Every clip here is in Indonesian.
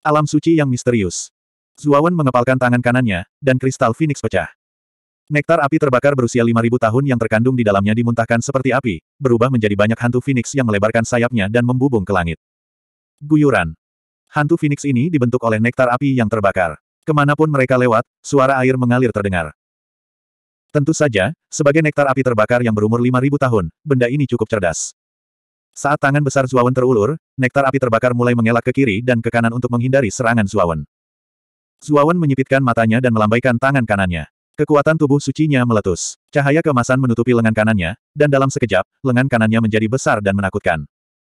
Alam suci yang misterius. Zuawan mengepalkan tangan kanannya, dan kristal Phoenix pecah. Nektar api terbakar berusia 5000 tahun yang terkandung di dalamnya dimuntahkan seperti api, berubah menjadi banyak hantu Phoenix yang melebarkan sayapnya dan membubung ke langit. Guyuran. Hantu Phoenix ini dibentuk oleh nektar api yang terbakar. Kemanapun mereka lewat, suara air mengalir terdengar. Tentu saja, sebagai nektar api terbakar yang berumur 5000 tahun, benda ini cukup cerdas. Saat tangan besar Zuawan terulur, nektar api terbakar mulai mengelak ke kiri dan ke kanan untuk menghindari serangan Zuawan. Zuawan menyipitkan matanya dan melambaikan tangan kanannya. Kekuatan tubuh sucinya meletus. Cahaya kemasan menutupi lengan kanannya, dan dalam sekejap, lengan kanannya menjadi besar dan menakutkan.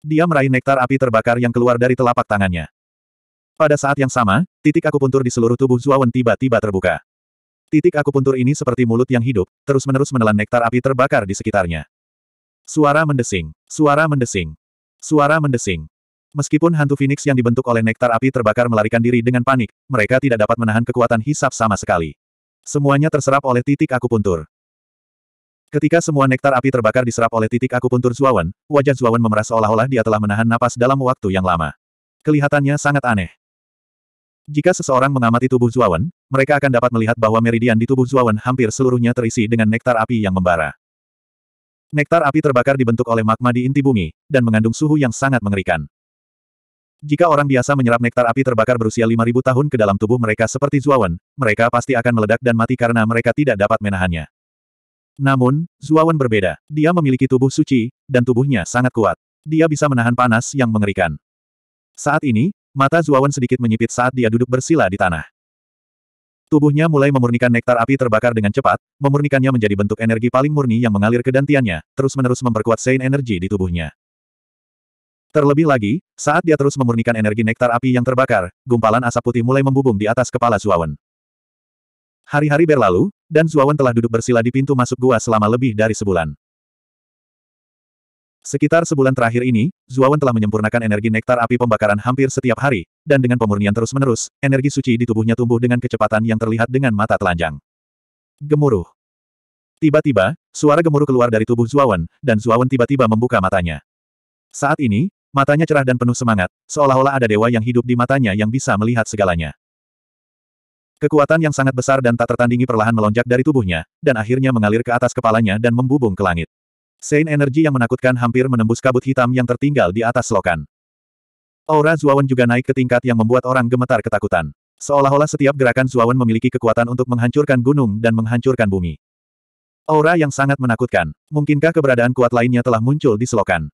Dia meraih nektar api terbakar yang keluar dari telapak tangannya. Pada saat yang sama, titik akupuntur di seluruh tubuh Zuawan tiba-tiba terbuka. Titik akupuntur ini seperti mulut yang hidup, terus-menerus menelan nektar api terbakar di sekitarnya. Suara mendesing. Suara mendesing. Suara mendesing. Meskipun hantu Phoenix yang dibentuk oleh nektar api terbakar melarikan diri dengan panik, mereka tidak dapat menahan kekuatan hisap sama sekali. Semuanya terserap oleh titik akupuntur. Ketika semua nektar api terbakar diserap oleh titik akupuntur Zuawan, wajah Zuawan memeras seolah-olah dia telah menahan napas dalam waktu yang lama. Kelihatannya sangat aneh. Jika seseorang mengamati tubuh Zuawan, mereka akan dapat melihat bahwa meridian di tubuh Zuawan hampir seluruhnya terisi dengan nektar api yang membara. Nektar api terbakar dibentuk oleh magma di inti bumi, dan mengandung suhu yang sangat mengerikan. Jika orang biasa menyerap nektar api terbakar berusia 5000 tahun ke dalam tubuh mereka seperti Zuawan, mereka pasti akan meledak dan mati karena mereka tidak dapat menahannya. Namun, Zuawan berbeda. Dia memiliki tubuh suci, dan tubuhnya sangat kuat. Dia bisa menahan panas yang mengerikan. Saat ini, mata Zuawan sedikit menyipit saat dia duduk bersila di tanah. Tubuhnya mulai memurnikan nektar api terbakar dengan cepat, memurnikannya menjadi bentuk energi paling murni yang mengalir ke dantiannya, terus-menerus memperkuat sein energi di tubuhnya. Terlebih lagi, saat dia terus memurnikan energi nektar api yang terbakar, gumpalan asap putih mulai membubung di atas kepala Zuawan. Hari-hari berlalu, dan Zuawan telah duduk bersila di pintu masuk gua selama lebih dari sebulan. Sekitar sebulan terakhir ini, Zuawan telah menyempurnakan energi nektar api pembakaran hampir setiap hari, dan dengan pemurnian terus-menerus, energi suci di tubuhnya tumbuh dengan kecepatan yang terlihat dengan mata telanjang. Gemuruh. Tiba-tiba, suara gemuruh keluar dari tubuh Zuawan, dan Zuawan tiba-tiba membuka matanya. Saat ini, matanya cerah dan penuh semangat, seolah-olah ada dewa yang hidup di matanya yang bisa melihat segalanya. Kekuatan yang sangat besar dan tak tertandingi perlahan melonjak dari tubuhnya, dan akhirnya mengalir ke atas kepalanya dan membubung ke langit. Sein energi yang menakutkan hampir menembus kabut hitam yang tertinggal di atas selokan. Aura Zuawan juga naik ke tingkat yang membuat orang gemetar ketakutan. Seolah-olah setiap gerakan Zuawan memiliki kekuatan untuk menghancurkan gunung dan menghancurkan bumi. Aura yang sangat menakutkan. Mungkinkah keberadaan kuat lainnya telah muncul di selokan?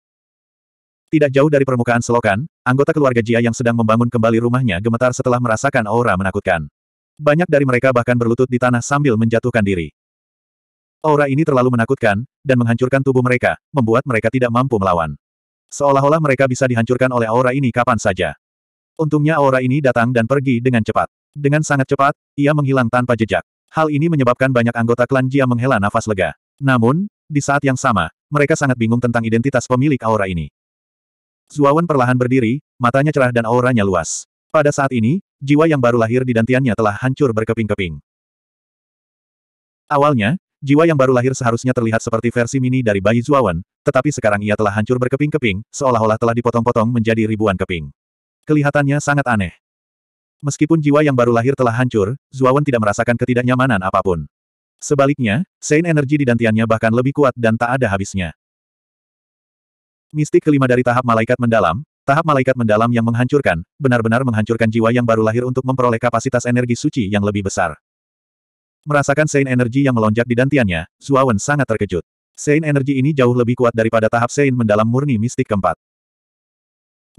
Tidak jauh dari permukaan selokan, anggota keluarga Jia yang sedang membangun kembali rumahnya gemetar setelah merasakan aura menakutkan. Banyak dari mereka bahkan berlutut di tanah sambil menjatuhkan diri. Aura ini terlalu menakutkan, dan menghancurkan tubuh mereka, membuat mereka tidak mampu melawan. Seolah-olah mereka bisa dihancurkan oleh aura ini kapan saja. Untungnya aura ini datang dan pergi dengan cepat. Dengan sangat cepat, ia menghilang tanpa jejak. Hal ini menyebabkan banyak anggota klan Jia menghela nafas lega. Namun, di saat yang sama, mereka sangat bingung tentang identitas pemilik aura ini. Zuawan perlahan berdiri, matanya cerah dan auranya luas. Pada saat ini, jiwa yang baru lahir di dantiannya telah hancur berkeping-keping. Awalnya, Jiwa yang baru lahir seharusnya terlihat seperti versi mini dari bayi Zuawan, tetapi sekarang ia telah hancur berkeping-keping, seolah-olah telah dipotong-potong menjadi ribuan keping. Kelihatannya sangat aneh. Meskipun jiwa yang baru lahir telah hancur, Zuawan tidak merasakan ketidaknyamanan apapun. Sebaliknya, Sein energi di dantiannya bahkan lebih kuat dan tak ada habisnya. Mistik kelima dari tahap malaikat mendalam, Tahap malaikat mendalam yang menghancurkan, benar-benar menghancurkan jiwa yang baru lahir untuk memperoleh kapasitas energi suci yang lebih besar. Merasakan Sein energi yang melonjak di dantiannya, Zuawan sangat terkejut. Sein energi ini jauh lebih kuat daripada tahap Sein mendalam murni mistik keempat.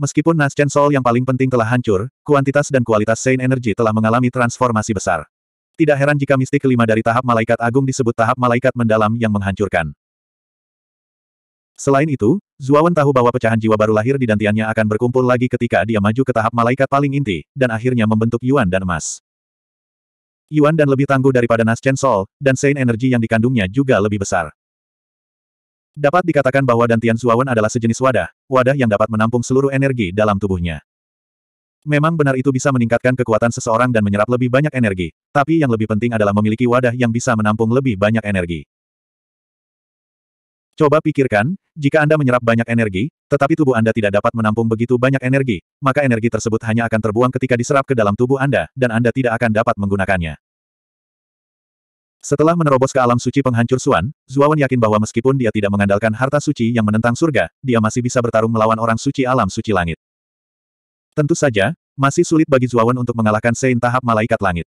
Meskipun nas Chen Sol yang paling penting telah hancur, kuantitas dan kualitas Sein energi telah mengalami transformasi besar. Tidak heran jika mistik kelima dari tahap malaikat agung disebut tahap malaikat mendalam yang menghancurkan. Selain itu, Zuawan tahu bahwa pecahan jiwa baru lahir di dantiannya akan berkumpul lagi ketika dia maju ke tahap malaikat paling inti, dan akhirnya membentuk Yuan dan emas. Yuan dan lebih tangguh daripada Nas Chen Sol, dan Sein energi yang dikandungnya juga lebih besar. Dapat dikatakan bahwa Dantian Zuawan adalah sejenis wadah, wadah yang dapat menampung seluruh energi dalam tubuhnya. Memang benar itu bisa meningkatkan kekuatan seseorang dan menyerap lebih banyak energi, tapi yang lebih penting adalah memiliki wadah yang bisa menampung lebih banyak energi. Coba pikirkan, jika Anda menyerap banyak energi, tetapi tubuh Anda tidak dapat menampung begitu banyak energi, maka energi tersebut hanya akan terbuang ketika diserap ke dalam tubuh Anda, dan Anda tidak akan dapat menggunakannya. Setelah menerobos ke alam suci penghancur Suan, Zuawan yakin bahwa meskipun dia tidak mengandalkan harta suci yang menentang surga, dia masih bisa bertarung melawan orang suci alam suci langit. Tentu saja, masih sulit bagi Zuawan untuk mengalahkan Sein tahap malaikat langit.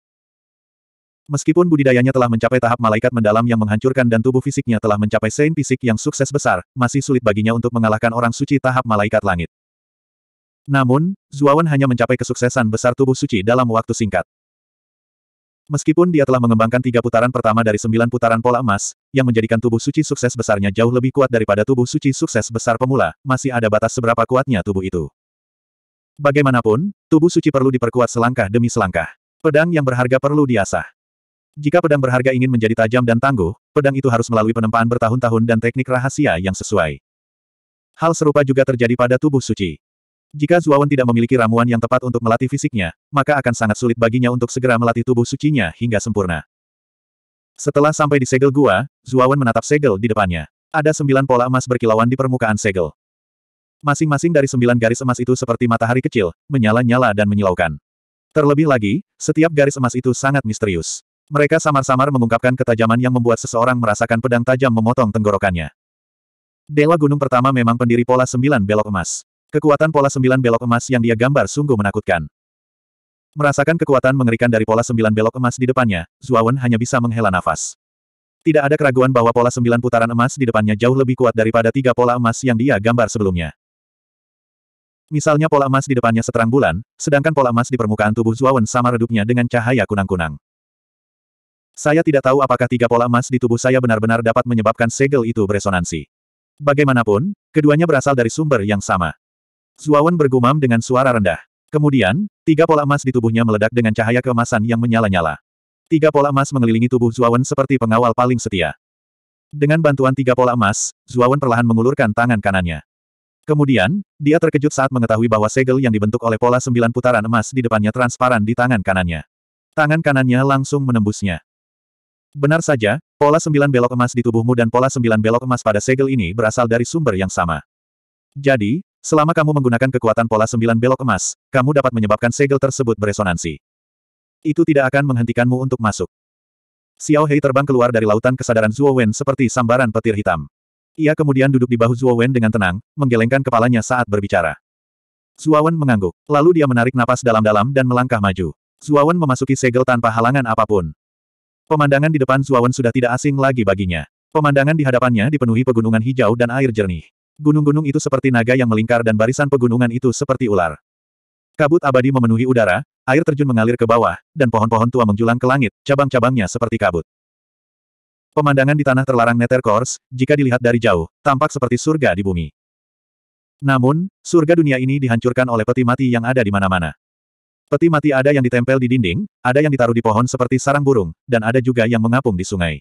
Meskipun budidayanya telah mencapai tahap malaikat mendalam yang menghancurkan dan tubuh fisiknya telah mencapai sein fisik yang sukses besar, masih sulit baginya untuk mengalahkan orang suci tahap malaikat langit. Namun, Zuawan hanya mencapai kesuksesan besar tubuh suci dalam waktu singkat. Meskipun dia telah mengembangkan tiga putaran pertama dari sembilan putaran pola emas, yang menjadikan tubuh suci sukses besarnya jauh lebih kuat daripada tubuh suci sukses besar pemula, masih ada batas seberapa kuatnya tubuh itu. Bagaimanapun, tubuh suci perlu diperkuat selangkah demi selangkah. Pedang yang berharga perlu diasah. Jika pedang berharga ingin menjadi tajam dan tangguh, pedang itu harus melalui penempaan bertahun-tahun dan teknik rahasia yang sesuai. Hal serupa juga terjadi pada tubuh suci. Jika Zuawan tidak memiliki ramuan yang tepat untuk melatih fisiknya, maka akan sangat sulit baginya untuk segera melatih tubuh sucinya hingga sempurna. Setelah sampai di segel gua, Zuawan menatap segel di depannya. Ada sembilan pola emas berkilauan di permukaan segel. Masing-masing dari sembilan garis emas itu seperti matahari kecil, menyala-nyala dan menyilaukan. Terlebih lagi, setiap garis emas itu sangat misterius. Mereka samar-samar mengungkapkan ketajaman yang membuat seseorang merasakan pedang tajam memotong tenggorokannya. Dewa Gunung pertama memang pendiri pola sembilan belok emas. Kekuatan pola sembilan belok emas yang dia gambar sungguh menakutkan. Merasakan kekuatan mengerikan dari pola sembilan belok emas di depannya, Zuawan hanya bisa menghela nafas. Tidak ada keraguan bahwa pola sembilan putaran emas di depannya jauh lebih kuat daripada tiga pola emas yang dia gambar sebelumnya. Misalnya pola emas di depannya seterang bulan, sedangkan pola emas di permukaan tubuh Zuawan sama redupnya dengan cahaya kunang-kunang. Saya tidak tahu apakah tiga pola emas di tubuh saya benar-benar dapat menyebabkan segel itu beresonansi. Bagaimanapun, keduanya berasal dari sumber yang sama. Zuawan bergumam dengan suara rendah. Kemudian, tiga pola emas di tubuhnya meledak dengan cahaya keemasan yang menyala-nyala. Tiga pola emas mengelilingi tubuh Zuawan seperti pengawal paling setia. Dengan bantuan tiga pola emas, Zuawan perlahan mengulurkan tangan kanannya. Kemudian, dia terkejut saat mengetahui bahwa segel yang dibentuk oleh pola sembilan putaran emas di depannya transparan di tangan kanannya. Tangan kanannya langsung menembusnya. Benar saja, pola sembilan belok emas di tubuhmu dan pola sembilan belok emas pada segel ini berasal dari sumber yang sama. Jadi, selama kamu menggunakan kekuatan pola sembilan belok emas, kamu dapat menyebabkan segel tersebut beresonansi. Itu tidak akan menghentikanmu untuk masuk. Xiao Hei terbang keluar dari lautan kesadaran Zhuo Wen seperti sambaran petir hitam. Ia kemudian duduk di bahu Zhuo Wen dengan tenang, menggelengkan kepalanya saat berbicara. Zhuo Wen mengangguk, lalu dia menarik napas dalam-dalam dan melangkah maju. Zhuo Wen memasuki segel tanpa halangan apapun. Pemandangan di depan Zuawan sudah tidak asing lagi baginya. Pemandangan di hadapannya dipenuhi pegunungan hijau dan air jernih. Gunung-gunung itu seperti naga yang melingkar dan barisan pegunungan itu seperti ular. Kabut abadi memenuhi udara, air terjun mengalir ke bawah, dan pohon-pohon tua menjulang ke langit, cabang-cabangnya seperti kabut. Pemandangan di tanah terlarang Nethercourse, jika dilihat dari jauh, tampak seperti surga di bumi. Namun, surga dunia ini dihancurkan oleh peti mati yang ada di mana-mana. Peti mati ada yang ditempel di dinding, ada yang ditaruh di pohon seperti sarang burung, dan ada juga yang mengapung di sungai.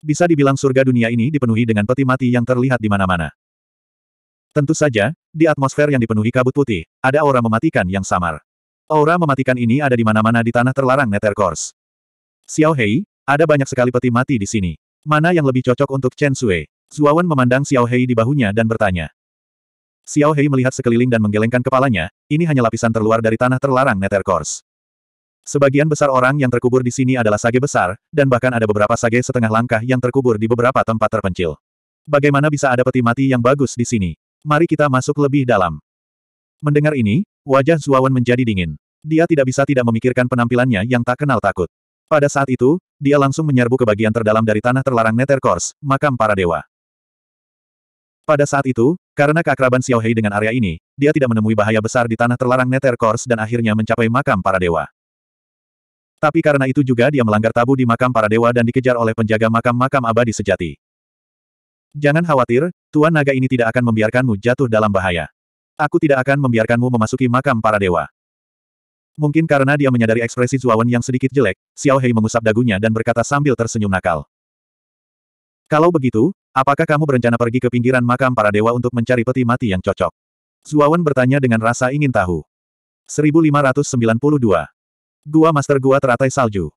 Bisa dibilang surga dunia ini dipenuhi dengan peti mati yang terlihat di mana-mana. Tentu saja, di atmosfer yang dipenuhi kabut putih, ada aura mematikan yang samar. Aura mematikan ini ada di mana-mana di tanah terlarang Course. Xiao Hei, ada banyak sekali peti mati di sini. Mana yang lebih cocok untuk Chen Sui? Zuawan memandang Xiao Hei di bahunya dan bertanya. Xiao Hei melihat sekeliling dan menggelengkan kepalanya, ini hanya lapisan terluar dari tanah terlarang Nether Course. Sebagian besar orang yang terkubur di sini adalah sage besar, dan bahkan ada beberapa sage setengah langkah yang terkubur di beberapa tempat terpencil. Bagaimana bisa ada peti mati yang bagus di sini? Mari kita masuk lebih dalam. Mendengar ini, wajah Zuawan menjadi dingin. Dia tidak bisa tidak memikirkan penampilannya yang tak kenal takut. Pada saat itu, dia langsung menyerbu ke bagian terdalam dari tanah terlarang Nether Course, makam para dewa. Pada saat itu, karena keakraban Xiao Hei dengan area ini, dia tidak menemui bahaya besar di tanah terlarang Nether Course dan akhirnya mencapai makam para dewa. Tapi karena itu juga dia melanggar tabu di makam para dewa dan dikejar oleh penjaga makam-makam abadi sejati. Jangan khawatir, Tuan Naga ini tidak akan membiarkanmu jatuh dalam bahaya. Aku tidak akan membiarkanmu memasuki makam para dewa. Mungkin karena dia menyadari ekspresi Zuawan yang sedikit jelek, Xiao Hei mengusap dagunya dan berkata sambil tersenyum nakal. Kalau begitu, apakah kamu berencana pergi ke pinggiran makam para dewa untuk mencari peti mati yang cocok? Zuawan bertanya dengan rasa ingin tahu. 1592. Gua Master Gua Teratai Salju.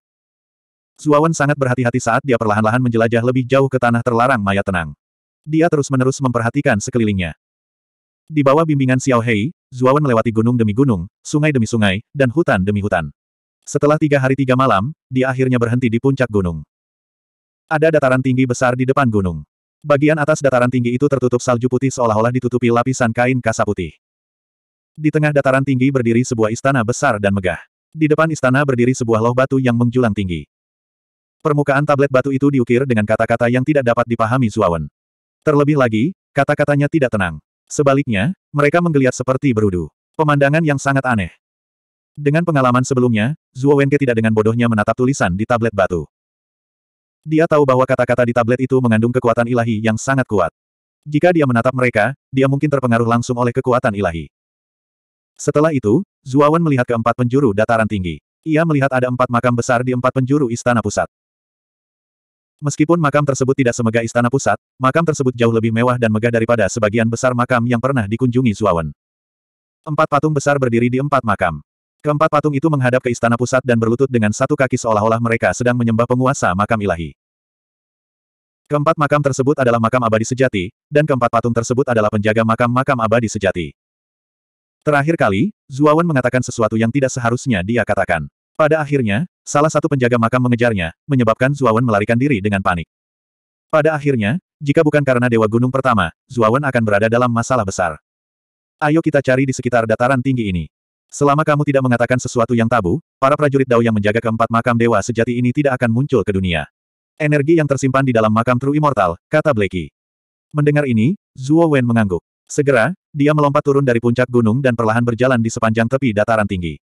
Zuawan sangat berhati-hati saat dia perlahan-lahan menjelajah lebih jauh ke tanah terlarang Maya Tenang. Dia terus-menerus memperhatikan sekelilingnya. Di bawah bimbingan Xiao Hei, Zuawan melewati gunung demi gunung, sungai demi sungai, dan hutan demi hutan. Setelah tiga hari tiga malam, dia akhirnya berhenti di puncak gunung. Ada dataran tinggi besar di depan gunung. Bagian atas dataran tinggi itu tertutup salju putih seolah-olah ditutupi lapisan kain kasa putih. Di tengah dataran tinggi berdiri sebuah istana besar dan megah. Di depan istana berdiri sebuah loh batu yang menjulang tinggi. Permukaan tablet batu itu diukir dengan kata-kata yang tidak dapat dipahami Zuawan. Terlebih lagi, kata-katanya tidak tenang. Sebaliknya, mereka menggeliat seperti berudu. Pemandangan yang sangat aneh. Dengan pengalaman sebelumnya, Zuo Wenke tidak dengan bodohnya menatap tulisan di tablet batu. Dia tahu bahwa kata-kata di tablet itu mengandung kekuatan ilahi yang sangat kuat. Jika dia menatap mereka, dia mungkin terpengaruh langsung oleh kekuatan ilahi. Setelah itu, Zuawan melihat keempat penjuru dataran tinggi. Ia melihat ada empat makam besar di empat penjuru istana pusat. Meskipun makam tersebut tidak semegah istana pusat, makam tersebut jauh lebih mewah dan megah daripada sebagian besar makam yang pernah dikunjungi Zuawan. Empat patung besar berdiri di empat makam. Keempat patung itu menghadap ke istana pusat dan berlutut dengan satu kaki seolah-olah mereka sedang menyembah penguasa makam ilahi. Keempat makam tersebut adalah makam abadi sejati, dan keempat patung tersebut adalah penjaga makam-makam abadi sejati. Terakhir kali, Zuawan mengatakan sesuatu yang tidak seharusnya dia katakan. Pada akhirnya, salah satu penjaga makam mengejarnya, menyebabkan Zuawan melarikan diri dengan panik. Pada akhirnya, jika bukan karena Dewa Gunung pertama, Zuawan akan berada dalam masalah besar. Ayo kita cari di sekitar dataran tinggi ini. Selama kamu tidak mengatakan sesuatu yang tabu, para prajurit Dao yang menjaga keempat makam dewa sejati ini tidak akan muncul ke dunia. Energi yang tersimpan di dalam makam True Immortal, kata Blakey. Mendengar ini, Zhuo Wen mengangguk. Segera, dia melompat turun dari puncak gunung dan perlahan berjalan di sepanjang tepi dataran tinggi.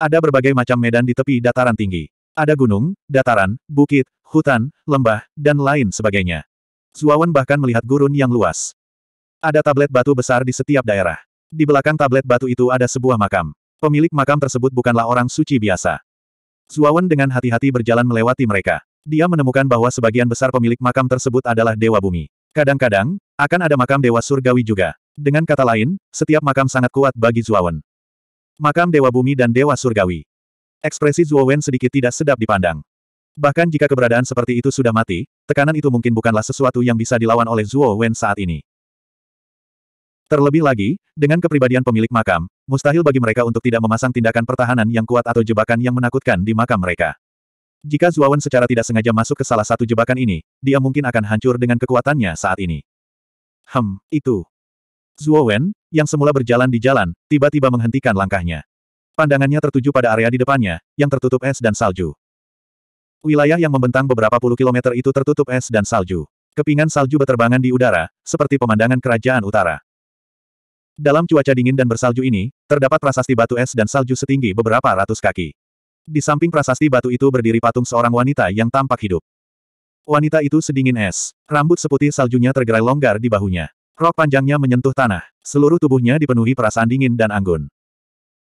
Ada berbagai macam medan di tepi dataran tinggi. Ada gunung, dataran, bukit, hutan, lembah, dan lain sebagainya. Wen bahkan melihat gurun yang luas. Ada tablet batu besar di setiap daerah. Di belakang tablet batu itu ada sebuah makam. Pemilik makam tersebut bukanlah orang suci biasa. Zuawan dengan hati-hati berjalan melewati mereka. Dia menemukan bahwa sebagian besar pemilik makam tersebut adalah dewa bumi. Kadang-kadang, akan ada makam dewa surgawi juga. Dengan kata lain, setiap makam sangat kuat bagi Zuawan. Makam dewa bumi dan dewa surgawi. Ekspresi Zuowen sedikit tidak sedap dipandang. Bahkan jika keberadaan seperti itu sudah mati, tekanan itu mungkin bukanlah sesuatu yang bisa dilawan oleh Zuo Wen saat ini. Terlebih lagi, dengan kepribadian pemilik makam, mustahil bagi mereka untuk tidak memasang tindakan pertahanan yang kuat atau jebakan yang menakutkan di makam mereka. Jika Zuawan secara tidak sengaja masuk ke salah satu jebakan ini, dia mungkin akan hancur dengan kekuatannya saat ini. Hem, itu. Zuowen, yang semula berjalan di jalan, tiba-tiba menghentikan langkahnya. Pandangannya tertuju pada area di depannya, yang tertutup es dan salju. Wilayah yang membentang beberapa puluh kilometer itu tertutup es dan salju. Kepingan salju berterbangan di udara, seperti pemandangan kerajaan utara. Dalam cuaca dingin dan bersalju ini, terdapat prasasti batu es dan salju setinggi beberapa ratus kaki. Di samping prasasti batu itu berdiri patung seorang wanita yang tampak hidup. Wanita itu sedingin es. Rambut seputih saljunya tergerai longgar di bahunya. Rok panjangnya menyentuh tanah. Seluruh tubuhnya dipenuhi perasaan dingin dan anggun.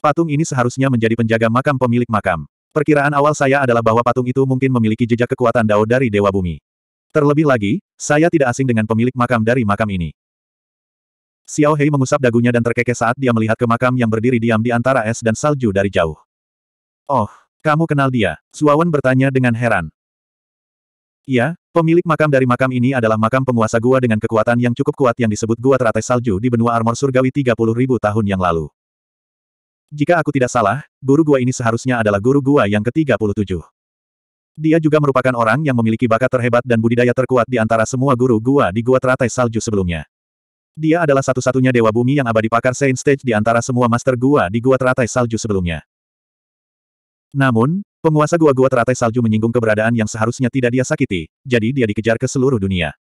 Patung ini seharusnya menjadi penjaga makam pemilik makam. Perkiraan awal saya adalah bahwa patung itu mungkin memiliki jejak kekuatan dao dari Dewa Bumi. Terlebih lagi, saya tidak asing dengan pemilik makam dari makam ini. Xiao Hei mengusap dagunya dan terkekeh saat dia melihat ke makam yang berdiri diam di antara es dan salju dari jauh. Oh, kamu kenal dia? Suawan bertanya dengan heran. Iya, pemilik makam dari makam ini adalah makam penguasa gua dengan kekuatan yang cukup kuat yang disebut gua teratai salju di benua armor surgawi 30.000 tahun yang lalu. Jika aku tidak salah, guru gua ini seharusnya adalah guru gua yang ke-37. Dia juga merupakan orang yang memiliki bakat terhebat dan budidaya terkuat di antara semua guru gua di Gua Teratai Salju sebelumnya. Dia adalah satu-satunya dewa bumi yang abadi pakar Saint Stage di antara semua master gua di gua teratai salju sebelumnya. Namun, penguasa gua-gua teratai salju menyinggung keberadaan yang seharusnya tidak dia sakiti, jadi dia dikejar ke seluruh dunia.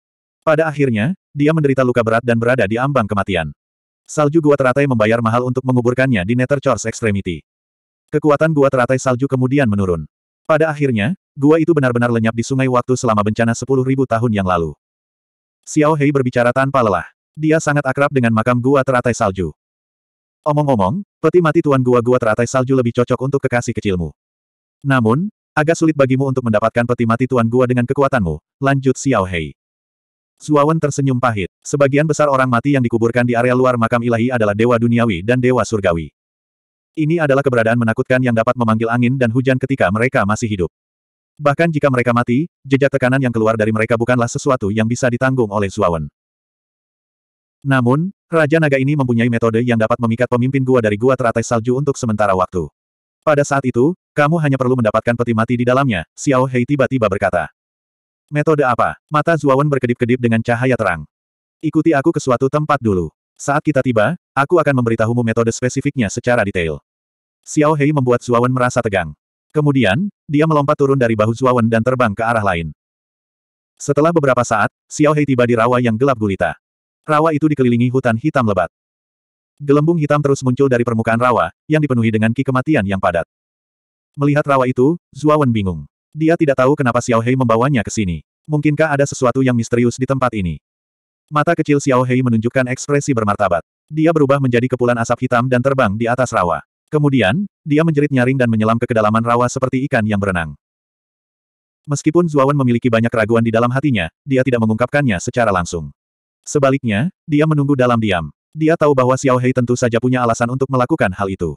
Pada akhirnya, dia menderita luka berat dan berada di ambang kematian. Salju gua teratai membayar mahal untuk menguburkannya di Nether Chor's Extremity. Kekuatan gua teratai salju kemudian menurun. Pada akhirnya, gua itu benar-benar lenyap di sungai waktu selama bencana 10.000 tahun yang lalu. Xiao Hei berbicara tanpa lelah. Dia sangat akrab dengan makam gua teratai salju. Omong-omong, peti mati tuan gua-gua teratai salju lebih cocok untuk kekasih kecilmu. Namun, agak sulit bagimu untuk mendapatkan peti mati tuan gua dengan kekuatanmu, lanjut Xiao Hei. Suawan tersenyum pahit. Sebagian besar orang mati yang dikuburkan di area luar makam ilahi adalah dewa duniawi dan dewa surgawi. Ini adalah keberadaan menakutkan yang dapat memanggil angin dan hujan ketika mereka masih hidup. Bahkan jika mereka mati, jejak tekanan yang keluar dari mereka bukanlah sesuatu yang bisa ditanggung oleh Suawan. Namun, Raja Naga ini mempunyai metode yang dapat memikat pemimpin gua dari gua teratai salju untuk sementara waktu. Pada saat itu, kamu hanya perlu mendapatkan peti mati di dalamnya, Xiao Hei tiba-tiba berkata. Metode apa? Mata Zuawan berkedip-kedip dengan cahaya terang. Ikuti aku ke suatu tempat dulu. Saat kita tiba, aku akan memberitahumu metode spesifiknya secara detail. Xiao Hei membuat Zuawan merasa tegang. Kemudian, dia melompat turun dari bahu Zuawan dan terbang ke arah lain. Setelah beberapa saat, Xiao Hei tiba di rawa yang gelap gulita. Rawa itu dikelilingi hutan hitam lebat. Gelembung hitam terus muncul dari permukaan rawa, yang dipenuhi dengan ki kematian yang padat. Melihat rawa itu, Zuawan bingung. Dia tidak tahu kenapa Xiao Hei membawanya ke sini. Mungkinkah ada sesuatu yang misterius di tempat ini? Mata kecil Xiao Hei menunjukkan ekspresi bermartabat. Dia berubah menjadi kepulan asap hitam dan terbang di atas rawa. Kemudian, dia menjerit nyaring dan menyelam ke kedalaman rawa seperti ikan yang berenang. Meskipun Zuawan memiliki banyak keraguan di dalam hatinya, dia tidak mengungkapkannya secara langsung. Sebaliknya, dia menunggu dalam diam. Dia tahu bahwa Xiao Hei tentu saja punya alasan untuk melakukan hal itu.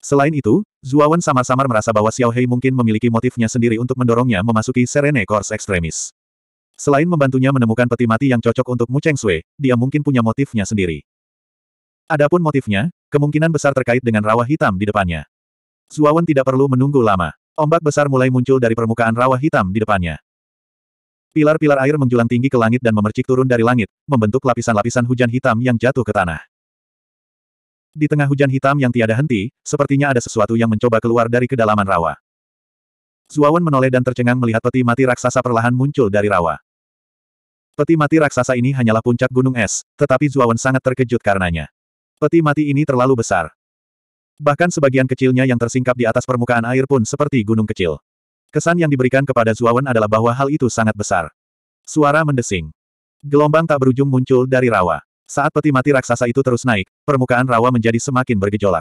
Selain itu, Zuawan samar-samar merasa bahwa Xiao Hei mungkin memiliki motifnya sendiri untuk mendorongnya memasuki Serene Course Ekstremis. Selain membantunya menemukan peti mati yang cocok untuk Mu Cheng Sui, dia mungkin punya motifnya sendiri. Adapun motifnya, kemungkinan besar terkait dengan rawa hitam di depannya. Zuawan tidak perlu menunggu lama. Ombak besar mulai muncul dari permukaan rawa hitam di depannya. Pilar-pilar air menjulang tinggi ke langit dan memercik turun dari langit, membentuk lapisan-lapisan hujan hitam yang jatuh ke tanah. Di tengah hujan hitam yang tiada henti, sepertinya ada sesuatu yang mencoba keluar dari kedalaman rawa. Zuawan menoleh dan tercengang melihat peti mati raksasa perlahan muncul dari rawa. Peti mati raksasa ini hanyalah puncak gunung es, tetapi Zuawan sangat terkejut karenanya. Peti mati ini terlalu besar. Bahkan sebagian kecilnya yang tersingkap di atas permukaan air pun seperti gunung kecil. Kesan yang diberikan kepada Zuawan adalah bahwa hal itu sangat besar. Suara mendesing. Gelombang tak berujung muncul dari rawa. Saat peti mati raksasa itu terus naik, permukaan rawa menjadi semakin bergejolak.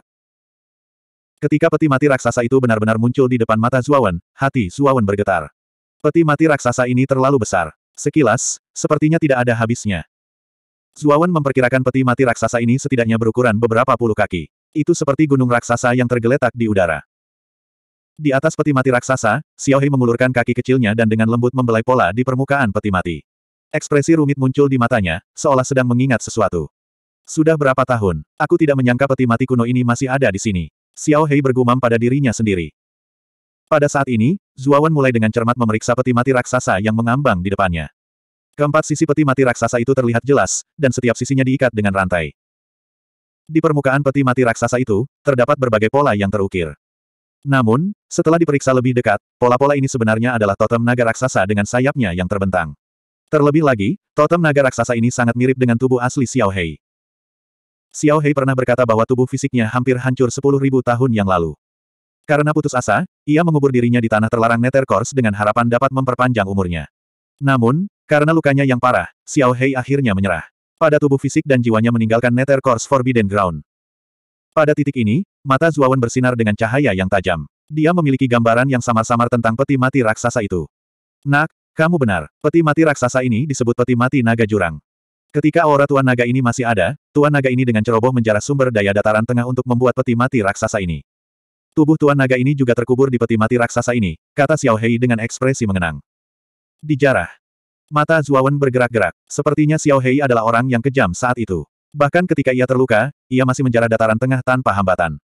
Ketika peti mati raksasa itu benar-benar muncul di depan mata Zuawan, hati Zuawan bergetar. Peti mati raksasa ini terlalu besar. Sekilas, sepertinya tidak ada habisnya. Zuawan memperkirakan peti mati raksasa ini setidaknya berukuran beberapa puluh kaki. Itu seperti gunung raksasa yang tergeletak di udara. Di atas peti mati raksasa, Xiaohei mengulurkan kaki kecilnya dan dengan lembut membelai pola di permukaan peti mati. Ekspresi rumit muncul di matanya, seolah sedang mengingat sesuatu. Sudah berapa tahun, aku tidak menyangka peti mati kuno ini masih ada di sini. Xiao Hei bergumam pada dirinya sendiri. Pada saat ini, Zuawan mulai dengan cermat memeriksa peti mati raksasa yang mengambang di depannya. Keempat sisi peti mati raksasa itu terlihat jelas, dan setiap sisinya diikat dengan rantai. Di permukaan peti mati raksasa itu, terdapat berbagai pola yang terukir. Namun, setelah diperiksa lebih dekat, pola-pola ini sebenarnya adalah totem naga raksasa dengan sayapnya yang terbentang. Terlebih lagi, totem naga raksasa ini sangat mirip dengan tubuh asli Xiao Hei. Xiao Hei pernah berkata bahwa tubuh fisiknya hampir hancur 10.000 tahun yang lalu. Karena putus asa, ia mengubur dirinya di tanah terlarang Course dengan harapan dapat memperpanjang umurnya. Namun, karena lukanya yang parah, Xiao Hei akhirnya menyerah. Pada tubuh fisik dan jiwanya meninggalkan Course Forbidden Ground. Pada titik ini, Mata Zuawan bersinar dengan cahaya yang tajam. Dia memiliki gambaran yang samar-samar tentang peti mati raksasa itu. Nak, kamu benar, peti mati raksasa ini disebut peti mati naga jurang. Ketika aura Tuan Naga ini masih ada, Tuan Naga ini dengan ceroboh menjarah sumber daya dataran tengah untuk membuat peti mati raksasa ini. Tubuh Tuan Naga ini juga terkubur di peti mati raksasa ini, kata Xiao Hei dengan ekspresi mengenang. Dijarah. Mata Zuawan bergerak-gerak. Sepertinya Xiao Hei adalah orang yang kejam saat itu. Bahkan ketika ia terluka, ia masih menjarah dataran tengah tanpa hambatan.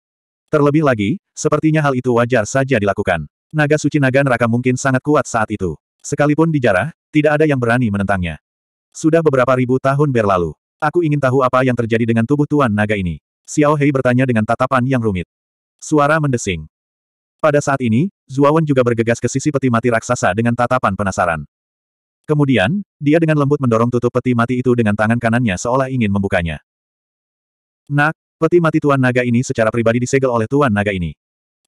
Terlebih lagi, sepertinya hal itu wajar saja dilakukan. Naga suci naga neraka mungkin sangat kuat saat itu. Sekalipun dijarah, tidak ada yang berani menentangnya. Sudah beberapa ribu tahun berlalu. Aku ingin tahu apa yang terjadi dengan tubuh Tuan Naga ini. Xiao Hei bertanya dengan tatapan yang rumit. Suara mendesing. Pada saat ini, Zuawan juga bergegas ke sisi peti mati raksasa dengan tatapan penasaran. Kemudian, dia dengan lembut mendorong tutup peti mati itu dengan tangan kanannya seolah ingin membukanya. Nak, Peti mati Tuan Naga ini secara pribadi disegel oleh Tuan Naga ini.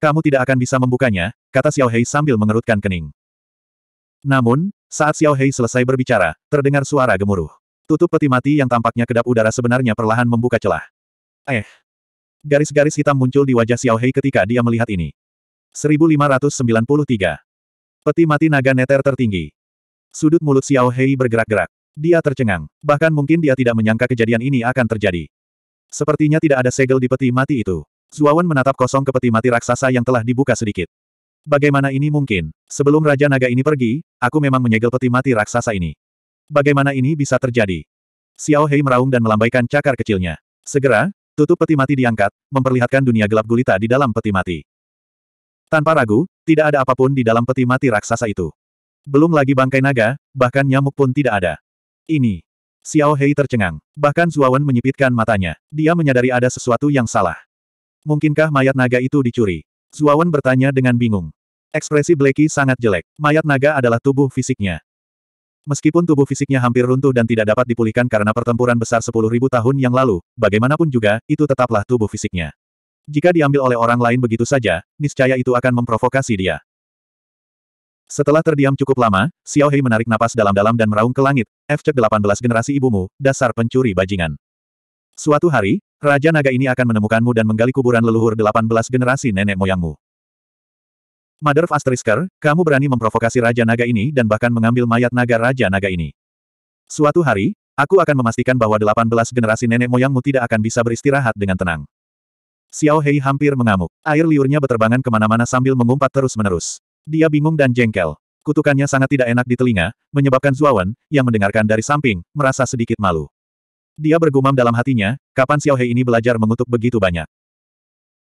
Kamu tidak akan bisa membukanya, kata Xiao Hei sambil mengerutkan kening. Namun, saat Xiao Hei selesai berbicara, terdengar suara gemuruh. Tutup peti mati yang tampaknya kedap udara sebenarnya perlahan membuka celah. Eh. Garis-garis hitam muncul di wajah Xiao Hei ketika dia melihat ini. 1593. Peti mati naga neter tertinggi. Sudut mulut Xiao Hei bergerak-gerak. Dia tercengang. Bahkan mungkin dia tidak menyangka kejadian ini akan terjadi. Sepertinya tidak ada segel di peti mati itu. Zuawan menatap kosong ke peti mati raksasa yang telah dibuka sedikit. Bagaimana ini mungkin? Sebelum Raja Naga ini pergi, aku memang menyegel peti mati raksasa ini. Bagaimana ini bisa terjadi? Xiao Hei meraung dan melambaikan cakar kecilnya. Segera, tutup peti mati diangkat, memperlihatkan dunia gelap gulita di dalam peti mati. Tanpa ragu, tidak ada apapun di dalam peti mati raksasa itu. Belum lagi bangkai naga, bahkan nyamuk pun tidak ada. Ini, Xiao Hei tercengang. Bahkan Zuawan menyipitkan matanya. Dia menyadari ada sesuatu yang salah. Mungkinkah mayat naga itu dicuri? Zuawan bertanya dengan bingung. Ekspresi Blacky sangat jelek. Mayat naga adalah tubuh fisiknya. Meskipun tubuh fisiknya hampir runtuh dan tidak dapat dipulihkan karena pertempuran besar 10.000 tahun yang lalu, bagaimanapun juga, itu tetaplah tubuh fisiknya. Jika diambil oleh orang lain begitu saja, niscaya itu akan memprovokasi dia. Setelah terdiam cukup lama, Xiao Hei menarik napas dalam-dalam dan meraung ke langit, f delapan 18 generasi ibumu, dasar pencuri bajingan. Suatu hari, Raja Naga ini akan menemukanmu dan menggali kuburan leluhur 18 generasi nenek moyangmu. Mother of Asterisker, kamu berani memprovokasi Raja Naga ini dan bahkan mengambil mayat naga Raja Naga ini. Suatu hari, aku akan memastikan bahwa 18 generasi nenek moyangmu tidak akan bisa beristirahat dengan tenang. Xiao Hei hampir mengamuk. Air liurnya berterbangan kemana-mana sambil mengumpat terus-menerus. Dia bingung dan jengkel. Kutukannya sangat tidak enak di telinga, menyebabkan Zuawan, yang mendengarkan dari samping, merasa sedikit malu. Dia bergumam dalam hatinya, kapan Xiao Hei ini belajar mengutuk begitu banyak.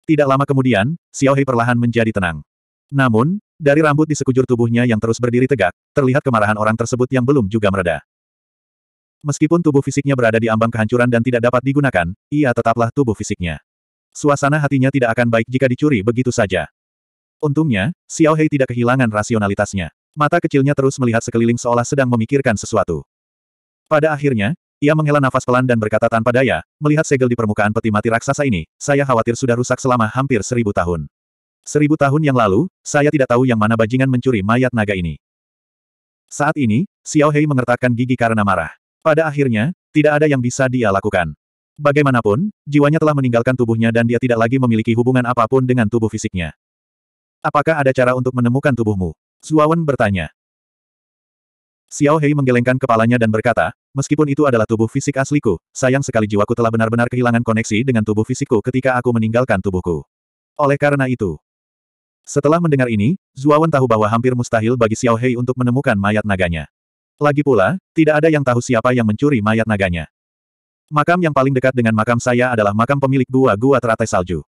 Tidak lama kemudian, Xiao Hei perlahan menjadi tenang. Namun, dari rambut di sekujur tubuhnya yang terus berdiri tegak, terlihat kemarahan orang tersebut yang belum juga mereda. Meskipun tubuh fisiknya berada di ambang kehancuran dan tidak dapat digunakan, ia tetaplah tubuh fisiknya. Suasana hatinya tidak akan baik jika dicuri begitu saja. Untungnya, Xiao Hei tidak kehilangan rasionalitasnya. Mata kecilnya terus melihat sekeliling seolah sedang memikirkan sesuatu. Pada akhirnya, ia menghela nafas pelan dan berkata tanpa daya, melihat segel di permukaan peti mati raksasa ini, saya khawatir sudah rusak selama hampir seribu tahun. Seribu tahun yang lalu, saya tidak tahu yang mana bajingan mencuri mayat naga ini. Saat ini, Xiao Hei mengertakkan gigi karena marah. Pada akhirnya, tidak ada yang bisa dia lakukan. Bagaimanapun, jiwanya telah meninggalkan tubuhnya dan dia tidak lagi memiliki hubungan apapun dengan tubuh fisiknya. Apakah ada cara untuk menemukan tubuhmu? Zuawan bertanya. Xiao Hei menggelengkan kepalanya dan berkata, meskipun itu adalah tubuh fisik asliku, sayang sekali jiwaku telah benar-benar kehilangan koneksi dengan tubuh fisikku ketika aku meninggalkan tubuhku. Oleh karena itu, setelah mendengar ini, Zuawan tahu bahwa hampir mustahil bagi Xiao Hei untuk menemukan mayat naganya. Lagi pula, tidak ada yang tahu siapa yang mencuri mayat naganya. Makam yang paling dekat dengan makam saya adalah makam pemilik gua-gua teratai salju.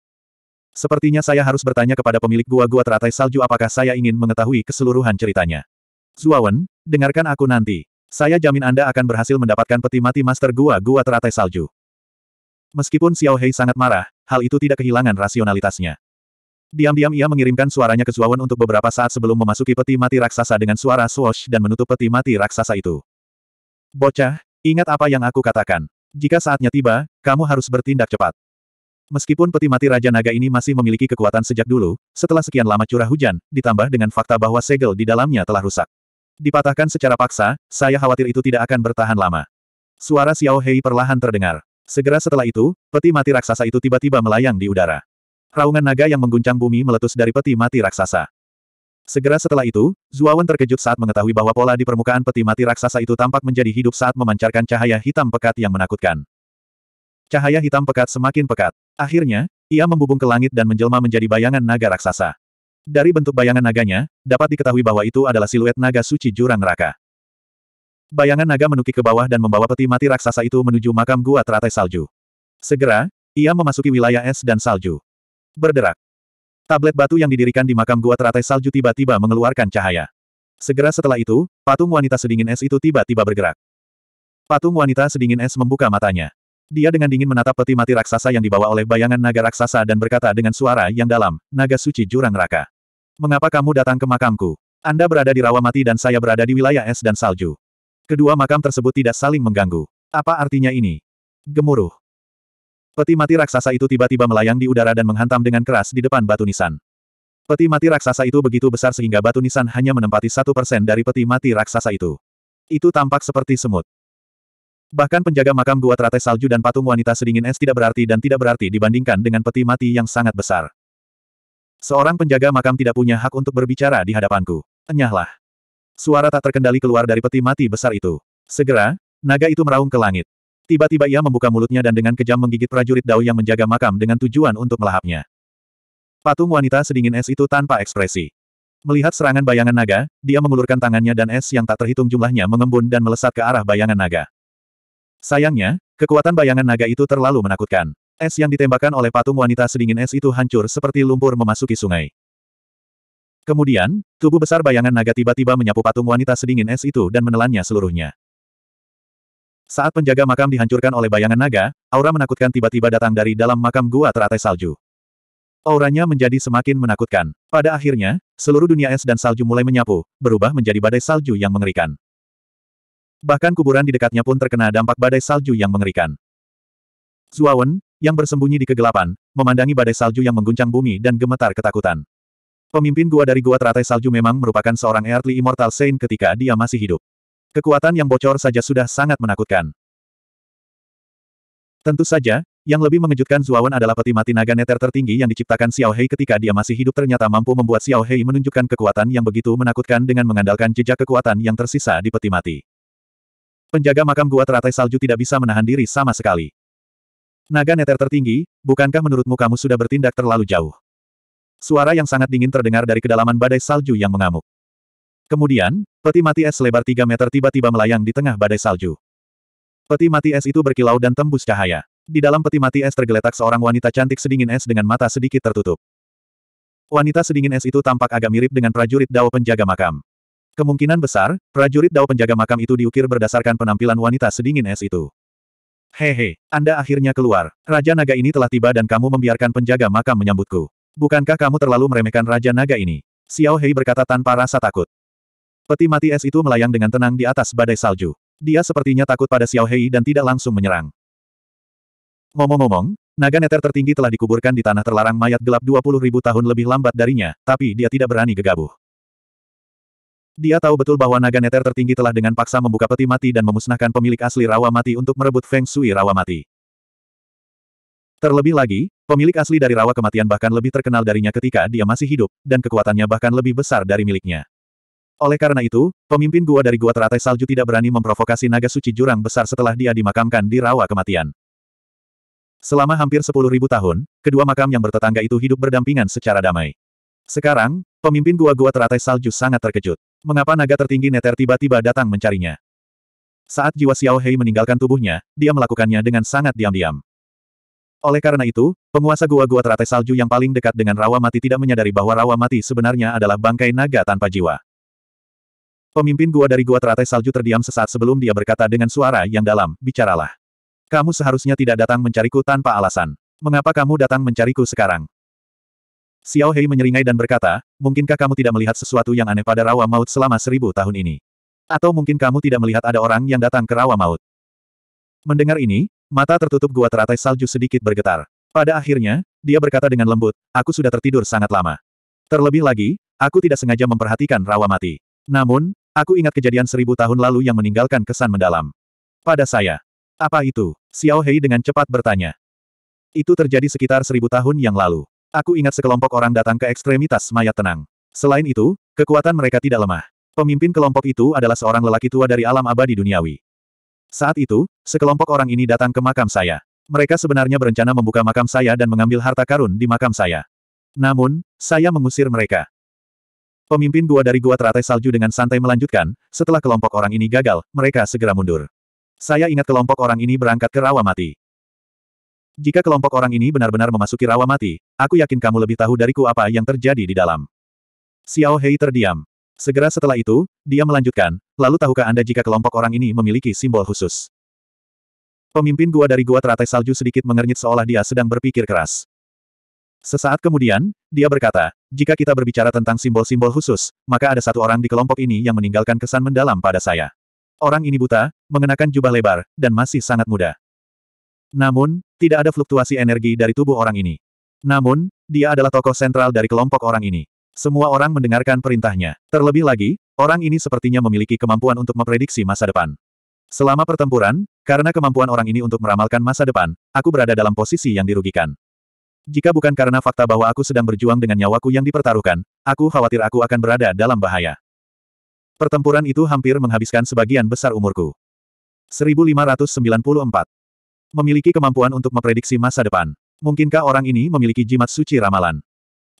Sepertinya saya harus bertanya kepada pemilik gua-gua teratai salju apakah saya ingin mengetahui keseluruhan ceritanya. Zuawan, dengarkan aku nanti. Saya jamin Anda akan berhasil mendapatkan peti mati master gua-gua teratai salju. Meskipun Xiao Hei sangat marah, hal itu tidak kehilangan rasionalitasnya. Diam-diam ia mengirimkan suaranya ke Zuawan untuk beberapa saat sebelum memasuki peti mati raksasa dengan suara swoosh dan menutup peti mati raksasa itu. Bocah, ingat apa yang aku katakan. Jika saatnya tiba, kamu harus bertindak cepat. Meskipun peti mati Raja Naga ini masih memiliki kekuatan sejak dulu, setelah sekian lama curah hujan, ditambah dengan fakta bahwa segel di dalamnya telah rusak. Dipatahkan secara paksa, saya khawatir itu tidak akan bertahan lama. Suara Xiao Hei perlahan terdengar. Segera setelah itu, peti mati raksasa itu tiba-tiba melayang di udara. Raungan naga yang mengguncang bumi meletus dari peti mati raksasa. Segera setelah itu, Zuawan terkejut saat mengetahui bahwa pola di permukaan peti mati raksasa itu tampak menjadi hidup saat memancarkan cahaya hitam pekat yang menakutkan. Cahaya hitam pekat semakin pekat. Akhirnya, ia membubung ke langit dan menjelma menjadi bayangan naga raksasa. Dari bentuk bayangan naganya, dapat diketahui bahwa itu adalah siluet naga suci jurang neraka. Bayangan naga menukik ke bawah dan membawa peti mati raksasa itu menuju makam gua teratai salju. Segera, ia memasuki wilayah es dan salju. Berderak. Tablet batu yang didirikan di makam gua teratai salju tiba-tiba mengeluarkan cahaya. Segera setelah itu, patung wanita sedingin es itu tiba-tiba bergerak. Patung wanita sedingin es membuka matanya. Dia dengan dingin menatap peti mati raksasa yang dibawa oleh bayangan naga raksasa dan berkata dengan suara yang dalam, naga suci jurang raka. Mengapa kamu datang ke makamku? Anda berada di rawa mati dan saya berada di wilayah es dan salju. Kedua makam tersebut tidak saling mengganggu. Apa artinya ini? Gemuruh. Peti mati raksasa itu tiba-tiba melayang di udara dan menghantam dengan keras di depan batu nisan. Peti mati raksasa itu begitu besar sehingga batu nisan hanya menempati satu persen dari peti mati raksasa itu. Itu tampak seperti semut. Bahkan penjaga makam gua teratai salju dan patung wanita sedingin es tidak berarti dan tidak berarti dibandingkan dengan peti mati yang sangat besar. Seorang penjaga makam tidak punya hak untuk berbicara di hadapanku. Enyahlah. Suara tak terkendali keluar dari peti mati besar itu. Segera, naga itu meraung ke langit. Tiba-tiba ia membuka mulutnya dan dengan kejam menggigit prajurit Dao yang menjaga makam dengan tujuan untuk melahapnya. Patung wanita sedingin es itu tanpa ekspresi. Melihat serangan bayangan naga, dia mengulurkan tangannya dan es yang tak terhitung jumlahnya mengembun dan melesat ke arah bayangan naga. Sayangnya, kekuatan bayangan naga itu terlalu menakutkan. Es yang ditembakkan oleh patung wanita sedingin es itu hancur seperti lumpur memasuki sungai. Kemudian, tubuh besar bayangan naga tiba-tiba menyapu patung wanita sedingin es itu dan menelannya seluruhnya. Saat penjaga makam dihancurkan oleh bayangan naga, aura menakutkan tiba-tiba datang dari dalam makam gua teratai salju. Auranya menjadi semakin menakutkan. Pada akhirnya, seluruh dunia es dan salju mulai menyapu, berubah menjadi badai salju yang mengerikan. Bahkan kuburan di dekatnya pun terkena dampak badai salju yang mengerikan. Zuawan, yang bersembunyi di kegelapan, memandangi badai salju yang mengguncang bumi dan gemetar ketakutan. Pemimpin gua dari gua teratai salju memang merupakan seorang Earthly Immortal Saint ketika dia masih hidup. Kekuatan yang bocor saja sudah sangat menakutkan. Tentu saja, yang lebih mengejutkan Zuawan adalah peti mati naga neter tertinggi yang diciptakan Xiao Hei ketika dia masih hidup ternyata mampu membuat Xiao Hei menunjukkan kekuatan yang begitu menakutkan dengan mengandalkan jejak kekuatan yang tersisa di peti mati. Penjaga makam gua teratai salju tidak bisa menahan diri sama sekali. Naga neter tertinggi, bukankah menurutmu kamu sudah bertindak terlalu jauh? Suara yang sangat dingin terdengar dari kedalaman badai salju yang mengamuk. Kemudian, peti mati es lebar 3 meter tiba-tiba melayang di tengah badai salju. Peti mati es itu berkilau dan tembus cahaya. Di dalam peti mati es tergeletak seorang wanita cantik sedingin es dengan mata sedikit tertutup. Wanita sedingin es itu tampak agak mirip dengan prajurit Dao penjaga makam. Kemungkinan besar, prajurit Dao penjaga makam itu diukir berdasarkan penampilan wanita sedingin es itu. Hehe, Anda akhirnya keluar. Raja Naga ini telah tiba dan kamu membiarkan penjaga makam menyambutku. Bukankah kamu terlalu meremehkan Raja Naga ini? Xiao Hei berkata tanpa rasa takut. Peti mati es itu melayang dengan tenang di atas badai salju. Dia sepertinya takut pada Xiao Hei dan tidak langsung menyerang. Ngomong-ngomong, naga neter tertinggi telah dikuburkan di tanah terlarang mayat gelap 20.000 tahun lebih lambat darinya, tapi dia tidak berani gegabah. Dia tahu betul bahwa naga neter tertinggi telah dengan paksa membuka peti mati dan memusnahkan pemilik asli rawa mati untuk merebut Feng Shui rawa mati. Terlebih lagi, pemilik asli dari rawa kematian bahkan lebih terkenal darinya ketika dia masih hidup, dan kekuatannya bahkan lebih besar dari miliknya. Oleh karena itu, pemimpin gua dari gua teratai salju tidak berani memprovokasi naga suci jurang besar setelah dia dimakamkan di rawa kematian. Selama hampir 10.000 tahun, kedua makam yang bertetangga itu hidup berdampingan secara damai. Sekarang, pemimpin gua-gua teratai salju sangat terkejut. Mengapa naga tertinggi Neter tiba-tiba datang mencarinya? Saat jiwa Xiao Hei meninggalkan tubuhnya, dia melakukannya dengan sangat diam-diam. Oleh karena itu, penguasa gua-gua teratai salju yang paling dekat dengan rawa mati tidak menyadari bahwa rawa mati sebenarnya adalah bangkai naga tanpa jiwa. Pemimpin gua dari gua teratai salju terdiam sesaat sebelum dia berkata dengan suara yang dalam, bicaralah. Kamu seharusnya tidak datang mencariku tanpa alasan. Mengapa kamu datang mencariku sekarang? Xiao Hei menyeringai dan berkata, mungkinkah kamu tidak melihat sesuatu yang aneh pada rawa maut selama seribu tahun ini? Atau mungkin kamu tidak melihat ada orang yang datang ke rawa maut? Mendengar ini, mata tertutup gua teratai salju sedikit bergetar. Pada akhirnya, dia berkata dengan lembut, aku sudah tertidur sangat lama. Terlebih lagi, aku tidak sengaja memperhatikan rawa mati. Namun, aku ingat kejadian seribu tahun lalu yang meninggalkan kesan mendalam. Pada saya. Apa itu? Xiao Hei dengan cepat bertanya. Itu terjadi sekitar seribu tahun yang lalu. Aku ingat sekelompok orang datang ke ekstremitas mayat tenang. Selain itu, kekuatan mereka tidak lemah. Pemimpin kelompok itu adalah seorang lelaki tua dari alam abadi duniawi. Saat itu, sekelompok orang ini datang ke makam saya. Mereka sebenarnya berencana membuka makam saya dan mengambil harta karun di makam saya. Namun, saya mengusir mereka. Pemimpin gua dari gua teratai salju dengan santai melanjutkan, setelah kelompok orang ini gagal, mereka segera mundur. Saya ingat kelompok orang ini berangkat ke rawa mati. Jika kelompok orang ini benar-benar memasuki rawa mati, aku yakin kamu lebih tahu dariku apa yang terjadi di dalam. Xiao Hei terdiam. Segera setelah itu, dia melanjutkan, lalu tahukah Anda jika kelompok orang ini memiliki simbol khusus? Pemimpin gua dari gua teratai salju sedikit mengernyit seolah dia sedang berpikir keras. Sesaat kemudian, dia berkata, jika kita berbicara tentang simbol-simbol khusus, maka ada satu orang di kelompok ini yang meninggalkan kesan mendalam pada saya. Orang ini buta, mengenakan jubah lebar, dan masih sangat muda. Namun, tidak ada fluktuasi energi dari tubuh orang ini. Namun, dia adalah tokoh sentral dari kelompok orang ini. Semua orang mendengarkan perintahnya. Terlebih lagi, orang ini sepertinya memiliki kemampuan untuk memprediksi masa depan. Selama pertempuran, karena kemampuan orang ini untuk meramalkan masa depan, aku berada dalam posisi yang dirugikan. Jika bukan karena fakta bahwa aku sedang berjuang dengan nyawaku yang dipertaruhkan, aku khawatir aku akan berada dalam bahaya. Pertempuran itu hampir menghabiskan sebagian besar umurku. 1594 Memiliki kemampuan untuk memprediksi masa depan. Mungkinkah orang ini memiliki jimat suci ramalan?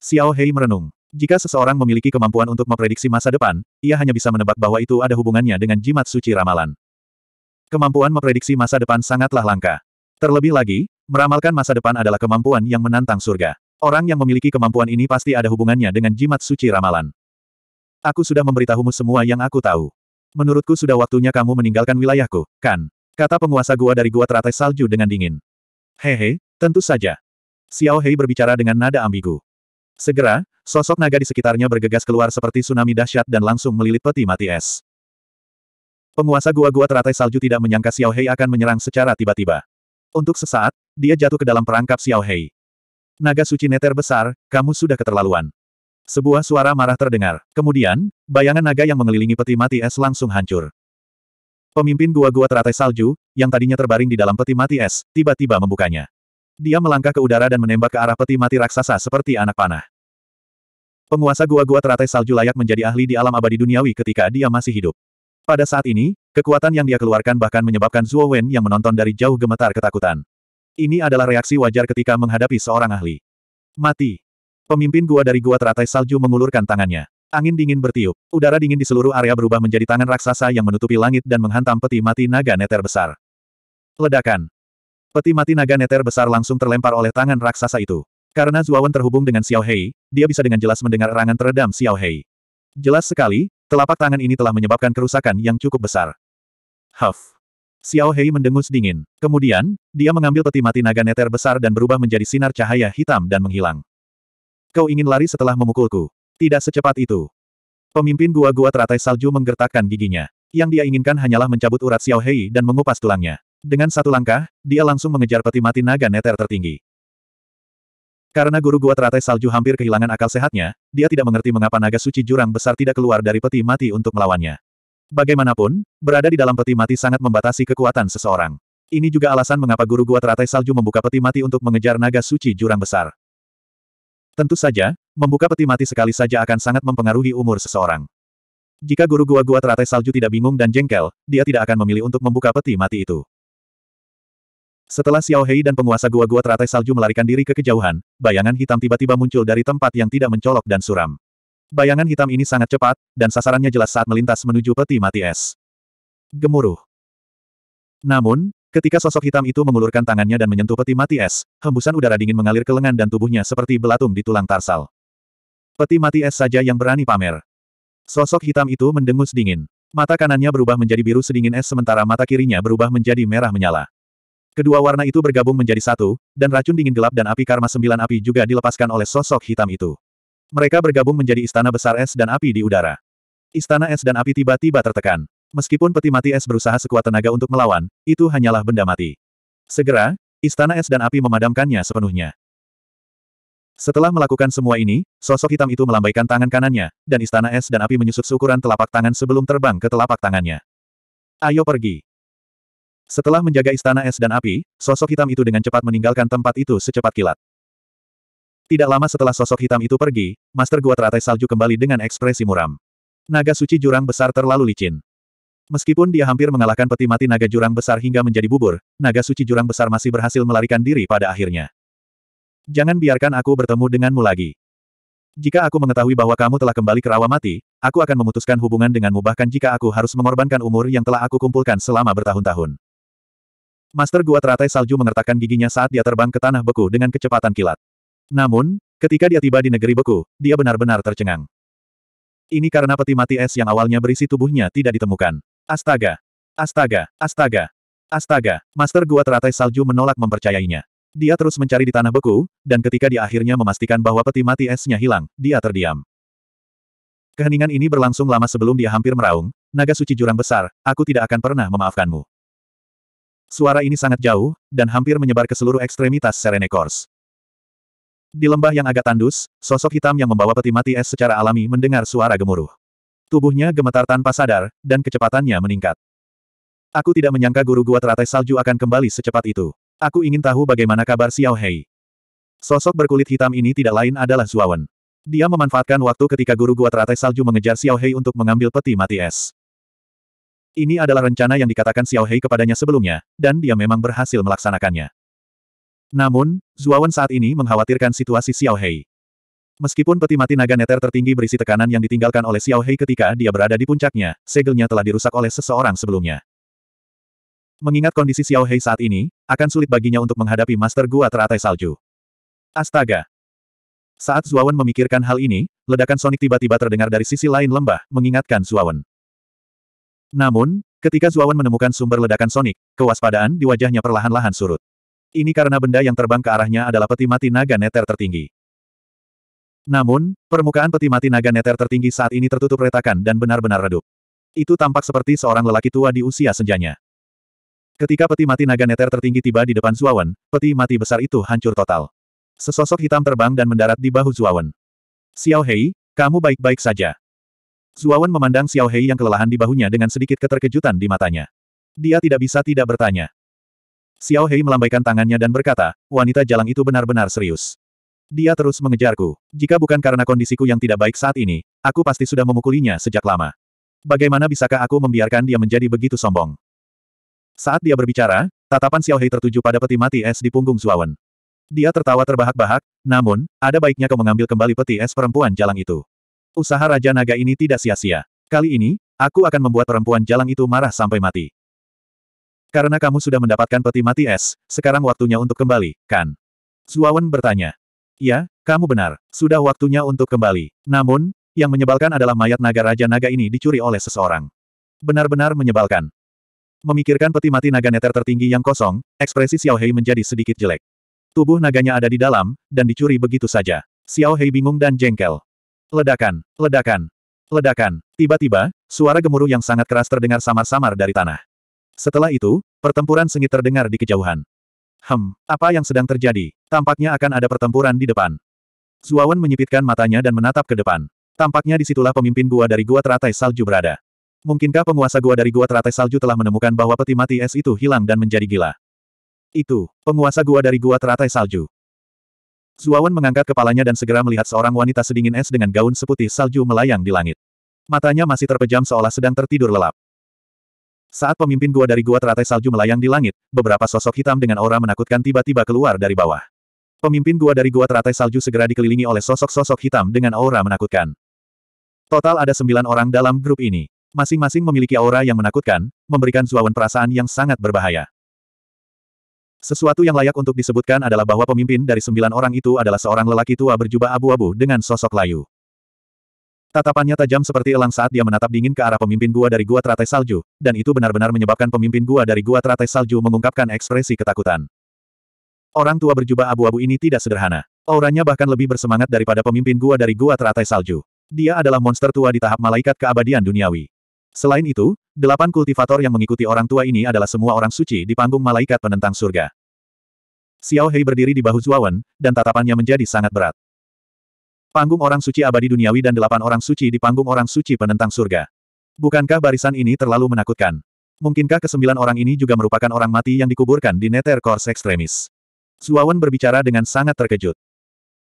Xiao Hei merenung. Jika seseorang memiliki kemampuan untuk memprediksi masa depan, ia hanya bisa menebak bahwa itu ada hubungannya dengan jimat suci ramalan. Kemampuan memprediksi masa depan sangatlah langka. Terlebih lagi, meramalkan masa depan adalah kemampuan yang menantang surga. Orang yang memiliki kemampuan ini pasti ada hubungannya dengan jimat suci ramalan. Aku sudah memberitahumu semua yang aku tahu. Menurutku sudah waktunya kamu meninggalkan wilayahku, kan? Kata penguasa gua dari gua teratai salju dengan dingin. Hehe, tentu saja. Xiao Hei berbicara dengan nada ambigu. Segera, sosok naga di sekitarnya bergegas keluar seperti tsunami dahsyat dan langsung melilit peti mati es. Penguasa gua-gua teratai salju tidak menyangka Xiao Hei akan menyerang secara tiba-tiba. Untuk sesaat, dia jatuh ke dalam perangkap Xiao Hei. Naga suci neter besar, kamu sudah keterlaluan. Sebuah suara marah terdengar. Kemudian, bayangan naga yang mengelilingi peti mati es langsung hancur. Pemimpin gua-gua teratai salju, yang tadinya terbaring di dalam peti mati es, tiba-tiba membukanya. Dia melangkah ke udara dan menembak ke arah peti mati raksasa seperti anak panah. Penguasa gua-gua teratai salju layak menjadi ahli di alam abadi duniawi ketika dia masih hidup. Pada saat ini, kekuatan yang dia keluarkan bahkan menyebabkan Zhuo Wen yang menonton dari jauh gemetar ketakutan. Ini adalah reaksi wajar ketika menghadapi seorang ahli. Mati. Pemimpin gua dari gua teratai salju mengulurkan tangannya. Angin dingin bertiup. Udara dingin di seluruh area berubah menjadi tangan raksasa yang menutupi langit dan menghantam peti mati naga neter besar. Ledakan. Peti mati naga neter besar langsung terlempar oleh tangan raksasa itu. Karena Zuawan terhubung dengan Xiao Hei, dia bisa dengan jelas mendengar erangan teredam Xiao Hei. Jelas sekali, telapak tangan ini telah menyebabkan kerusakan yang cukup besar. Huff. Xiao Hei mendengus dingin. Kemudian, dia mengambil peti mati naga neter besar dan berubah menjadi sinar cahaya hitam dan menghilang. Kau ingin lari setelah memukulku. Tidak secepat itu. Pemimpin gua-gua teratai salju menggertakkan giginya. Yang dia inginkan hanyalah mencabut urat Xiao Hei dan mengupas tulangnya. Dengan satu langkah, dia langsung mengejar peti mati naga neter tertinggi. Karena guru gua teratai salju hampir kehilangan akal sehatnya, dia tidak mengerti mengapa naga suci jurang besar tidak keluar dari peti mati untuk melawannya. Bagaimanapun, berada di dalam peti mati sangat membatasi kekuatan seseorang. Ini juga alasan mengapa guru gua teratai salju membuka peti mati untuk mengejar naga suci jurang besar. Tentu saja, membuka peti mati sekali saja akan sangat mempengaruhi umur seseorang. Jika guru gua-gua teratai salju tidak bingung dan jengkel, dia tidak akan memilih untuk membuka peti mati itu. Setelah Xiao Hei dan penguasa gua-gua teratai salju melarikan diri ke kejauhan, bayangan hitam tiba-tiba muncul dari tempat yang tidak mencolok dan suram. Bayangan hitam ini sangat cepat, dan sasarannya jelas saat melintas menuju peti mati es. Gemuruh. Namun, Ketika sosok hitam itu mengulurkan tangannya dan menyentuh peti mati es, hembusan udara dingin mengalir ke lengan dan tubuhnya seperti belatung di tulang tarsal. Peti mati es saja yang berani pamer. Sosok hitam itu mendengus dingin. Mata kanannya berubah menjadi biru sedingin es sementara mata kirinya berubah menjadi merah menyala. Kedua warna itu bergabung menjadi satu, dan racun dingin gelap dan api karma sembilan api juga dilepaskan oleh sosok hitam itu. Mereka bergabung menjadi istana besar es dan api di udara. Istana es dan api tiba-tiba tertekan. Meskipun peti mati es berusaha sekuat tenaga untuk melawan, itu hanyalah benda mati. Segera, istana es dan api memadamkannya sepenuhnya. Setelah melakukan semua ini, sosok hitam itu melambaikan tangan kanannya, dan istana es dan api menyusut seukuran telapak tangan sebelum terbang ke telapak tangannya. Ayo pergi. Setelah menjaga istana es dan api, sosok hitam itu dengan cepat meninggalkan tempat itu secepat kilat. Tidak lama setelah sosok hitam itu pergi, Master Gua Teratai Salju kembali dengan ekspresi muram. Naga suci jurang besar terlalu licin. Meskipun dia hampir mengalahkan peti mati naga jurang besar hingga menjadi bubur, naga suci jurang besar masih berhasil melarikan diri pada akhirnya. Jangan biarkan aku bertemu denganmu lagi. Jika aku mengetahui bahwa kamu telah kembali ke rawa mati, aku akan memutuskan hubungan denganmu bahkan jika aku harus mengorbankan umur yang telah aku kumpulkan selama bertahun-tahun. Master Gua Teratai Salju mengertakkan giginya saat dia terbang ke tanah beku dengan kecepatan kilat. Namun, ketika dia tiba di negeri beku, dia benar-benar tercengang. Ini karena peti mati es yang awalnya berisi tubuhnya tidak ditemukan. Astaga! Astaga! Astaga! Astaga! Master Gua Teratai Salju menolak mempercayainya. Dia terus mencari di tanah beku, dan ketika dia akhirnya memastikan bahwa peti mati esnya hilang, dia terdiam. Keheningan ini berlangsung lama sebelum dia hampir meraung, naga suci jurang besar, aku tidak akan pernah memaafkanmu. Suara ini sangat jauh, dan hampir menyebar ke seluruh ekstremitas Serene Kors. Di lembah yang agak tandus, sosok hitam yang membawa peti mati es secara alami mendengar suara gemuruh. Tubuhnya gemetar tanpa sadar, dan kecepatannya meningkat. Aku tidak menyangka guru gua teratai salju akan kembali secepat itu. Aku ingin tahu bagaimana kabar Xiao Hei. Sosok berkulit hitam ini tidak lain adalah Zuawan. Dia memanfaatkan waktu ketika guru gua teratai salju mengejar Xiao Hei untuk mengambil peti mati es. Ini adalah rencana yang dikatakan Xiao Hei kepadanya sebelumnya, dan dia memang berhasil melaksanakannya. Namun, Zuawan saat ini mengkhawatirkan situasi Xiao Hei. Meskipun peti mati naga neter tertinggi berisi tekanan yang ditinggalkan oleh Xiao Hei ketika dia berada di puncaknya, segelnya telah dirusak oleh seseorang sebelumnya. Mengingat kondisi Xiao Hei saat ini, akan sulit baginya untuk menghadapi master gua teratai salju. Astaga! Saat Zuawan memikirkan hal ini, ledakan sonik tiba-tiba terdengar dari sisi lain lembah, mengingatkan Zuawan. Namun, ketika Zuawan menemukan sumber ledakan sonik, kewaspadaan di wajahnya perlahan-lahan surut. Ini karena benda yang terbang ke arahnya adalah peti mati naga neter tertinggi. Namun, permukaan peti mati naga neter tertinggi saat ini tertutup retakan dan benar-benar redup. Itu tampak seperti seorang lelaki tua di usia senjanya. Ketika peti mati naga neter tertinggi tiba di depan Zuawan, peti mati besar itu hancur total. Sesosok hitam terbang dan mendarat di bahu Zuawan. Xiao Hei, kamu baik-baik saja. Zuawan memandang Xiao Hei yang kelelahan di bahunya dengan sedikit keterkejutan di matanya. Dia tidak bisa tidak bertanya. Xiao Hei melambaikan tangannya dan berkata, wanita jalang itu benar-benar serius. Dia terus mengejarku. Jika bukan karena kondisiku yang tidak baik saat ini, aku pasti sudah memukulinya sejak lama. Bagaimana bisakah aku membiarkan dia menjadi begitu sombong? Saat dia berbicara, tatapan Xiao Hei tertuju pada peti mati es di punggung Zuawan. Dia tertawa terbahak-bahak, namun, ada baiknya kau mengambil kembali peti es perempuan jalang itu. Usaha Raja Naga ini tidak sia-sia. Kali ini, aku akan membuat perempuan jalang itu marah sampai mati. Karena kamu sudah mendapatkan peti mati es, sekarang waktunya untuk kembali, kan? Zuawan bertanya. Ya, kamu benar. Sudah waktunya untuk kembali. Namun, yang menyebalkan adalah mayat naga Raja Naga ini dicuri oleh seseorang. Benar-benar menyebalkan. Memikirkan peti mati naga neter tertinggi yang kosong, ekspresi Xiao Hei menjadi sedikit jelek. Tubuh naganya ada di dalam, dan dicuri begitu saja. Xiao Hei bingung dan jengkel. Ledakan, ledakan, ledakan. Tiba-tiba, suara gemuruh yang sangat keras terdengar samar-samar dari tanah. Setelah itu, pertempuran sengit terdengar di kejauhan. Hem, apa yang sedang terjadi? Tampaknya akan ada pertempuran di depan. Zuawan menyipitkan matanya dan menatap ke depan. Tampaknya disitulah pemimpin gua dari gua teratai salju berada. Mungkinkah penguasa gua dari gua teratai salju telah menemukan bahwa peti mati es itu hilang dan menjadi gila? Itu, penguasa gua dari gua teratai salju. Zuawan mengangkat kepalanya dan segera melihat seorang wanita sedingin es dengan gaun seputih salju melayang di langit. Matanya masih terpejam seolah sedang tertidur lelap. Saat pemimpin gua dari gua teratai salju melayang di langit, beberapa sosok hitam dengan aura menakutkan tiba-tiba keluar dari bawah. Pemimpin gua dari gua teratai salju segera dikelilingi oleh sosok-sosok hitam dengan aura menakutkan. Total ada sembilan orang dalam grup ini. Masing-masing memiliki aura yang menakutkan, memberikan suawan perasaan yang sangat berbahaya. Sesuatu yang layak untuk disebutkan adalah bahwa pemimpin dari sembilan orang itu adalah seorang lelaki tua berjubah abu-abu dengan sosok layu. Tatapannya tajam seperti elang saat dia menatap dingin ke arah pemimpin gua dari gua teratai salju, dan itu benar-benar menyebabkan pemimpin gua dari gua teratai salju mengungkapkan ekspresi ketakutan. Orang tua berjubah abu-abu ini tidak sederhana. Auranya bahkan lebih bersemangat daripada pemimpin gua dari gua teratai salju. Dia adalah monster tua di tahap malaikat keabadian duniawi. Selain itu, delapan kultivator yang mengikuti orang tua ini adalah semua orang suci di panggung malaikat penentang surga. Xiao Hei berdiri di bahu Zuawan, dan tatapannya menjadi sangat berat. Panggung orang suci abadi duniawi dan delapan orang suci di panggung orang suci penentang surga. Bukankah barisan ini terlalu menakutkan? Mungkinkah kesembilan orang ini juga merupakan orang mati yang dikuburkan di Nether Course Extremis? Zuawan berbicara dengan sangat terkejut.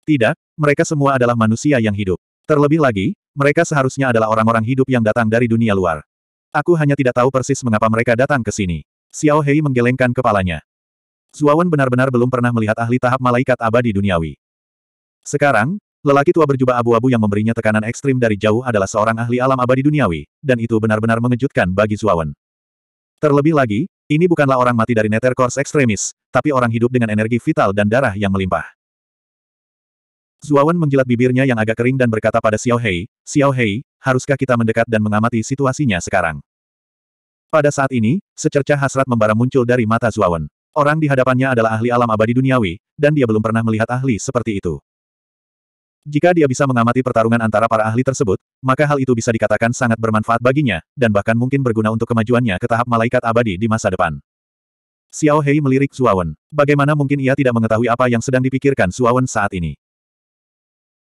Tidak, mereka semua adalah manusia yang hidup. Terlebih lagi, mereka seharusnya adalah orang-orang hidup yang datang dari dunia luar. Aku hanya tidak tahu persis mengapa mereka datang ke sini. Xiao Hei menggelengkan kepalanya. Zuawan benar-benar belum pernah melihat ahli tahap malaikat abadi duniawi. Sekarang, Lelaki tua berjubah abu-abu yang memberinya tekanan ekstrim dari jauh adalah seorang ahli alam abadi duniawi, dan itu benar-benar mengejutkan bagi Zuawan. Terlebih lagi, ini bukanlah orang mati dari Nether course ekstremis, tapi orang hidup dengan energi vital dan darah yang melimpah. Zuawan menjilat bibirnya yang agak kering dan berkata pada Xiao Hei, Xiao Hei, haruskah kita mendekat dan mengamati situasinya sekarang? Pada saat ini, secercah hasrat membara muncul dari mata Zuawan. Orang di hadapannya adalah ahli alam abadi duniawi, dan dia belum pernah melihat ahli seperti itu. Jika dia bisa mengamati pertarungan antara para ahli tersebut, maka hal itu bisa dikatakan sangat bermanfaat baginya, dan bahkan mungkin berguna untuk kemajuannya ke tahap malaikat abadi di masa depan. Xiao Hei melirik Zuawan. Bagaimana mungkin ia tidak mengetahui apa yang sedang dipikirkan Zuawan saat ini?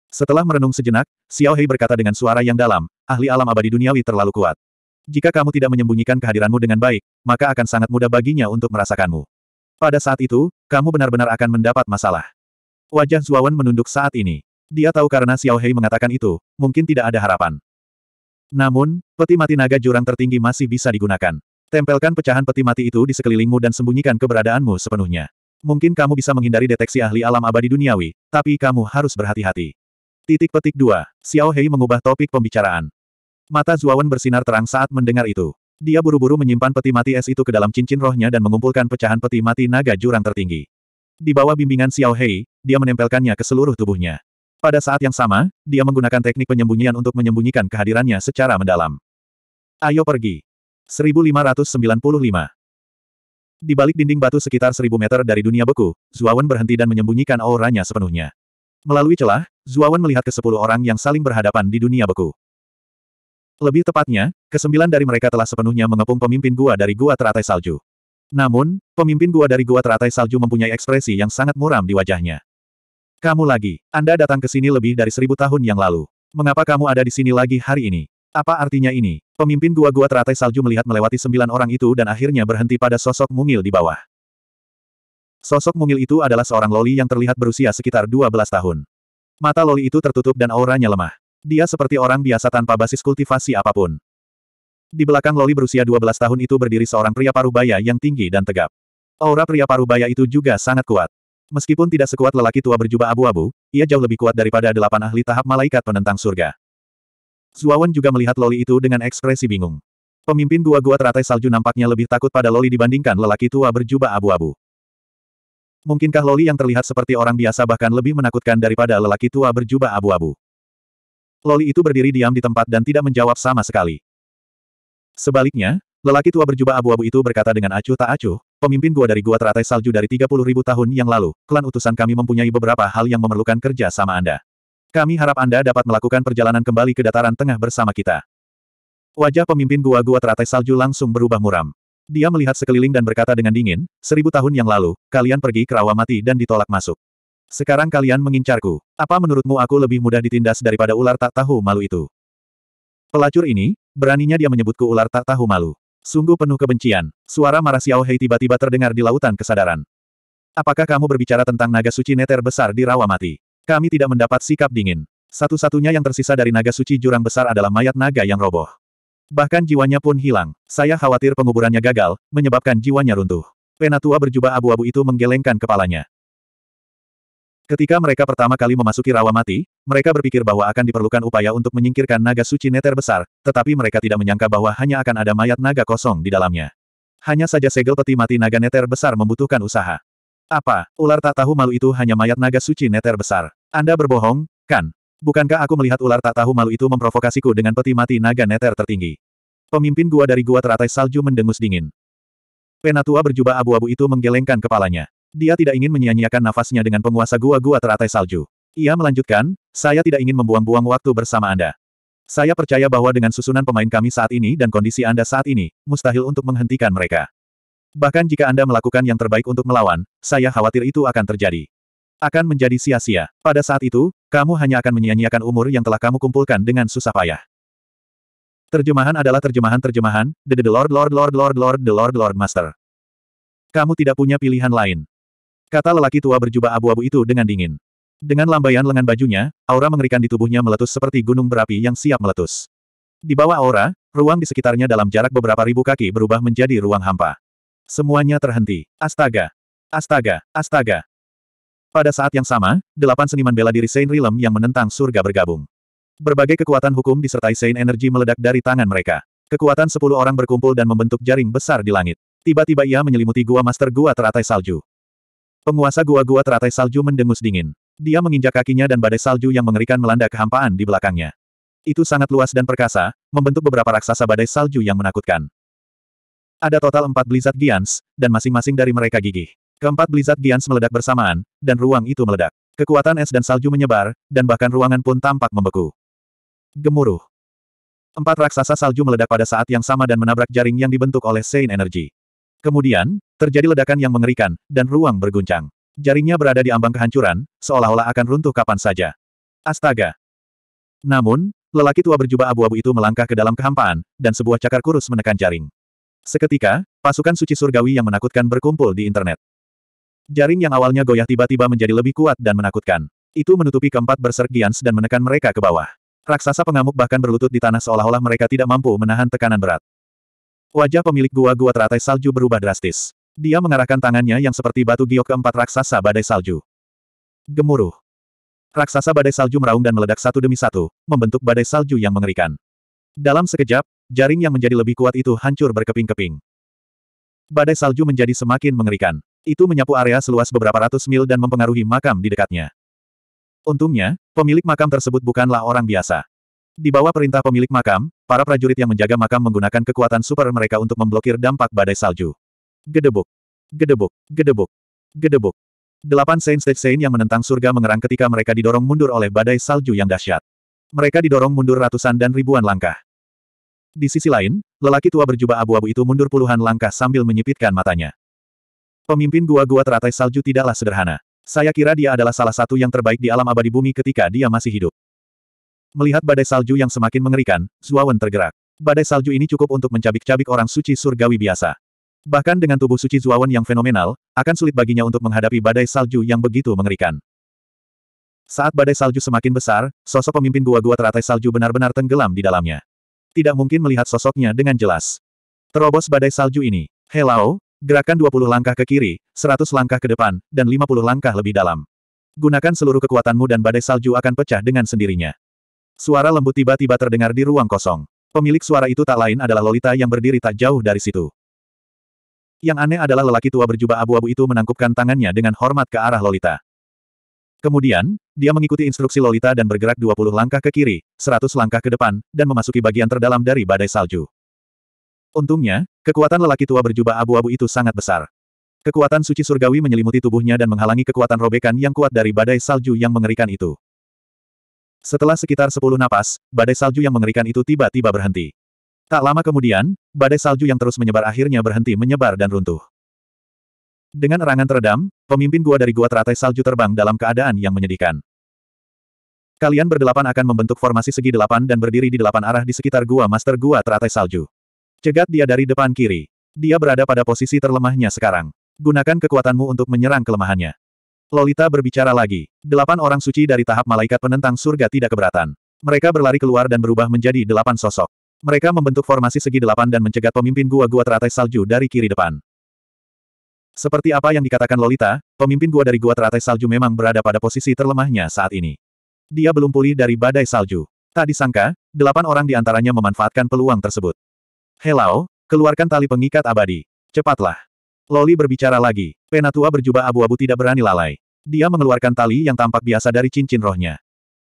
Setelah merenung sejenak, Xiao Hei berkata dengan suara yang dalam, ahli alam abadi duniawi terlalu kuat. Jika kamu tidak menyembunyikan kehadiranmu dengan baik, maka akan sangat mudah baginya untuk merasakanmu. Pada saat itu, kamu benar-benar akan mendapat masalah. Wajah Zuawan menunduk saat ini. Dia tahu karena Xiao Hei mengatakan itu, mungkin tidak ada harapan. Namun, peti mati naga jurang tertinggi masih bisa digunakan. Tempelkan pecahan peti mati itu di sekelilingmu dan sembunyikan keberadaanmu sepenuhnya. Mungkin kamu bisa menghindari deteksi ahli alam abadi duniawi, tapi kamu harus berhati-hati. Titik petik 2. Xiao Hei mengubah topik pembicaraan. Mata Zuawan bersinar terang saat mendengar itu. Dia buru-buru menyimpan peti mati es itu ke dalam cincin rohnya dan mengumpulkan pecahan peti mati naga jurang tertinggi. Di bawah bimbingan Xiao Hei, dia menempelkannya ke seluruh tubuhnya. Pada saat yang sama, dia menggunakan teknik penyembunyian untuk menyembunyikan kehadirannya secara mendalam. Ayo pergi. 1595 Di balik dinding batu sekitar 1000 meter dari dunia beku, Zuawan berhenti dan menyembunyikan auranya sepenuhnya. Melalui celah, Zuawan melihat ke sepuluh orang yang saling berhadapan di dunia beku. Lebih tepatnya, kesembilan dari mereka telah sepenuhnya mengepung pemimpin gua dari gua teratai salju. Namun, pemimpin gua dari gua teratai salju mempunyai ekspresi yang sangat muram di wajahnya. Kamu lagi, Anda datang ke sini lebih dari seribu tahun yang lalu. Mengapa kamu ada di sini lagi hari ini? Apa artinya ini? Pemimpin gua-gua teratai salju melihat melewati sembilan orang itu dan akhirnya berhenti pada sosok mungil di bawah. Sosok mungil itu adalah seorang loli yang terlihat berusia sekitar 12 tahun. Mata loli itu tertutup dan auranya lemah. Dia seperti orang biasa tanpa basis kultivasi apapun. Di belakang Loli berusia 12 tahun itu berdiri seorang pria parubaya yang tinggi dan tegap. Aura pria parubaya itu juga sangat kuat. Meskipun tidak sekuat lelaki tua berjubah abu-abu, ia jauh lebih kuat daripada delapan ahli tahap malaikat penentang surga. Zuawan juga melihat Loli itu dengan ekspresi bingung. Pemimpin gua-gua teratai salju nampaknya lebih takut pada Loli dibandingkan lelaki tua berjubah abu-abu. Mungkinkah Loli yang terlihat seperti orang biasa bahkan lebih menakutkan daripada lelaki tua berjubah abu-abu? Loli itu berdiri diam di tempat dan tidak menjawab sama sekali. Sebaliknya, lelaki tua berjubah abu-abu itu berkata dengan acuh tak acuh, Pemimpin gua dari gua teratai salju dari ribu tahun yang lalu, klan utusan kami mempunyai beberapa hal yang memerlukan kerja sama Anda. Kami harap Anda dapat melakukan perjalanan kembali ke dataran tengah bersama kita. Wajah pemimpin gua-gua teratai salju langsung berubah muram. Dia melihat sekeliling dan berkata dengan dingin, seribu tahun yang lalu, kalian pergi ke rawa mati dan ditolak masuk. Sekarang kalian mengincarku. Apa menurutmu aku lebih mudah ditindas daripada ular tak tahu malu itu? Pelacur ini, beraninya dia menyebutku ular tak tahu malu. Sungguh penuh kebencian, suara marah Xiao Hei tiba-tiba terdengar di lautan kesadaran. Apakah kamu berbicara tentang naga suci neter besar di rawa mati? Kami tidak mendapat sikap dingin. Satu-satunya yang tersisa dari naga suci jurang besar adalah mayat naga yang roboh. Bahkan jiwanya pun hilang. Saya khawatir penguburannya gagal, menyebabkan jiwanya runtuh. Penatua berjubah abu-abu itu menggelengkan kepalanya. Ketika mereka pertama kali memasuki rawa mati, mereka berpikir bahwa akan diperlukan upaya untuk menyingkirkan naga suci neter besar, tetapi mereka tidak menyangka bahwa hanya akan ada mayat naga kosong di dalamnya. Hanya saja segel peti mati naga neter besar membutuhkan usaha. Apa, ular tak tahu malu itu hanya mayat naga suci neter besar? Anda berbohong, kan? Bukankah aku melihat ular tak tahu malu itu memprovokasiku dengan peti mati naga neter tertinggi? Pemimpin gua dari gua teratai salju mendengus dingin. Penatua berjubah abu-abu itu menggelengkan kepalanya. Dia tidak ingin menyia-nyiakan nafasnya dengan penguasa gua-gua teratai salju. Ia melanjutkan, saya tidak ingin membuang-buang waktu bersama Anda. Saya percaya bahwa dengan susunan pemain kami saat ini dan kondisi Anda saat ini, mustahil untuk menghentikan mereka. Bahkan jika Anda melakukan yang terbaik untuk melawan, saya khawatir itu akan terjadi. Akan menjadi sia-sia. Pada saat itu, kamu hanya akan menyia-nyiakan umur yang telah kamu kumpulkan dengan susah payah. Terjemahan adalah terjemahan-terjemahan, the, the Lord Lord Lord Lord Lord the Lord Lord Master. Kamu tidak punya pilihan lain. Kata lelaki tua berjubah abu-abu itu dengan dingin. Dengan lambaian lengan bajunya, aura mengerikan di tubuhnya meletus seperti gunung berapi yang siap meletus. Di bawah aura, ruang di sekitarnya dalam jarak beberapa ribu kaki berubah menjadi ruang hampa. Semuanya terhenti. Astaga! Astaga! Astaga! Pada saat yang sama, delapan seniman bela diri Saint Realm yang menentang surga bergabung. Berbagai kekuatan hukum disertai Saint Energy meledak dari tangan mereka. Kekuatan sepuluh orang berkumpul dan membentuk jaring besar di langit. Tiba-tiba ia menyelimuti gua master gua teratai salju. Penguasa gua-gua teratai salju mendengus dingin. Dia menginjak kakinya dan badai salju yang mengerikan melanda kehampaan di belakangnya. Itu sangat luas dan perkasa, membentuk beberapa raksasa badai salju yang menakutkan. Ada total empat Blizzard Giants, dan masing-masing dari mereka gigih. Keempat Blizzard Giants meledak bersamaan, dan ruang itu meledak. Kekuatan es dan salju menyebar, dan bahkan ruangan pun tampak membeku. Gemuruh. Empat raksasa salju meledak pada saat yang sama dan menabrak jaring yang dibentuk oleh Sein Energy. Kemudian, terjadi ledakan yang mengerikan, dan ruang berguncang. Jaringnya berada di ambang kehancuran, seolah-olah akan runtuh kapan saja. Astaga! Namun, lelaki tua berjubah abu-abu itu melangkah ke dalam kehampaan, dan sebuah cakar kurus menekan jaring. Seketika, pasukan suci surgawi yang menakutkan berkumpul di internet. Jaring yang awalnya goyah tiba-tiba menjadi lebih kuat dan menakutkan. Itu menutupi keempat bersergians dan menekan mereka ke bawah. Raksasa pengamuk bahkan berlutut di tanah seolah-olah mereka tidak mampu menahan tekanan berat. Wajah pemilik gua-gua teratai salju berubah drastis. Dia mengarahkan tangannya yang seperti batu giok keempat raksasa badai salju. Gemuruh. Raksasa badai salju meraung dan meledak satu demi satu, membentuk badai salju yang mengerikan. Dalam sekejap, jaring yang menjadi lebih kuat itu hancur berkeping-keping. Badai salju menjadi semakin mengerikan. Itu menyapu area seluas beberapa ratus mil dan mempengaruhi makam di dekatnya. Untungnya, pemilik makam tersebut bukanlah orang biasa. Di bawah perintah pemilik makam, Para prajurit yang menjaga makam menggunakan kekuatan super mereka untuk memblokir dampak badai salju. Gedebuk. Gedebuk. Gedebuk. Gedebuk. Delapan Saint Stage Saint yang menentang surga mengerang ketika mereka didorong mundur oleh badai salju yang dahsyat. Mereka didorong mundur ratusan dan ribuan langkah. Di sisi lain, lelaki tua berjubah abu-abu itu mundur puluhan langkah sambil menyipitkan matanya. Pemimpin gua-gua teratai salju tidaklah sederhana. Saya kira dia adalah salah satu yang terbaik di alam abadi bumi ketika dia masih hidup. Melihat badai salju yang semakin mengerikan, Zuawan tergerak. Badai salju ini cukup untuk mencabik-cabik orang suci surgawi biasa. Bahkan dengan tubuh suci Zuawan yang fenomenal, akan sulit baginya untuk menghadapi badai salju yang begitu mengerikan. Saat badai salju semakin besar, sosok pemimpin gua-gua teratai salju benar-benar tenggelam di dalamnya. Tidak mungkin melihat sosoknya dengan jelas. Terobos badai salju ini. Hello, Gerakan 20 langkah ke kiri, 100 langkah ke depan, dan 50 langkah lebih dalam. Gunakan seluruh kekuatanmu dan badai salju akan pecah dengan sendirinya. Suara lembut tiba-tiba terdengar di ruang kosong. Pemilik suara itu tak lain adalah Lolita yang berdiri tak jauh dari situ. Yang aneh adalah lelaki tua berjubah abu-abu itu menangkupkan tangannya dengan hormat ke arah Lolita. Kemudian, dia mengikuti instruksi Lolita dan bergerak 20 langkah ke kiri, 100 langkah ke depan, dan memasuki bagian terdalam dari badai salju. Untungnya, kekuatan lelaki tua berjubah abu-abu itu sangat besar. Kekuatan suci surgawi menyelimuti tubuhnya dan menghalangi kekuatan robekan yang kuat dari badai salju yang mengerikan itu. Setelah sekitar sepuluh napas, badai salju yang mengerikan itu tiba-tiba berhenti. Tak lama kemudian, badai salju yang terus menyebar akhirnya berhenti menyebar dan runtuh. Dengan erangan teredam, pemimpin gua dari gua teratai salju terbang dalam keadaan yang menyedihkan. Kalian berdelapan akan membentuk formasi segi delapan dan berdiri di delapan arah di sekitar gua master gua teratai salju. Cegat dia dari depan kiri. Dia berada pada posisi terlemahnya sekarang. Gunakan kekuatanmu untuk menyerang kelemahannya. Lolita berbicara lagi. Delapan orang suci dari tahap malaikat penentang surga tidak keberatan. Mereka berlari keluar dan berubah menjadi delapan sosok. Mereka membentuk formasi segi delapan dan mencegat pemimpin gua-gua teratai salju dari kiri depan. Seperti apa yang dikatakan Lolita, pemimpin gua dari gua teratai salju memang berada pada posisi terlemahnya saat ini. Dia belum pulih dari badai salju. Tak disangka, delapan orang di antaranya memanfaatkan peluang tersebut. Helau, keluarkan tali pengikat abadi. Cepatlah. Loli berbicara lagi. Penatua berjubah abu-abu tidak berani lalai. Dia mengeluarkan tali yang tampak biasa dari cincin rohnya.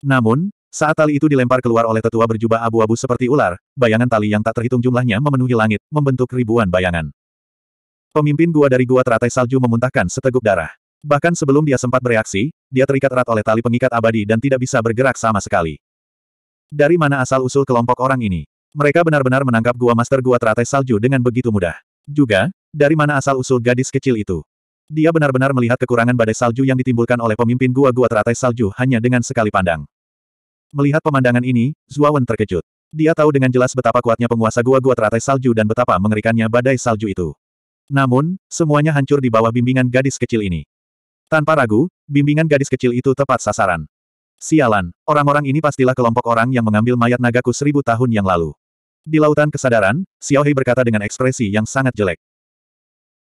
Namun, saat tali itu dilempar keluar oleh tetua berjubah abu-abu seperti ular, bayangan tali yang tak terhitung jumlahnya memenuhi langit, membentuk ribuan bayangan. Pemimpin gua dari gua teratai salju memuntahkan seteguk darah. Bahkan sebelum dia sempat bereaksi, dia terikat erat oleh tali pengikat abadi dan tidak bisa bergerak sama sekali. Dari mana asal-usul kelompok orang ini? Mereka benar-benar menangkap gua master gua teratai salju dengan begitu mudah. Juga, dari mana asal-usul gadis kecil itu? Dia benar-benar melihat kekurangan badai salju yang ditimbulkan oleh pemimpin gua-gua teratai salju hanya dengan sekali pandang. Melihat pemandangan ini, Wen terkejut. Dia tahu dengan jelas betapa kuatnya penguasa gua-gua teratai salju dan betapa mengerikannya badai salju itu. Namun, semuanya hancur di bawah bimbingan gadis kecil ini. Tanpa ragu, bimbingan gadis kecil itu tepat sasaran. Sialan, orang-orang ini pastilah kelompok orang yang mengambil mayat nagaku seribu tahun yang lalu. Di lautan kesadaran, Xiao Hei berkata dengan ekspresi yang sangat jelek.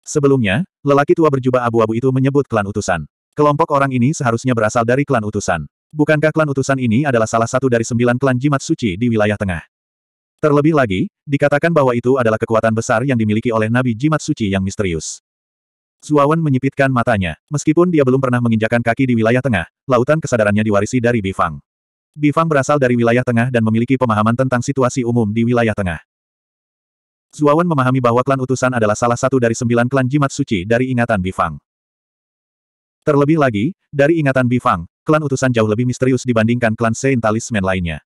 Sebelumnya, lelaki tua berjubah abu-abu itu menyebut klan utusan. Kelompok orang ini seharusnya berasal dari klan utusan. Bukankah klan utusan ini adalah salah satu dari sembilan klan jimat suci di wilayah tengah? Terlebih lagi, dikatakan bahwa itu adalah kekuatan besar yang dimiliki oleh nabi jimat suci yang misterius. Zuawan menyipitkan matanya. Meskipun dia belum pernah menginjakan kaki di wilayah tengah, lautan kesadarannya diwarisi dari Bifang. Bifang berasal dari wilayah tengah dan memiliki pemahaman tentang situasi umum di wilayah tengah. Zuawan memahami bahwa klan utusan adalah salah satu dari sembilan klan jimat suci dari ingatan Bifang. Terlebih lagi, dari ingatan Bifang, klan utusan jauh lebih misterius dibandingkan klan Saint Talisman lainnya.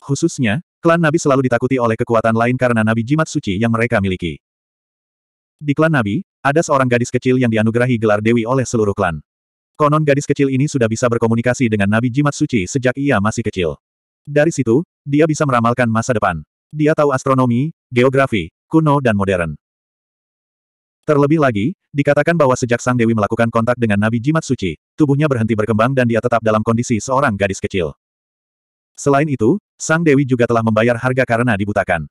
Khususnya, klan Nabi selalu ditakuti oleh kekuatan lain karena Nabi jimat suci yang mereka miliki. Di klan Nabi, ada seorang gadis kecil yang dianugerahi gelar Dewi oleh seluruh klan. Konon gadis kecil ini sudah bisa berkomunikasi dengan Nabi jimat suci sejak ia masih kecil. Dari situ, dia bisa meramalkan masa depan. Dia tahu astronomi, geografi, kuno dan modern. Terlebih lagi, dikatakan bahwa sejak Sang Dewi melakukan kontak dengan Nabi Jimat Suci, tubuhnya berhenti berkembang dan dia tetap dalam kondisi seorang gadis kecil. Selain itu, Sang Dewi juga telah membayar harga karena dibutakan.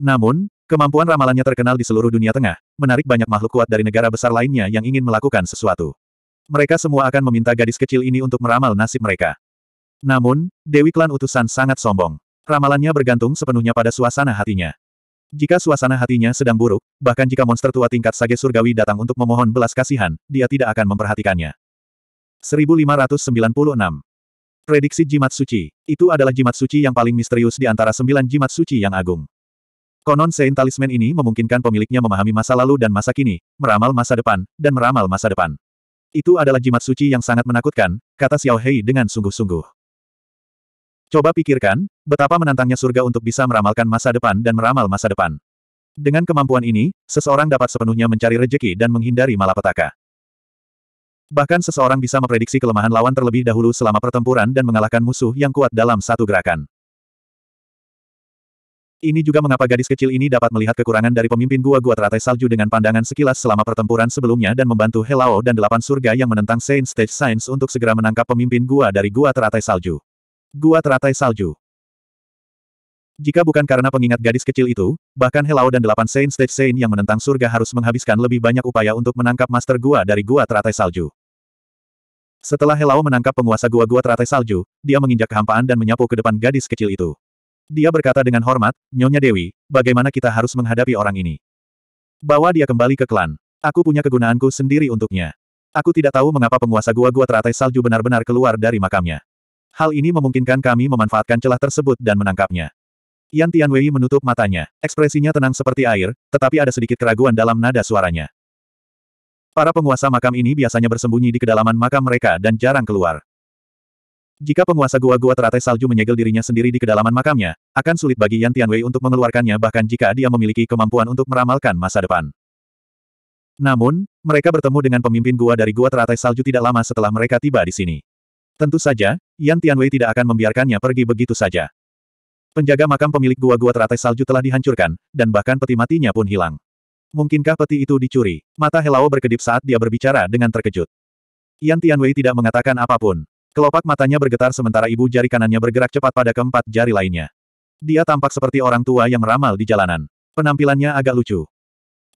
Namun, kemampuan ramalannya terkenal di seluruh dunia tengah, menarik banyak makhluk kuat dari negara besar lainnya yang ingin melakukan sesuatu. Mereka semua akan meminta gadis kecil ini untuk meramal nasib mereka. Namun, Dewi Klan Utusan sangat sombong. Ramalannya bergantung sepenuhnya pada suasana hatinya. Jika suasana hatinya sedang buruk, bahkan jika monster tua tingkat sage surgawi datang untuk memohon belas kasihan, dia tidak akan memperhatikannya. 1596. Prediksi Jimat Suci. Itu adalah jimat suci yang paling misterius di antara sembilan jimat suci yang agung. Konon Sein Talisman ini memungkinkan pemiliknya memahami masa lalu dan masa kini, meramal masa depan, dan meramal masa depan. Itu adalah jimat suci yang sangat menakutkan, kata Xiao Hei dengan sungguh-sungguh. Coba pikirkan, betapa menantangnya surga untuk bisa meramalkan masa depan dan meramal masa depan. Dengan kemampuan ini, seseorang dapat sepenuhnya mencari rejeki dan menghindari malapetaka. Bahkan seseorang bisa memprediksi kelemahan lawan terlebih dahulu selama pertempuran dan mengalahkan musuh yang kuat dalam satu gerakan. Ini juga mengapa gadis kecil ini dapat melihat kekurangan dari pemimpin gua-gua teratai salju dengan pandangan sekilas selama pertempuran sebelumnya dan membantu Helao dan delapan surga yang menentang Saint Stage Science untuk segera menangkap pemimpin gua dari gua teratai salju. Gua teratai salju. Jika bukan karena pengingat gadis kecil itu, bahkan Helao dan delapan Saint Stage Saint yang menentang surga harus menghabiskan lebih banyak upaya untuk menangkap Master Gua dari Gua Teratai Salju. Setelah Helao menangkap penguasa Gua-Gua Teratai Salju, dia menginjak kehampaan dan menyapu ke depan gadis kecil itu. Dia berkata dengan hormat, Nyonya Dewi, bagaimana kita harus menghadapi orang ini? Bawa dia kembali ke klan. Aku punya kegunaanku sendiri untuknya. Aku tidak tahu mengapa penguasa Gua-Gua Teratai Salju benar-benar keluar dari makamnya. Hal ini memungkinkan kami memanfaatkan celah tersebut dan menangkapnya. Yan Tianwei menutup matanya. Ekspresinya tenang seperti air, tetapi ada sedikit keraguan dalam nada suaranya. Para penguasa makam ini biasanya bersembunyi di kedalaman makam mereka dan jarang keluar. Jika penguasa gua-gua teratai salju menyegel dirinya sendiri di kedalaman makamnya, akan sulit bagi Yan Tianwei untuk mengeluarkannya bahkan jika dia memiliki kemampuan untuk meramalkan masa depan. Namun, mereka bertemu dengan pemimpin gua dari gua teratai salju tidak lama setelah mereka tiba di sini. Tentu saja, Yan Tianwei tidak akan membiarkannya pergi begitu saja. Penjaga makam pemilik gua-gua teratai salju telah dihancurkan, dan bahkan peti matinya pun hilang. Mungkinkah peti itu dicuri? Mata Helao berkedip saat dia berbicara dengan terkejut. Yan Tianwei tidak mengatakan apapun. Kelopak matanya bergetar sementara ibu jari kanannya bergerak cepat pada keempat jari lainnya. Dia tampak seperti orang tua yang meramal di jalanan. Penampilannya agak lucu.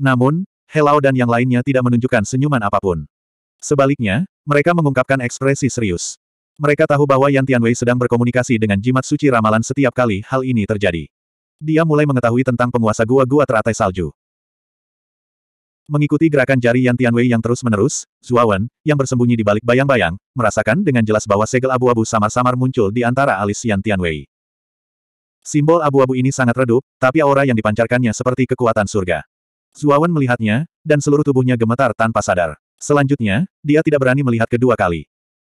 Namun, Helao dan yang lainnya tidak menunjukkan senyuman apapun. Sebaliknya, mereka mengungkapkan ekspresi serius. Mereka tahu bahwa Yan Tianwei sedang berkomunikasi dengan jimat suci ramalan setiap kali hal ini terjadi. Dia mulai mengetahui tentang penguasa gua-gua teratai salju. Mengikuti gerakan jari Yan Tianwei yang terus-menerus, Zuawan, yang bersembunyi di balik bayang-bayang, merasakan dengan jelas bahwa segel abu-abu samar-samar muncul di antara alis Yan Tianwei. Simbol abu-abu ini sangat redup, tapi aura yang dipancarkannya seperti kekuatan surga. Zuawan melihatnya, dan seluruh tubuhnya gemetar tanpa sadar. Selanjutnya, dia tidak berani melihat kedua kali.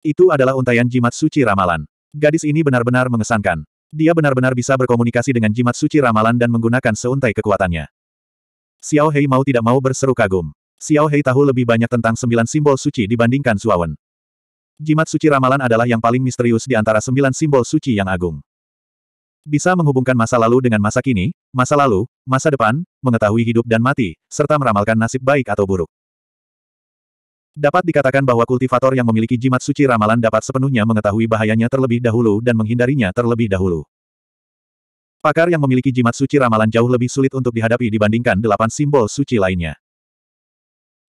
Itu adalah untaian jimat suci ramalan. Gadis ini benar-benar mengesankan. Dia benar-benar bisa berkomunikasi dengan jimat suci ramalan dan menggunakan seuntai kekuatannya. Xiao Hei mau tidak mau berseru kagum. Xiao Hei tahu lebih banyak tentang sembilan simbol suci dibandingkan Suawen. Jimat suci ramalan adalah yang paling misterius di antara sembilan simbol suci yang agung. Bisa menghubungkan masa lalu dengan masa kini, masa lalu, masa depan, mengetahui hidup dan mati, serta meramalkan nasib baik atau buruk. Dapat dikatakan bahwa kultivator yang memiliki jimat suci ramalan dapat sepenuhnya mengetahui bahayanya terlebih dahulu dan menghindarinya terlebih dahulu. Pakar yang memiliki jimat suci ramalan jauh lebih sulit untuk dihadapi dibandingkan delapan simbol suci lainnya.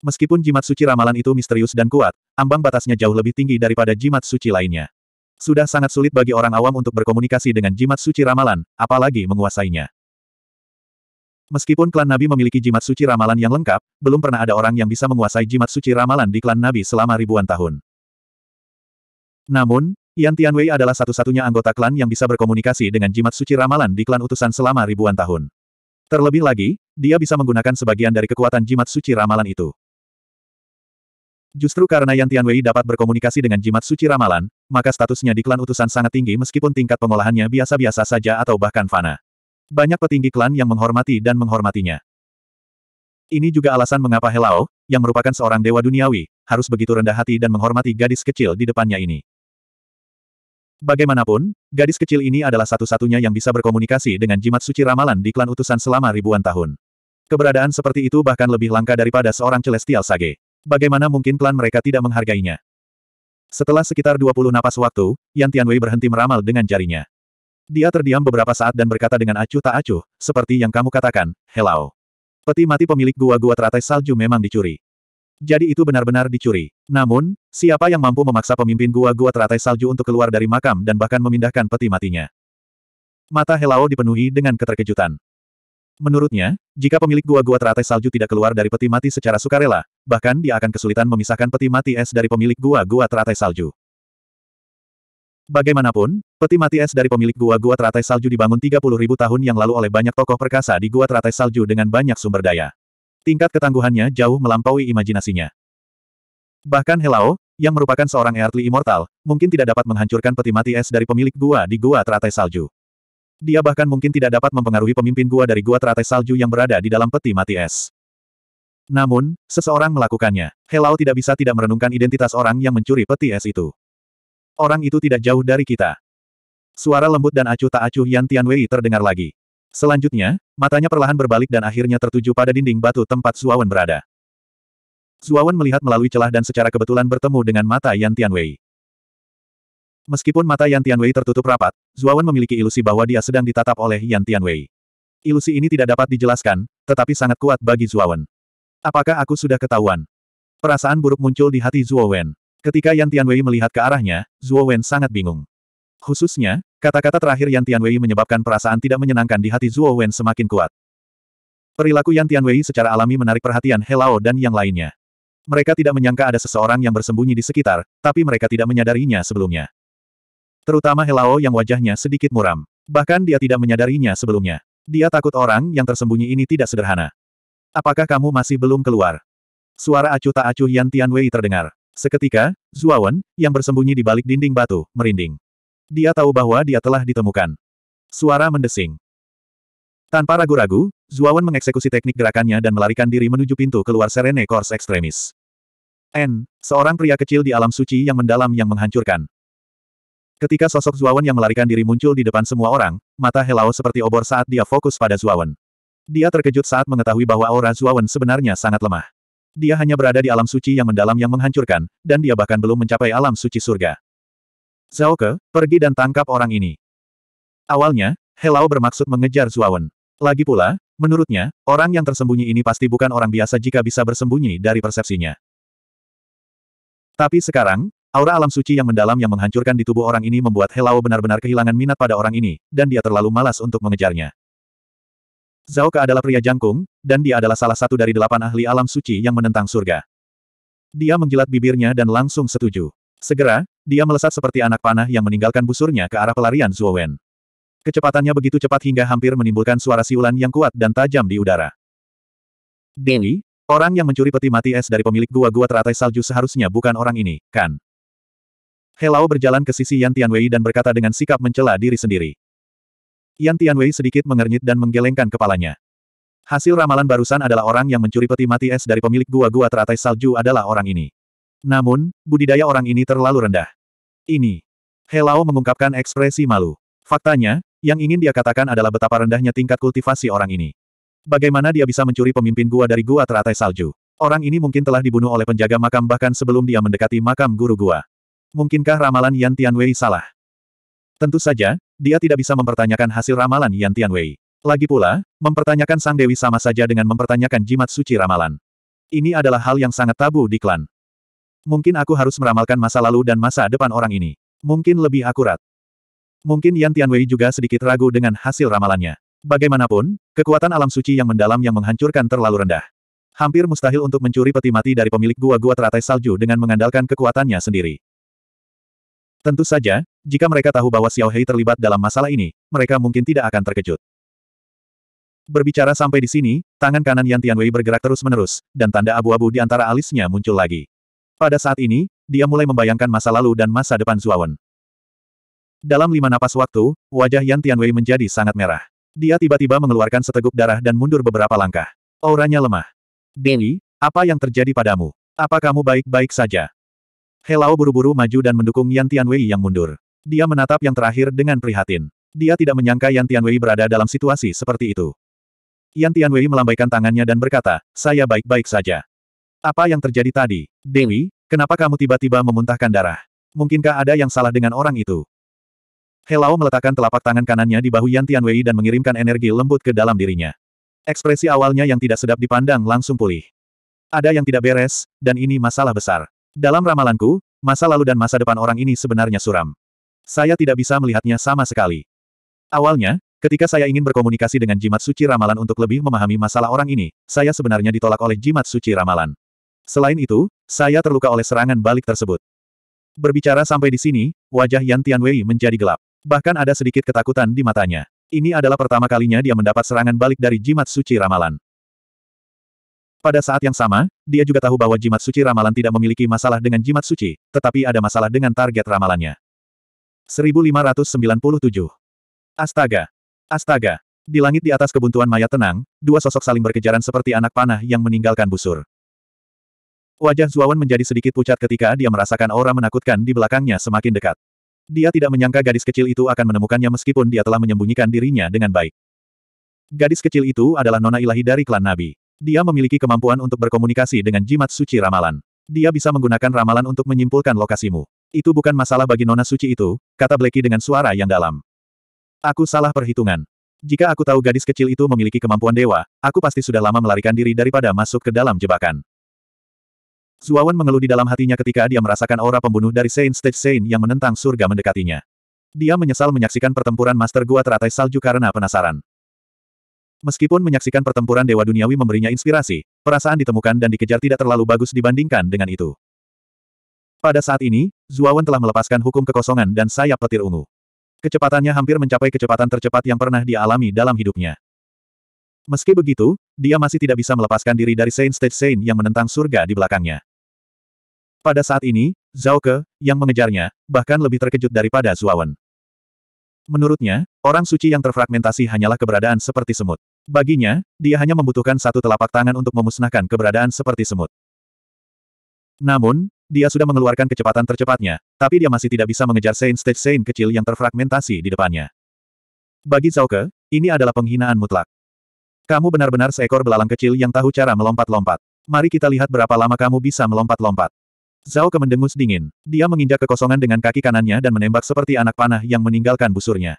Meskipun jimat suci ramalan itu misterius dan kuat, ambang batasnya jauh lebih tinggi daripada jimat suci lainnya. Sudah sangat sulit bagi orang awam untuk berkomunikasi dengan jimat suci ramalan, apalagi menguasainya. Meskipun klan Nabi memiliki jimat suci ramalan yang lengkap, belum pernah ada orang yang bisa menguasai jimat suci ramalan di klan Nabi selama ribuan tahun. Namun, Yan Tianwei adalah satu-satunya anggota klan yang bisa berkomunikasi dengan jimat suci ramalan di klan utusan selama ribuan tahun. Terlebih lagi, dia bisa menggunakan sebagian dari kekuatan jimat suci ramalan itu. Justru karena Yan Tianwei dapat berkomunikasi dengan jimat suci ramalan, maka statusnya di klan utusan sangat tinggi meskipun tingkat pengolahannya biasa-biasa saja atau bahkan fana. Banyak petinggi klan yang menghormati dan menghormatinya. Ini juga alasan mengapa Helao, yang merupakan seorang dewa duniawi, harus begitu rendah hati dan menghormati gadis kecil di depannya ini. Bagaimanapun, gadis kecil ini adalah satu-satunya yang bisa berkomunikasi dengan jimat suci ramalan di klan utusan selama ribuan tahun. Keberadaan seperti itu bahkan lebih langka daripada seorang Celestial Sage. Bagaimana mungkin klan mereka tidak menghargainya? Setelah sekitar 20 napas waktu, Yan Tianwei berhenti meramal dengan jarinya. Dia terdiam beberapa saat dan berkata dengan acuh tak acuh, seperti yang kamu katakan, helau. Peti mati pemilik gua-gua teratai salju memang dicuri. Jadi itu benar-benar dicuri. Namun, siapa yang mampu memaksa pemimpin gua-gua teratai salju untuk keluar dari makam dan bahkan memindahkan peti matinya? Mata Helao dipenuhi dengan keterkejutan. Menurutnya, jika pemilik gua-gua teratai salju tidak keluar dari peti mati secara sukarela, bahkan dia akan kesulitan memisahkan peti mati es dari pemilik gua-gua teratai salju. Bagaimanapun, peti mati es dari pemilik gua-gua teratai salju dibangun 30.000 tahun yang lalu oleh banyak tokoh perkasa di gua teratai salju dengan banyak sumber daya. Tingkat ketangguhannya jauh melampaui imajinasinya. Bahkan Helao, yang merupakan seorang Earthly Immortal, mungkin tidak dapat menghancurkan peti mati es dari pemilik gua di gua teratai salju. Dia bahkan mungkin tidak dapat mempengaruhi pemimpin gua dari gua teratai salju yang berada di dalam peti mati es. Namun, seseorang melakukannya. Helao tidak bisa tidak merenungkan identitas orang yang mencuri peti es itu. Orang itu tidak jauh dari kita. Suara lembut dan acuh tak acuh Yan Tianwei terdengar lagi. Selanjutnya, matanya perlahan berbalik dan akhirnya tertuju pada dinding batu tempat Suawan berada. Suawan melihat melalui celah dan secara kebetulan bertemu dengan mata Yan Tianwei. Meskipun mata Yan Tianwei tertutup rapat, Zuawan memiliki ilusi bahwa dia sedang ditatap oleh Yan Tianwei. Ilusi ini tidak dapat dijelaskan, tetapi sangat kuat bagi Zuawan. Apakah aku sudah ketahuan? Perasaan buruk muncul di hati Zuowen. Ketika Yan Tianwei melihat ke arahnya, Zhuo Wen sangat bingung. Khususnya, kata-kata terakhir Yan Tianwei menyebabkan perasaan tidak menyenangkan di hati Zhuo Wen semakin kuat. Perilaku Yan Tianwei secara alami menarik perhatian Helao dan yang lainnya. Mereka tidak menyangka ada seseorang yang bersembunyi di sekitar, tapi mereka tidak menyadarinya sebelumnya. Terutama Helao yang wajahnya sedikit muram. Bahkan dia tidak menyadarinya sebelumnya. Dia takut orang yang tersembunyi ini tidak sederhana. Apakah kamu masih belum keluar? Suara acuh tak acuh Yan Tianwei terdengar. Seketika, Zuawan, yang bersembunyi di balik dinding batu, merinding. Dia tahu bahwa dia telah ditemukan. Suara mendesing. Tanpa ragu-ragu, Zuawan mengeksekusi teknik gerakannya dan melarikan diri menuju pintu keluar Serene Kors Ekstremis. N, seorang pria kecil di alam suci yang mendalam yang menghancurkan. Ketika sosok Zuawan yang melarikan diri muncul di depan semua orang, mata Helao seperti obor saat dia fokus pada Zuawan. Dia terkejut saat mengetahui bahwa aura Zuawan sebenarnya sangat lemah. Dia hanya berada di alam suci yang mendalam yang menghancurkan, dan dia bahkan belum mencapai alam suci surga. Zhaoke, pergi dan tangkap orang ini. Awalnya, Helao bermaksud mengejar Zuawan. Lagi pula, menurutnya, orang yang tersembunyi ini pasti bukan orang biasa jika bisa bersembunyi dari persepsinya. Tapi sekarang, aura alam suci yang mendalam yang menghancurkan di tubuh orang ini membuat Helao benar-benar kehilangan minat pada orang ini, dan dia terlalu malas untuk mengejarnya. Zhao Ke adalah pria jangkung, dan dia adalah salah satu dari delapan ahli alam suci yang menentang surga. Dia menjilat bibirnya dan langsung setuju. Segera, dia melesat seperti anak panah yang meninggalkan busurnya ke arah pelarian Zhuo Wen. Kecepatannya begitu cepat hingga hampir menimbulkan suara siulan yang kuat dan tajam di udara. Dewi, orang yang mencuri peti mati es dari pemilik gua-gua teratai salju seharusnya bukan orang ini, kan? Helao berjalan ke sisi Yan Tianwei dan berkata dengan sikap mencela diri sendiri. Yan Tianwei sedikit mengernyit dan menggelengkan kepalanya. Hasil ramalan barusan adalah orang yang mencuri peti mati es dari pemilik gua-gua teratai salju adalah orang ini. Namun, budidaya orang ini terlalu rendah. Ini. Helao mengungkapkan ekspresi malu. Faktanya, yang ingin dia katakan adalah betapa rendahnya tingkat kultivasi orang ini. Bagaimana dia bisa mencuri pemimpin gua dari gua teratai salju? Orang ini mungkin telah dibunuh oleh penjaga makam bahkan sebelum dia mendekati makam guru gua. Mungkinkah ramalan Yan Tianwei salah? Tentu saja, dia tidak bisa mempertanyakan hasil ramalan Yan Tianwei. Lagi pula, mempertanyakan Sang Dewi sama saja dengan mempertanyakan jimat suci ramalan. Ini adalah hal yang sangat tabu di klan. Mungkin aku harus meramalkan masa lalu dan masa depan orang ini. Mungkin lebih akurat. Mungkin Yan Tianwei juga sedikit ragu dengan hasil ramalannya. Bagaimanapun, kekuatan alam suci yang mendalam yang menghancurkan terlalu rendah. Hampir mustahil untuk mencuri peti mati dari pemilik gua-gua teratai salju dengan mengandalkan kekuatannya sendiri. Tentu saja, jika mereka tahu bahwa Xiao Hei terlibat dalam masalah ini, mereka mungkin tidak akan terkejut. Berbicara sampai di sini, tangan kanan Yan Tianwei bergerak terus-menerus, dan tanda abu-abu di antara alisnya muncul lagi. Pada saat ini, dia mulai membayangkan masa lalu dan masa depan Zuawan. Dalam lima napas waktu, wajah Yan Tianwei menjadi sangat merah. Dia tiba-tiba mengeluarkan seteguk darah dan mundur beberapa langkah. Auranya lemah. Deli, apa yang terjadi padamu? Apa kamu baik-baik saja? Helao buru-buru maju dan mendukung Yan Tianwei yang mundur. Dia menatap yang terakhir dengan prihatin. Dia tidak menyangka Yan Tianwei berada dalam situasi seperti itu. Yan Tianwei melambaikan tangannya dan berkata, saya baik-baik saja. Apa yang terjadi tadi? Dewi, kenapa kamu tiba-tiba memuntahkan darah? Mungkinkah ada yang salah dengan orang itu? Helao meletakkan telapak tangan kanannya di bahu Yan Tianwei dan mengirimkan energi lembut ke dalam dirinya. Ekspresi awalnya yang tidak sedap dipandang langsung pulih. Ada yang tidak beres, dan ini masalah besar. Dalam ramalanku, masa lalu dan masa depan orang ini sebenarnya suram. Saya tidak bisa melihatnya sama sekali. Awalnya, ketika saya ingin berkomunikasi dengan jimat suci ramalan untuk lebih memahami masalah orang ini, saya sebenarnya ditolak oleh jimat suci ramalan. Selain itu, saya terluka oleh serangan balik tersebut. Berbicara sampai di sini, wajah Yan Tianwei menjadi gelap. Bahkan ada sedikit ketakutan di matanya. Ini adalah pertama kalinya dia mendapat serangan balik dari jimat suci ramalan. Pada saat yang sama, dia juga tahu bahwa jimat suci ramalan tidak memiliki masalah dengan jimat suci, tetapi ada masalah dengan target ramalannya. 1597. Astaga! Astaga! Di langit di atas kebuntuan mayat tenang, dua sosok saling berkejaran seperti anak panah yang meninggalkan busur. Wajah Zuawan menjadi sedikit pucat ketika dia merasakan aura menakutkan di belakangnya semakin dekat. Dia tidak menyangka gadis kecil itu akan menemukannya meskipun dia telah menyembunyikan dirinya dengan baik. Gadis kecil itu adalah nona ilahi dari klan Nabi. Dia memiliki kemampuan untuk berkomunikasi dengan jimat suci ramalan. Dia bisa menggunakan ramalan untuk menyimpulkan lokasimu. Itu bukan masalah bagi nona suci itu, kata Blacky dengan suara yang dalam. Aku salah perhitungan. Jika aku tahu gadis kecil itu memiliki kemampuan dewa, aku pasti sudah lama melarikan diri daripada masuk ke dalam jebakan. Zuawan mengeluh di dalam hatinya ketika dia merasakan aura pembunuh dari Saint Stage Saint yang menentang surga mendekatinya. Dia menyesal menyaksikan pertempuran Master Gua teratai salju karena penasaran. Meskipun menyaksikan pertempuran Dewa Duniawi memberinya inspirasi, perasaan ditemukan dan dikejar tidak terlalu bagus dibandingkan dengan itu. Pada saat ini, Zuawan telah melepaskan hukum kekosongan dan sayap petir ungu. Kecepatannya hampir mencapai kecepatan tercepat yang pernah dia alami dalam hidupnya. Meski begitu, dia masih tidak bisa melepaskan diri dari Saint Stage Saint yang menentang surga di belakangnya. Pada saat ini, Zhao Ke, yang mengejarnya, bahkan lebih terkejut daripada Zuawan. Menurutnya, orang suci yang terfragmentasi hanyalah keberadaan seperti semut. Baginya, dia hanya membutuhkan satu telapak tangan untuk memusnahkan keberadaan seperti semut. Namun, dia sudah mengeluarkan kecepatan tercepatnya, tapi dia masih tidak bisa mengejar Saint Stage Saint kecil yang terfragmentasi di depannya. Bagi Zhao Ke, ini adalah penghinaan mutlak. Kamu benar-benar seekor belalang kecil yang tahu cara melompat-lompat. Mari kita lihat berapa lama kamu bisa melompat-lompat. Zhao Ke mendengus dingin. Dia menginjak kekosongan dengan kaki kanannya dan menembak seperti anak panah yang meninggalkan busurnya.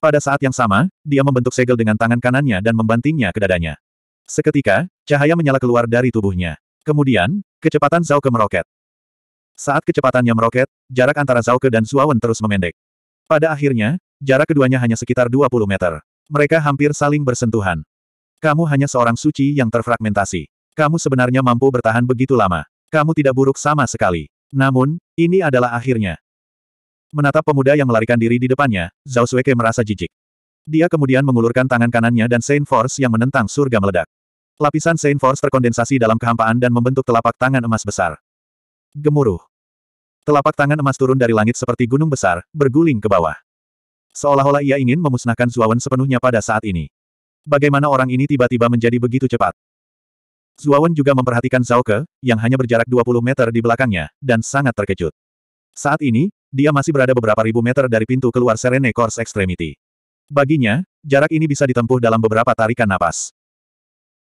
Pada saat yang sama, dia membentuk segel dengan tangan kanannya dan membantingnya ke dadanya. Seketika, cahaya menyala keluar dari tubuhnya. Kemudian, kecepatan Zhao Ke meroket. Saat kecepatannya meroket, jarak antara Zhao Ke dan Suawen terus memendek. Pada akhirnya, jarak keduanya hanya sekitar 20 meter. Mereka hampir saling bersentuhan. Kamu hanya seorang suci yang terfragmentasi. Kamu sebenarnya mampu bertahan begitu lama. Kamu tidak buruk sama sekali. Namun, ini adalah akhirnya. Menatap pemuda yang melarikan diri di depannya, Zhao Sueke merasa jijik. Dia kemudian mengulurkan tangan kanannya dan Saint Force yang menentang surga meledak. Lapisan Saint Force terkondensasi dalam kehampaan dan membentuk telapak tangan emas besar. Gemuruh. Telapak tangan emas turun dari langit seperti gunung besar, berguling ke bawah. Seolah-olah ia ingin memusnahkan Zuawan sepenuhnya pada saat ini. Bagaimana orang ini tiba-tiba menjadi begitu cepat? Zuawan juga memperhatikan Zhao Ke, yang hanya berjarak 20 meter di belakangnya, dan sangat terkejut. Saat ini, dia masih berada beberapa ribu meter dari pintu keluar Serene Course Extremity. Baginya, jarak ini bisa ditempuh dalam beberapa tarikan napas.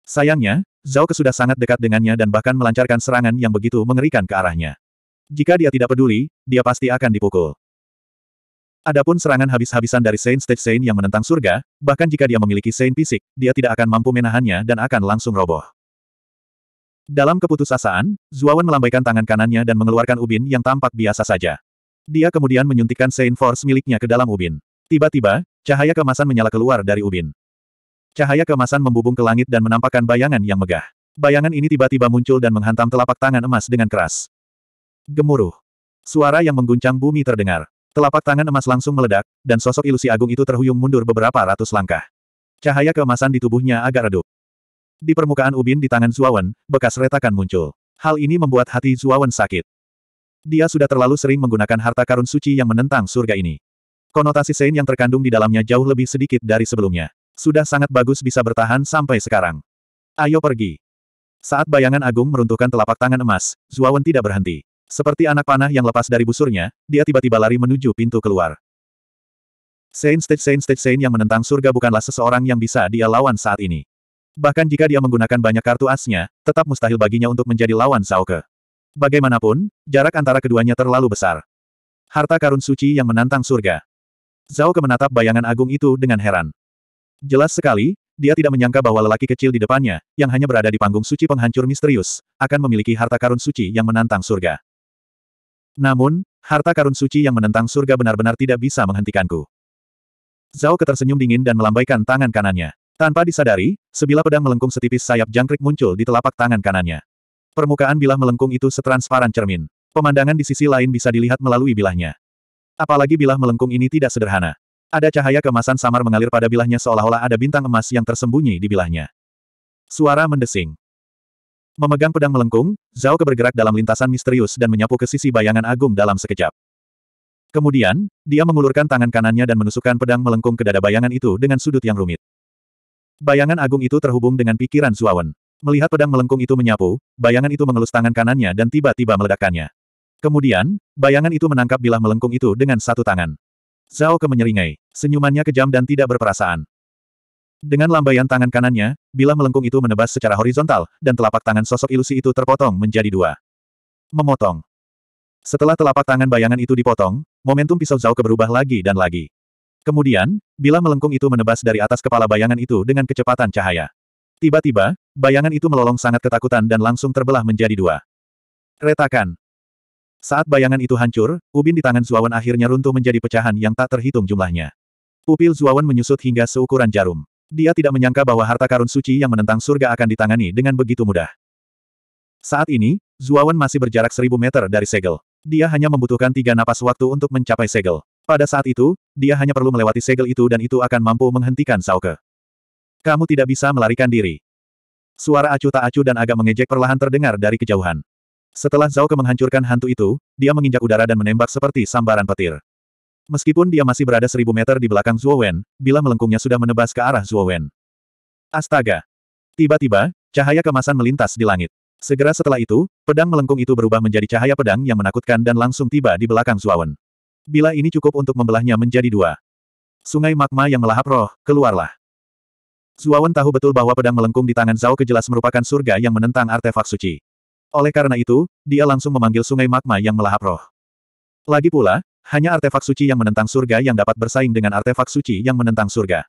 Sayangnya, Zhao Ke sudah sangat dekat dengannya dan bahkan melancarkan serangan yang begitu mengerikan ke arahnya. Jika dia tidak peduli, dia pasti akan dipukul. Adapun serangan habis-habisan dari Saint Stage Saint yang menentang surga, bahkan jika dia memiliki Saint fisik, dia tidak akan mampu menahannya dan akan langsung roboh. Dalam keputusasaan, Zuawan melambaikan tangan kanannya dan mengeluarkan ubin yang tampak biasa saja. Dia kemudian menyuntikkan Saint Force miliknya ke dalam ubin. Tiba-tiba, cahaya kemasan menyala keluar dari ubin. Cahaya kemasan membubung ke langit dan menampakkan bayangan yang megah. Bayangan ini tiba-tiba muncul dan menghantam telapak tangan emas dengan keras. Gemuruh. Suara yang mengguncang bumi terdengar. Telapak tangan emas langsung meledak, dan sosok ilusi agung itu terhuyung mundur beberapa ratus langkah. Cahaya keemasan di tubuhnya agak redup. Di permukaan ubin di tangan Zuawan, bekas retakan muncul. Hal ini membuat hati Zuawan sakit. Dia sudah terlalu sering menggunakan harta karun suci yang menentang surga ini. Konotasi Sein yang terkandung di dalamnya jauh lebih sedikit dari sebelumnya. Sudah sangat bagus bisa bertahan sampai sekarang. Ayo pergi. Saat bayangan agung meruntuhkan telapak tangan emas, Zuawan tidak berhenti. Seperti anak panah yang lepas dari busurnya, dia tiba-tiba lari menuju pintu keluar. Saint Stage Saint Stage Saint yang menentang surga bukanlah seseorang yang bisa dia lawan saat ini. Bahkan jika dia menggunakan banyak kartu asnya, tetap mustahil baginya untuk menjadi lawan Ke. Bagaimanapun, jarak antara keduanya terlalu besar. Harta karun suci yang menantang surga. Zhao Ke menatap bayangan agung itu dengan heran. Jelas sekali, dia tidak menyangka bahwa lelaki kecil di depannya, yang hanya berada di panggung suci penghancur misterius, akan memiliki harta karun suci yang menantang surga. Namun, harta karun suci yang menentang surga benar-benar tidak bisa menghentikanku. Zhao Ke tersenyum dingin dan melambaikan tangan kanannya. Tanpa disadari, sebilah pedang melengkung setipis sayap jangkrik muncul di telapak tangan kanannya. Permukaan bilah melengkung itu setransparan cermin. Pemandangan di sisi lain bisa dilihat melalui bilahnya. Apalagi bilah melengkung ini tidak sederhana. Ada cahaya kemasan samar mengalir pada bilahnya seolah-olah ada bintang emas yang tersembunyi di bilahnya. Suara mendesing. Memegang pedang melengkung, Zhao Ke bergerak dalam lintasan misterius dan menyapu ke sisi bayangan agung dalam sekejap. Kemudian, dia mengulurkan tangan kanannya dan menusukkan pedang melengkung ke dada bayangan itu dengan sudut yang rumit. Bayangan agung itu terhubung dengan pikiran Zuawan. Melihat pedang melengkung itu menyapu, bayangan itu mengelus tangan kanannya dan tiba-tiba meledakkannya. Kemudian, bayangan itu menangkap bilah melengkung itu dengan satu tangan. Zhao ke menyeringai, senyumannya kejam dan tidak berperasaan. Dengan lambaian tangan kanannya, bilah melengkung itu menebas secara horizontal, dan telapak tangan sosok ilusi itu terpotong menjadi dua. Memotong. Setelah telapak tangan bayangan itu dipotong, momentum pisau Zhao berubah lagi dan lagi. Kemudian, bila melengkung itu menebas dari atas kepala bayangan itu dengan kecepatan cahaya. Tiba-tiba, bayangan itu melolong sangat ketakutan dan langsung terbelah menjadi dua. Retakan. Saat bayangan itu hancur, ubin di tangan Zuawan akhirnya runtuh menjadi pecahan yang tak terhitung jumlahnya. Pupil Zuawan menyusut hingga seukuran jarum. Dia tidak menyangka bahwa harta karun suci yang menentang surga akan ditangani dengan begitu mudah. Saat ini, Zuawan masih berjarak seribu meter dari segel. Dia hanya membutuhkan tiga napas waktu untuk mencapai segel. Pada saat itu, dia hanya perlu melewati segel itu dan itu akan mampu menghentikan Sauke. Kamu tidak bisa melarikan diri. Suara acuh tak acuh dan agak mengejek perlahan terdengar dari kejauhan. Setelah Zauke menghancurkan hantu itu, dia menginjak udara dan menembak seperti sambaran petir. Meskipun dia masih berada seribu meter di belakang Zuowen, bila melengkungnya sudah menebas ke arah Zuowen. Astaga! Tiba-tiba, cahaya kemasan melintas di langit. Segera setelah itu, pedang melengkung itu berubah menjadi cahaya pedang yang menakutkan dan langsung tiba di belakang Zuowen. Bila ini cukup untuk membelahnya menjadi dua. Sungai magma yang melahap roh, keluarlah. Zuawan tahu betul bahwa pedang melengkung di tangan Zhao kejelas merupakan surga yang menentang artefak suci. Oleh karena itu, dia langsung memanggil sungai magma yang melahap roh. Lagi pula, hanya artefak suci yang menentang surga yang dapat bersaing dengan artefak suci yang menentang surga.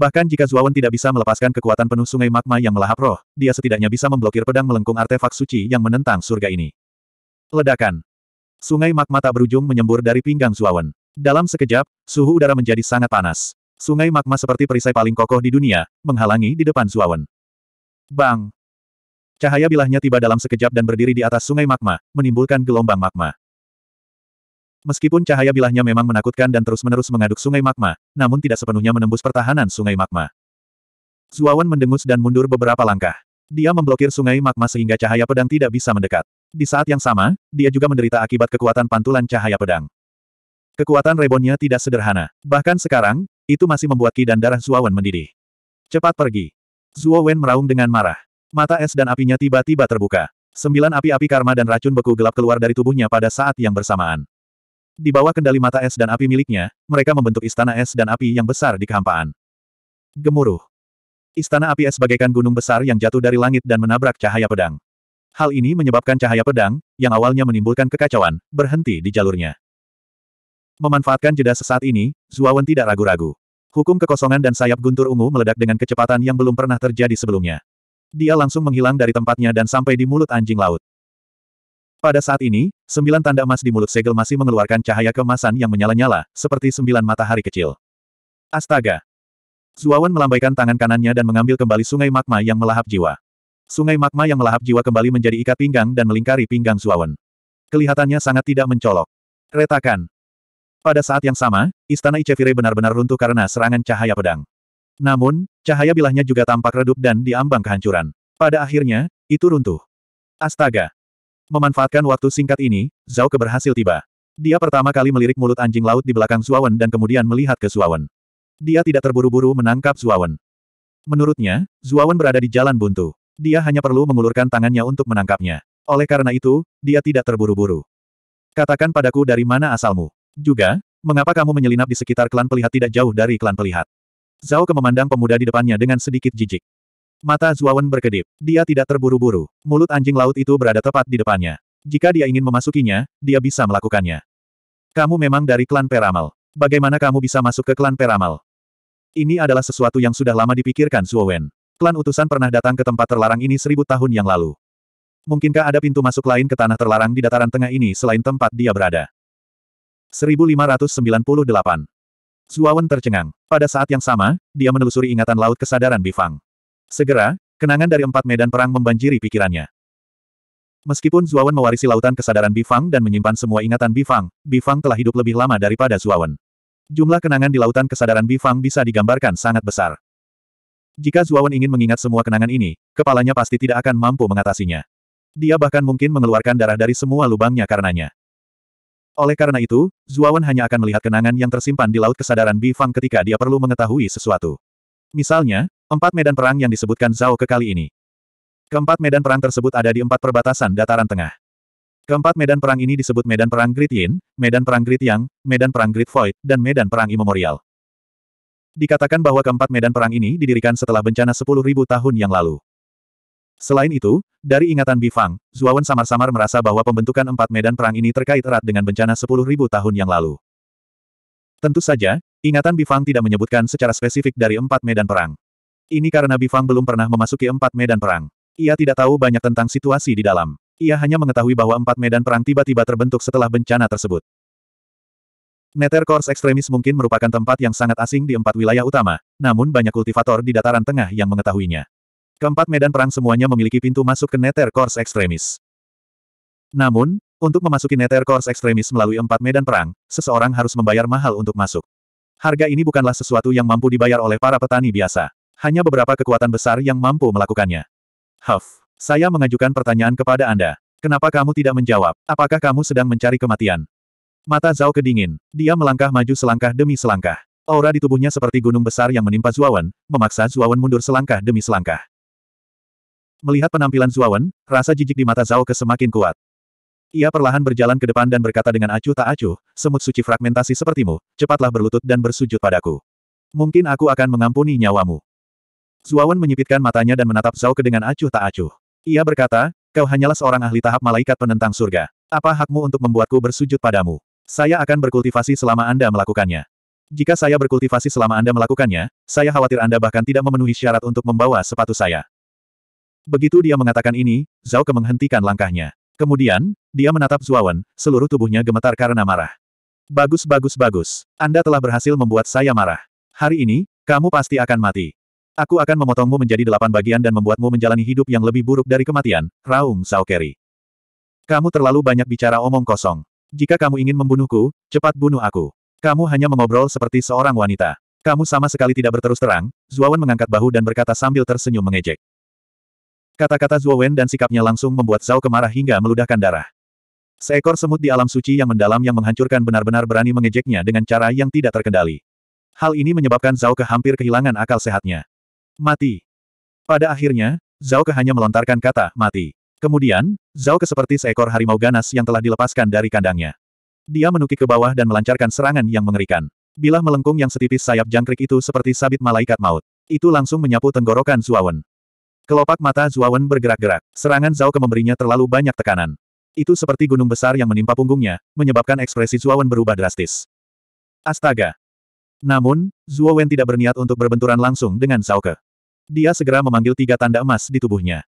Bahkan jika Zuawan tidak bisa melepaskan kekuatan penuh sungai magma yang melahap roh, dia setidaknya bisa memblokir pedang melengkung artefak suci yang menentang surga ini. Ledakan Sungai magma tak berujung menyembur dari pinggang Zuawan. Dalam sekejap, suhu udara menjadi sangat panas. Sungai magma seperti perisai paling kokoh di dunia, menghalangi di depan Zuawan. Bang! Cahaya bilahnya tiba dalam sekejap dan berdiri di atas sungai magma, menimbulkan gelombang magma. Meskipun cahaya bilahnya memang menakutkan dan terus-menerus mengaduk sungai magma, namun tidak sepenuhnya menembus pertahanan sungai magma. Zuawan mendengus dan mundur beberapa langkah. Dia memblokir sungai magma sehingga cahaya pedang tidak bisa mendekat. Di saat yang sama, dia juga menderita akibat kekuatan pantulan cahaya pedang. Kekuatan rebonnya tidak sederhana. Bahkan sekarang, itu masih membuat ki dan darah Zuo Wen mendidih. Cepat pergi. Zuo Wen meraung dengan marah. Mata es dan apinya tiba-tiba terbuka. Sembilan api-api karma dan racun beku gelap keluar dari tubuhnya pada saat yang bersamaan. Di bawah kendali mata es dan api miliknya, mereka membentuk istana es dan api yang besar di kehampaan. Gemuruh. Istana api es bagaikan gunung besar yang jatuh dari langit dan menabrak cahaya pedang. Hal ini menyebabkan cahaya pedang, yang awalnya menimbulkan kekacauan, berhenti di jalurnya. Memanfaatkan jeda sesaat ini, Zuawan tidak ragu-ragu. Hukum kekosongan dan sayap guntur ungu meledak dengan kecepatan yang belum pernah terjadi sebelumnya. Dia langsung menghilang dari tempatnya dan sampai di mulut anjing laut. Pada saat ini, sembilan tanda emas di mulut segel masih mengeluarkan cahaya kemasan yang menyala-nyala, seperti sembilan matahari kecil. Astaga! Zuawan melambaikan tangan kanannya dan mengambil kembali sungai magma yang melahap jiwa. Sungai magma yang melahap jiwa kembali menjadi ikat pinggang dan melingkari pinggang Suawen. Kelihatannya sangat tidak mencolok. Retakan. Pada saat yang sama, istana Icevire benar-benar runtuh karena serangan cahaya pedang. Namun, cahaya bilahnya juga tampak redup dan diambang kehancuran. Pada akhirnya, itu runtuh. Astaga. Memanfaatkan waktu singkat ini, Zhao ke berhasil tiba. Dia pertama kali melirik mulut anjing laut di belakang Suawen dan kemudian melihat ke Suawen. Dia tidak terburu-buru menangkap Suawen. Menurutnya, Suawen berada di jalan buntu. Dia hanya perlu mengulurkan tangannya untuk menangkapnya. Oleh karena itu, dia tidak terburu-buru. Katakan padaku dari mana asalmu. Juga, mengapa kamu menyelinap di sekitar klan pelihat tidak jauh dari klan pelihat? Zhao memandang pemuda di depannya dengan sedikit jijik. Mata Zuawan berkedip. Dia tidak terburu-buru. Mulut anjing laut itu berada tepat di depannya. Jika dia ingin memasukinya, dia bisa melakukannya. Kamu memang dari klan Peramal. Bagaimana kamu bisa masuk ke klan Peramal? Ini adalah sesuatu yang sudah lama dipikirkan Zuowen. Klan utusan pernah datang ke tempat terlarang ini seribu tahun yang lalu. Mungkinkah ada pintu masuk lain ke tanah terlarang di dataran tengah ini selain tempat dia berada? 1598. Zuawan tercengang. Pada saat yang sama, dia menelusuri ingatan laut kesadaran Bifang. Segera, kenangan dari empat medan perang membanjiri pikirannya. Meskipun Zuawan mewarisi lautan kesadaran Bifang dan menyimpan semua ingatan Bifang, Bifang telah hidup lebih lama daripada Zuawan. Jumlah kenangan di lautan kesadaran Bifang bisa digambarkan sangat besar. Jika Zuawan ingin mengingat semua kenangan ini, kepalanya pasti tidak akan mampu mengatasinya. Dia bahkan mungkin mengeluarkan darah dari semua lubangnya karenanya. Oleh karena itu, Zuawan hanya akan melihat kenangan yang tersimpan di laut kesadaran Bifang ketika dia perlu mengetahui sesuatu. Misalnya, empat medan perang yang disebutkan Zhao ke kali ini. Keempat medan perang tersebut ada di empat perbatasan dataran tengah. Keempat medan perang ini disebut Medan Perang Grit Yin, Medan Perang Grit Yang, Medan Perang Grit Void, dan Medan Perang Immemorial. Dikatakan bahwa keempat medan perang ini didirikan setelah bencana 10.000 tahun yang lalu. Selain itu, dari ingatan Bifang, Zuawan samar-samar merasa bahwa pembentukan empat medan perang ini terkait erat dengan bencana 10.000 tahun yang lalu. Tentu saja, ingatan Bifang tidak menyebutkan secara spesifik dari empat medan perang. Ini karena Bifang belum pernah memasuki empat medan perang. Ia tidak tahu banyak tentang situasi di dalam. Ia hanya mengetahui bahwa empat medan perang tiba-tiba terbentuk setelah bencana tersebut. Nether Course ekstremis mungkin merupakan tempat yang sangat asing di empat wilayah utama, namun banyak kultivator di dataran tengah yang mengetahuinya. Keempat medan perang semuanya memiliki pintu masuk ke Nether Course ekstremis. Namun, untuk memasuki Nether Course ekstremis melalui empat medan perang, seseorang harus membayar mahal untuk masuk. Harga ini bukanlah sesuatu yang mampu dibayar oleh para petani biasa. Hanya beberapa kekuatan besar yang mampu melakukannya. Huff, saya mengajukan pertanyaan kepada Anda. Kenapa kamu tidak menjawab? Apakah kamu sedang mencari kematian? Mata Zhao kedingin. Dia melangkah maju selangkah demi selangkah. Aura di tubuhnya seperti gunung besar yang menimpa Zuawan, memaksa Zuawan mundur selangkah demi selangkah. Melihat penampilan Zuawan, rasa jijik di mata Zhao ke semakin kuat. Ia perlahan berjalan ke depan dan berkata dengan acuh tak acuh, semut suci fragmentasi sepertimu, cepatlah berlutut dan bersujud padaku. Mungkin aku akan mengampuni nyawamu. Zuawan menyipitkan matanya dan menatap Zhao ke dengan acuh tak acuh. Ia berkata, kau hanyalah seorang ahli tahap malaikat penentang surga. Apa hakmu untuk membuatku bersujud padamu? Saya akan berkultivasi selama Anda melakukannya. Jika saya berkultivasi selama Anda melakukannya, saya khawatir Anda bahkan tidak memenuhi syarat untuk membawa sepatu saya. Begitu dia mengatakan ini, Zhao Ke menghentikan langkahnya. Kemudian, dia menatap Zuawan, seluruh tubuhnya gemetar karena marah. Bagus bagus bagus, Anda telah berhasil membuat saya marah. Hari ini, kamu pasti akan mati. Aku akan memotongmu menjadi delapan bagian dan membuatmu menjalani hidup yang lebih buruk dari kematian, Raung Saokeri. Kamu terlalu banyak bicara omong kosong. Jika kamu ingin membunuhku, cepat bunuh aku. Kamu hanya mengobrol seperti seorang wanita. Kamu sama sekali tidak berterus terang, Zuawan mengangkat bahu dan berkata sambil tersenyum mengejek. Kata-kata Zuawan dan sikapnya langsung membuat Zhao kemarah hingga meludahkan darah. Seekor semut di alam suci yang mendalam yang menghancurkan benar-benar berani mengejeknya dengan cara yang tidak terkendali. Hal ini menyebabkan Zhao ke hampir kehilangan akal sehatnya. Mati. Pada akhirnya, Zhao ke hanya melontarkan kata, mati. Kemudian, Zhao Ke seperti seekor harimau ganas yang telah dilepaskan dari kandangnya. Dia menukik ke bawah dan melancarkan serangan yang mengerikan. Bilah melengkung yang setipis sayap jangkrik itu seperti sabit malaikat maut. Itu langsung menyapu tenggorokan Zuawan. Kelopak mata Zuawan bergerak-gerak. Serangan Zhao Ke memberinya terlalu banyak tekanan. Itu seperti gunung besar yang menimpa punggungnya, menyebabkan ekspresi Zuawan berubah drastis. Astaga! Namun, Zuawan tidak berniat untuk berbenturan langsung dengan Zhao Ke. Dia segera memanggil tiga tanda emas di tubuhnya.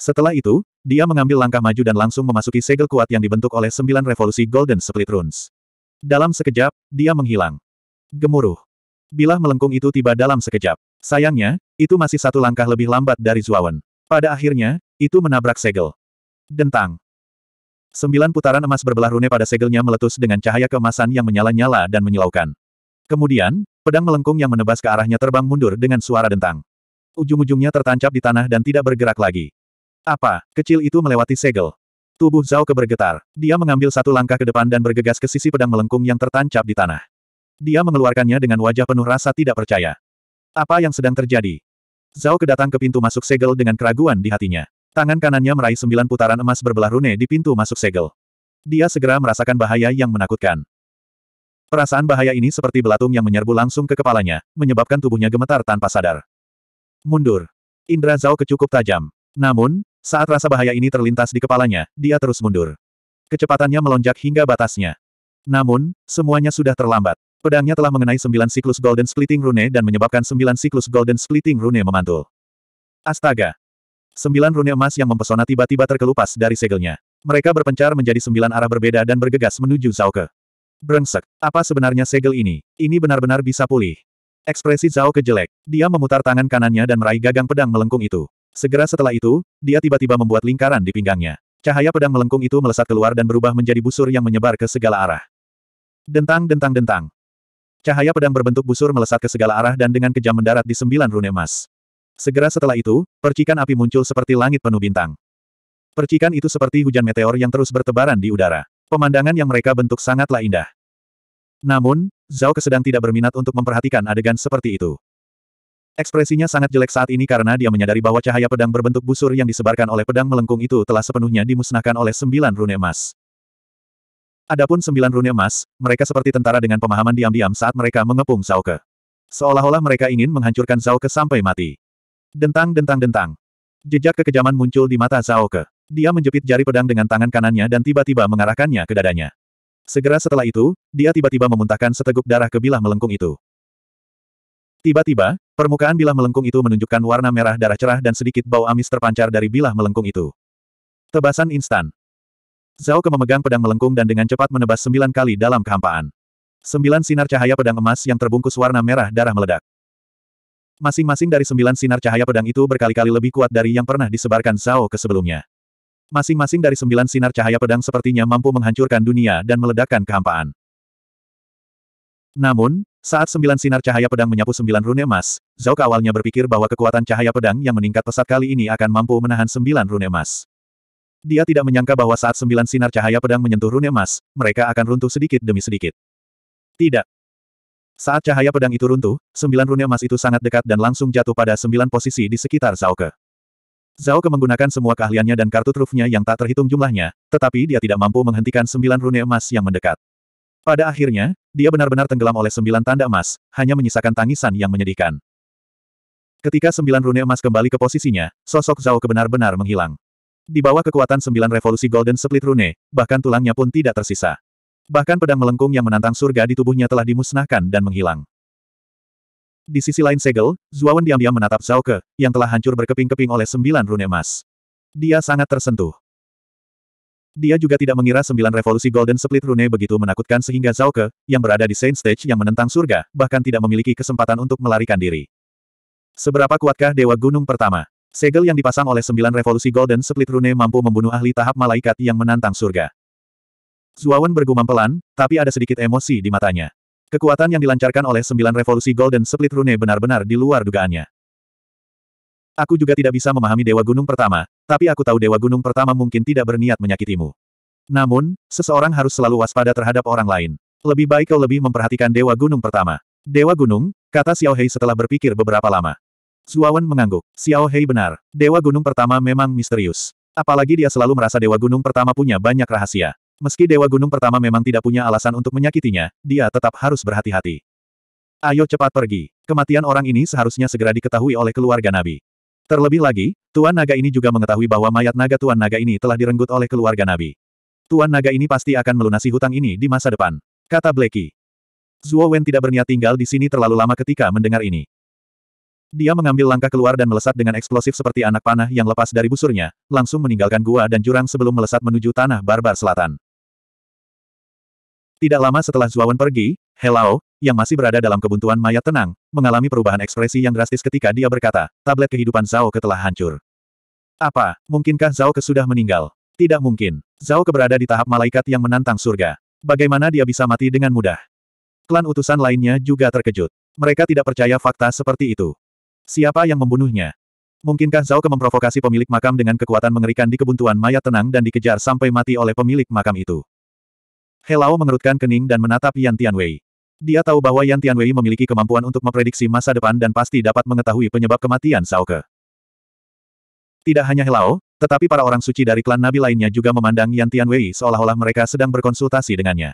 Setelah itu, dia mengambil langkah maju dan langsung memasuki segel kuat yang dibentuk oleh sembilan revolusi Golden Split Runes. Dalam sekejap, dia menghilang. Gemuruh. Bilah melengkung itu tiba dalam sekejap. Sayangnya, itu masih satu langkah lebih lambat dari Zuawan. Pada akhirnya, itu menabrak segel. Dentang. Sembilan putaran emas berbelah rune pada segelnya meletus dengan cahaya keemasan yang menyala-nyala dan menyilaukan. Kemudian, pedang melengkung yang menebas ke arahnya terbang mundur dengan suara dentang. Ujung-ujungnya tertancap di tanah dan tidak bergerak lagi. Apa, kecil itu melewati segel. Tubuh Zhao kebergetar. Dia mengambil satu langkah ke depan dan bergegas ke sisi pedang melengkung yang tertancap di tanah. Dia mengeluarkannya dengan wajah penuh rasa tidak percaya. Apa yang sedang terjadi? Zhao kedatang ke pintu masuk segel dengan keraguan di hatinya. Tangan kanannya meraih sembilan putaran emas berbelah rune di pintu masuk segel. Dia segera merasakan bahaya yang menakutkan. Perasaan bahaya ini seperti belatung yang menyerbu langsung ke kepalanya, menyebabkan tubuhnya gemetar tanpa sadar. Mundur. Indra Zhao kecukup tajam. Namun, saat rasa bahaya ini terlintas di kepalanya, dia terus mundur. Kecepatannya melonjak hingga batasnya. Namun, semuanya sudah terlambat. Pedangnya telah mengenai sembilan siklus Golden Splitting Rune dan menyebabkan sembilan siklus Golden Splitting Rune memantul. Astaga! Sembilan rune emas yang mempesona tiba-tiba terkelupas dari segelnya. Mereka berpencar menjadi sembilan arah berbeda dan bergegas menuju Ke. Brengsek, apa sebenarnya segel ini? Ini benar-benar bisa pulih. Ekspresi Zhaoke jelek. Dia memutar tangan kanannya dan meraih gagang pedang melengkung itu. Segera setelah itu, dia tiba-tiba membuat lingkaran di pinggangnya. Cahaya pedang melengkung itu melesat keluar dan berubah menjadi busur yang menyebar ke segala arah. Dentang dentang dentang. Cahaya pedang berbentuk busur melesat ke segala arah dan dengan kejam mendarat di sembilan rune emas. Segera setelah itu, percikan api muncul seperti langit penuh bintang. Percikan itu seperti hujan meteor yang terus bertebaran di udara. Pemandangan yang mereka bentuk sangatlah indah. Namun, Zhao Ke sedang tidak berminat untuk memperhatikan adegan seperti itu. Ekspresinya sangat jelek saat ini karena dia menyadari bahwa cahaya pedang berbentuk busur yang disebarkan oleh pedang melengkung itu telah sepenuhnya dimusnahkan oleh sembilan rune emas. Adapun sembilan rune emas, mereka seperti tentara dengan pemahaman diam-diam saat mereka mengepung Zauke. Seolah-olah mereka ingin menghancurkan Zauke sampai mati. Dentang dentang dentang. Jejak kekejaman muncul di mata Zauke. Dia menjepit jari pedang dengan tangan kanannya dan tiba-tiba mengarahkannya ke dadanya. Segera setelah itu, dia tiba-tiba memuntahkan seteguk darah ke bilah melengkung itu. Tiba-tiba, Permukaan bilah melengkung itu menunjukkan warna merah darah cerah dan sedikit bau amis terpancar dari bilah melengkung itu. Tebasan instan. Zhao Ke memegang pedang melengkung dan dengan cepat menebas sembilan kali dalam kehampaan. Sembilan sinar cahaya pedang emas yang terbungkus warna merah darah meledak. Masing-masing dari sembilan sinar cahaya pedang itu berkali-kali lebih kuat dari yang pernah disebarkan Zhao ke sebelumnya. Masing-masing dari sembilan sinar cahaya pedang sepertinya mampu menghancurkan dunia dan meledakkan kehampaan. Namun, saat sembilan sinar cahaya pedang menyapu sembilan rune emas, Zhao Ke awalnya berpikir bahwa kekuatan cahaya pedang yang meningkat pesat kali ini akan mampu menahan sembilan rune emas. Dia tidak menyangka bahwa saat sembilan sinar cahaya pedang menyentuh rune emas, mereka akan runtuh sedikit demi sedikit. Tidak. Saat cahaya pedang itu runtuh, sembilan rune emas itu sangat dekat dan langsung jatuh pada sembilan posisi di sekitar Zhao Ke. Zhao Ke menggunakan semua keahliannya dan kartu trufnya yang tak terhitung jumlahnya, tetapi dia tidak mampu menghentikan sembilan rune emas yang mendekat. Pada akhirnya, dia benar-benar tenggelam oleh sembilan tanda emas, hanya menyisakan tangisan yang menyedihkan. Ketika sembilan rune emas kembali ke posisinya, sosok Zhao kebenar benar menghilang. Di bawah kekuatan sembilan revolusi Golden Split Rune, bahkan tulangnya pun tidak tersisa. Bahkan pedang melengkung yang menantang surga di tubuhnya telah dimusnahkan dan menghilang. Di sisi lain segel, Zuawan diam-diam menatap Zhao Ke, yang telah hancur berkeping-keping oleh sembilan rune emas. Dia sangat tersentuh. Dia juga tidak mengira sembilan revolusi Golden Split Rune begitu menakutkan sehingga Zhao Ke, yang berada di Saint Stage yang menentang surga, bahkan tidak memiliki kesempatan untuk melarikan diri. Seberapa kuatkah Dewa Gunung pertama? Segel yang dipasang oleh sembilan revolusi Golden Split Rune mampu membunuh ahli tahap malaikat yang menantang surga. Zuawan bergumam pelan, tapi ada sedikit emosi di matanya. Kekuatan yang dilancarkan oleh sembilan revolusi Golden Split Rune benar-benar di luar dugaannya. Aku juga tidak bisa memahami Dewa Gunung Pertama, tapi aku tahu Dewa Gunung Pertama mungkin tidak berniat menyakitimu. Namun, seseorang harus selalu waspada terhadap orang lain. Lebih baik kau lebih memperhatikan Dewa Gunung Pertama. Dewa Gunung, kata Xiao Hei setelah berpikir beberapa lama. Zuawan mengangguk. Xiao Hei benar, Dewa Gunung Pertama memang misterius. Apalagi dia selalu merasa Dewa Gunung Pertama punya banyak rahasia. Meski Dewa Gunung Pertama memang tidak punya alasan untuk menyakitinya, dia tetap harus berhati-hati. Ayo cepat pergi. Kematian orang ini seharusnya segera diketahui oleh keluarga Nabi. Terlebih lagi, Tuan Naga ini juga mengetahui bahwa mayat naga Tuan Naga ini telah direnggut oleh keluarga Nabi. Tuan Naga ini pasti akan melunasi hutang ini di masa depan, kata Blacky. Zuo Wen tidak berniat tinggal di sini terlalu lama ketika mendengar ini. Dia mengambil langkah keluar dan melesat dengan eksplosif seperti anak panah yang lepas dari busurnya, langsung meninggalkan gua dan jurang sebelum melesat menuju tanah barbar selatan. Tidak lama setelah Zuo Wen pergi, Helao, yang masih berada dalam kebuntuan mayat tenang, mengalami perubahan ekspresi yang drastis ketika dia berkata, tablet kehidupan Zhao Ke telah hancur. Apa, mungkinkah Zhao Ke sudah meninggal? Tidak mungkin. Zhao Ke berada di tahap malaikat yang menantang surga. Bagaimana dia bisa mati dengan mudah? Klan utusan lainnya juga terkejut. Mereka tidak percaya fakta seperti itu. Siapa yang membunuhnya? Mungkinkah Zhao Ke memprovokasi pemilik makam dengan kekuatan mengerikan di kebuntuan mayat tenang dan dikejar sampai mati oleh pemilik makam itu? Helao mengerutkan kening dan menatap Yan Tianwei. Dia tahu bahwa Yan Tianwei memiliki kemampuan untuk memprediksi masa depan dan pasti dapat mengetahui penyebab kematian Ke. Tidak hanya Helao, tetapi para orang suci dari klan nabi lainnya juga memandang Yan Tianwei seolah-olah mereka sedang berkonsultasi dengannya.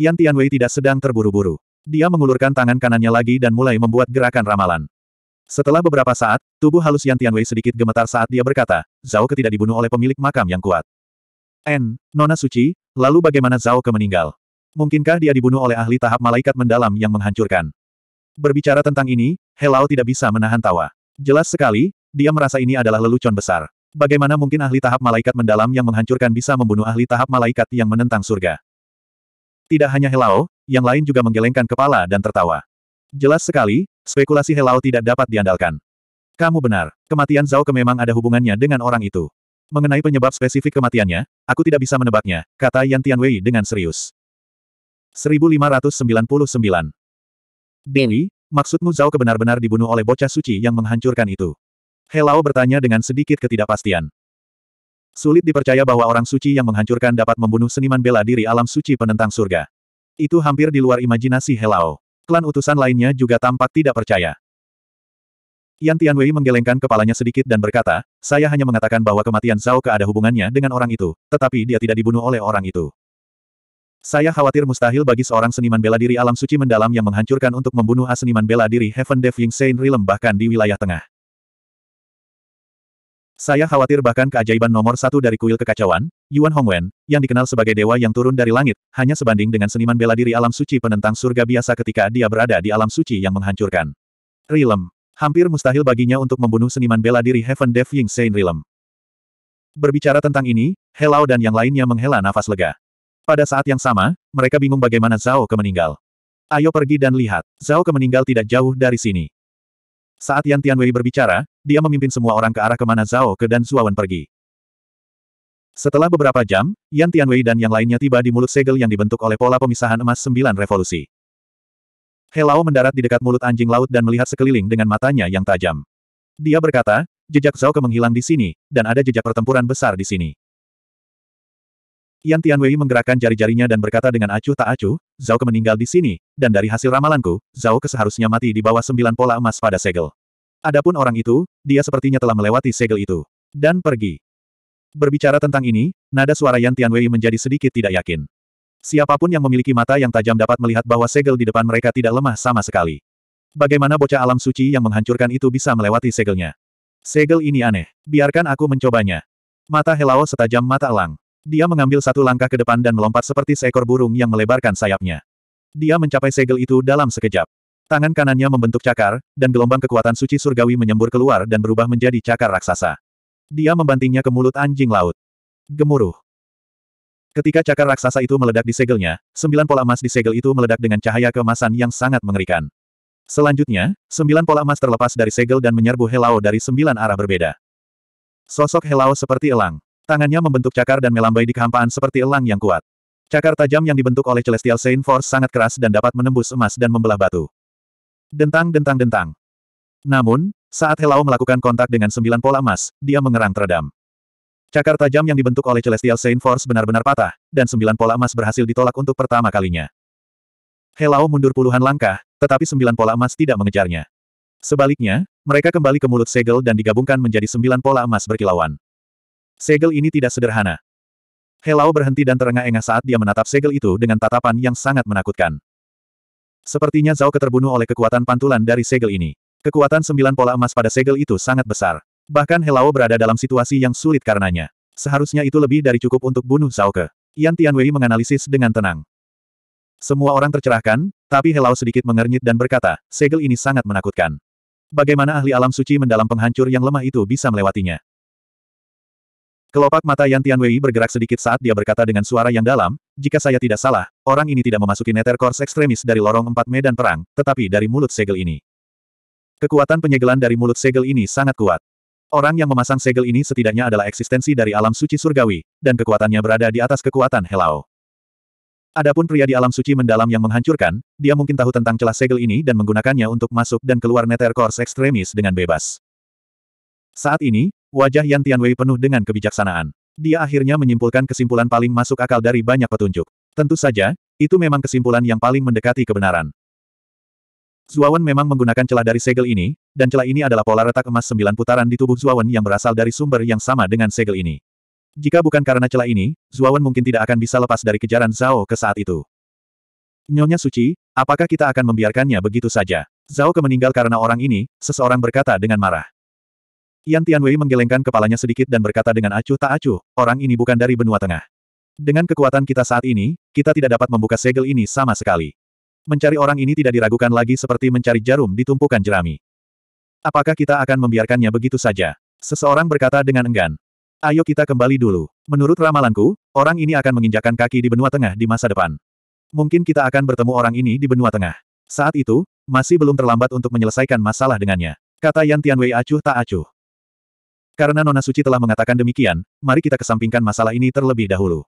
Yan Tianwei tidak sedang terburu-buru. Dia mengulurkan tangan kanannya lagi dan mulai membuat gerakan ramalan. Setelah beberapa saat, tubuh halus Yan Tianwei sedikit gemetar saat dia berkata, Zhao Ke tidak dibunuh oleh pemilik makam yang kuat. N, Nona Suci, lalu bagaimana Zhao Ke meninggal? Mungkinkah dia dibunuh oleh ahli tahap malaikat mendalam yang menghancurkan? Berbicara tentang ini, Helao tidak bisa menahan tawa. Jelas sekali, dia merasa ini adalah lelucon besar. Bagaimana mungkin ahli tahap malaikat mendalam yang menghancurkan bisa membunuh ahli tahap malaikat yang menentang surga? Tidak hanya Helao, yang lain juga menggelengkan kepala dan tertawa. Jelas sekali, spekulasi Helao tidak dapat diandalkan. Kamu benar, kematian Zhao Ke memang ada hubungannya dengan orang itu. Mengenai penyebab spesifik kematiannya, aku tidak bisa menebaknya, kata Yan Tianwei dengan serius. 1599. Dewi, maksudmu Zhao kebenar benar dibunuh oleh bocah suci yang menghancurkan itu? Helao bertanya dengan sedikit ketidakpastian. Sulit dipercaya bahwa orang suci yang menghancurkan dapat membunuh seniman bela diri alam suci penentang surga. Itu hampir di luar imajinasi Helao. Klan utusan lainnya juga tampak tidak percaya. Yan Tianwei menggelengkan kepalanya sedikit dan berkata, saya hanya mengatakan bahwa kematian Zhao Ke ada hubungannya dengan orang itu, tetapi dia tidak dibunuh oleh orang itu. Saya khawatir mustahil bagi seorang seniman bela diri alam suci mendalam yang menghancurkan untuk membunuh A seniman bela diri Heaven Defying Saint Realm bahkan di wilayah tengah. Saya khawatir bahkan keajaiban nomor satu dari kuil kekacauan, Yuan Hongwen, yang dikenal sebagai dewa yang turun dari langit, hanya sebanding dengan seniman bela diri alam suci penentang surga biasa ketika dia berada di alam suci yang menghancurkan. Realm. Hampir mustahil baginya untuk membunuh seniman bela diri Heaven Defying Saint Realm. Berbicara tentang ini, Helao dan yang lainnya menghela nafas lega. Pada saat yang sama, mereka bingung bagaimana Zhao Ke meninggal. Ayo pergi dan lihat, Zhao Ke meninggal tidak jauh dari sini. Saat Yan Tianwei berbicara, dia memimpin semua orang ke arah kemana Zhao Ke dan Zuawan pergi. Setelah beberapa jam, Yan Tianwei dan yang lainnya tiba di mulut segel yang dibentuk oleh pola pemisahan emas sembilan revolusi. Helao mendarat di dekat mulut anjing laut dan melihat sekeliling dengan matanya yang tajam. Dia berkata, jejak Zhao Ke menghilang di sini, dan ada jejak pertempuran besar di sini. Yan Tianwei menggerakkan jari-jarinya dan berkata dengan acuh tak acuh, Zhao meninggal di sini, dan dari hasil ramalanku, Zhao seharusnya mati di bawah sembilan pola emas pada segel. Adapun orang itu, dia sepertinya telah melewati segel itu. Dan pergi. Berbicara tentang ini, nada suara Yan Tianwei menjadi sedikit tidak yakin. Siapapun yang memiliki mata yang tajam dapat melihat bahwa segel di depan mereka tidak lemah sama sekali. Bagaimana bocah alam suci yang menghancurkan itu bisa melewati segelnya? Segel ini aneh. Biarkan aku mencobanya. Mata Helao setajam mata elang. Dia mengambil satu langkah ke depan dan melompat seperti seekor burung yang melebarkan sayapnya. Dia mencapai segel itu dalam sekejap. Tangan kanannya membentuk cakar, dan gelombang kekuatan suci surgawi menyembur keluar dan berubah menjadi cakar raksasa. Dia membantingnya ke mulut anjing laut. Gemuruh. Ketika cakar raksasa itu meledak di segelnya, sembilan pola emas di segel itu meledak dengan cahaya keemasan yang sangat mengerikan. Selanjutnya, sembilan pola emas terlepas dari segel dan menyerbu Helao dari sembilan arah berbeda. Sosok Helao seperti elang. Tangannya membentuk cakar dan melambai di kehampaan seperti elang yang kuat. Cakar tajam yang dibentuk oleh Celestial Saint Force sangat keras dan dapat menembus emas dan membelah batu. Dentang-dentang-dentang. Namun, saat Helau melakukan kontak dengan sembilan pola emas, dia mengerang teredam. Cakar tajam yang dibentuk oleh Celestial Saint Force benar-benar patah, dan sembilan pola emas berhasil ditolak untuk pertama kalinya. Helau mundur puluhan langkah, tetapi sembilan pola emas tidak mengejarnya. Sebaliknya, mereka kembali ke mulut segel dan digabungkan menjadi sembilan pola emas berkilauan. Segel ini tidak sederhana. Helau berhenti dan terengah-engah saat dia menatap segel itu dengan tatapan yang sangat menakutkan. Sepertinya Zhao keterbunuh oleh kekuatan pantulan dari segel ini. Kekuatan sembilan pola emas pada segel itu sangat besar. Bahkan Helao berada dalam situasi yang sulit karenanya. Seharusnya itu lebih dari cukup untuk bunuh Zhao Ke. Yan Tianwei menganalisis dengan tenang. Semua orang tercerahkan, tapi Helao sedikit mengernyit dan berkata, segel ini sangat menakutkan. Bagaimana ahli alam suci mendalam penghancur yang lemah itu bisa melewatinya? Kelopak mata Yan Tianwei bergerak sedikit saat dia berkata dengan suara yang dalam, jika saya tidak salah, orang ini tidak memasuki nether course ekstremis dari lorong empat medan perang, tetapi dari mulut segel ini. Kekuatan penyegelan dari mulut segel ini sangat kuat. Orang yang memasang segel ini setidaknya adalah eksistensi dari alam suci surgawi, dan kekuatannya berada di atas kekuatan Helao. Adapun pria di alam suci mendalam yang menghancurkan, dia mungkin tahu tentang celah segel ini dan menggunakannya untuk masuk dan keluar nether course ekstremis dengan bebas. Saat ini, Wajah Yan Tianwei penuh dengan kebijaksanaan. Dia akhirnya menyimpulkan kesimpulan paling masuk akal dari banyak petunjuk. Tentu saja, itu memang kesimpulan yang paling mendekati kebenaran. Zuawan memang menggunakan celah dari segel ini, dan celah ini adalah pola retak emas sembilan putaran di tubuh Zuawan yang berasal dari sumber yang sama dengan segel ini. Jika bukan karena celah ini, Zuawan mungkin tidak akan bisa lepas dari kejaran Zhao ke saat itu. Nyonya Suci, apakah kita akan membiarkannya begitu saja? Zhao ke meninggal karena orang ini, seseorang berkata dengan marah. Yan Tianwei menggelengkan kepalanya sedikit dan berkata dengan acuh tak acuh, orang ini bukan dari benua tengah. Dengan kekuatan kita saat ini, kita tidak dapat membuka segel ini sama sekali. Mencari orang ini tidak diragukan lagi seperti mencari jarum di tumpukan jerami. Apakah kita akan membiarkannya begitu saja? Seseorang berkata dengan enggan. Ayo kita kembali dulu. Menurut ramalanku, orang ini akan menginjakan kaki di benua tengah di masa depan. Mungkin kita akan bertemu orang ini di benua tengah. Saat itu, masih belum terlambat untuk menyelesaikan masalah dengannya. Kata Yan Tianwei acuh tak acuh. Karena Nona Suci telah mengatakan demikian, mari kita kesampingkan masalah ini terlebih dahulu.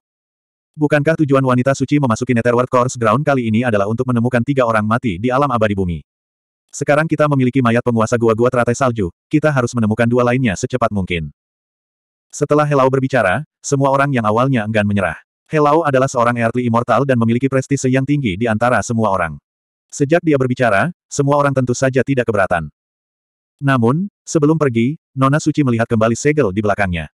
Bukankah tujuan wanita suci memasuki Netherworld Course Ground kali ini adalah untuk menemukan tiga orang mati di alam abadi bumi? Sekarang kita memiliki mayat penguasa gua-gua teratai salju, kita harus menemukan dua lainnya secepat mungkin. Setelah Helau berbicara, semua orang yang awalnya enggan menyerah. Helau adalah seorang Earthly Immortal dan memiliki prestise yang tinggi di antara semua orang. Sejak dia berbicara, semua orang tentu saja tidak keberatan. Namun, sebelum pergi, Nona Suci melihat kembali segel di belakangnya.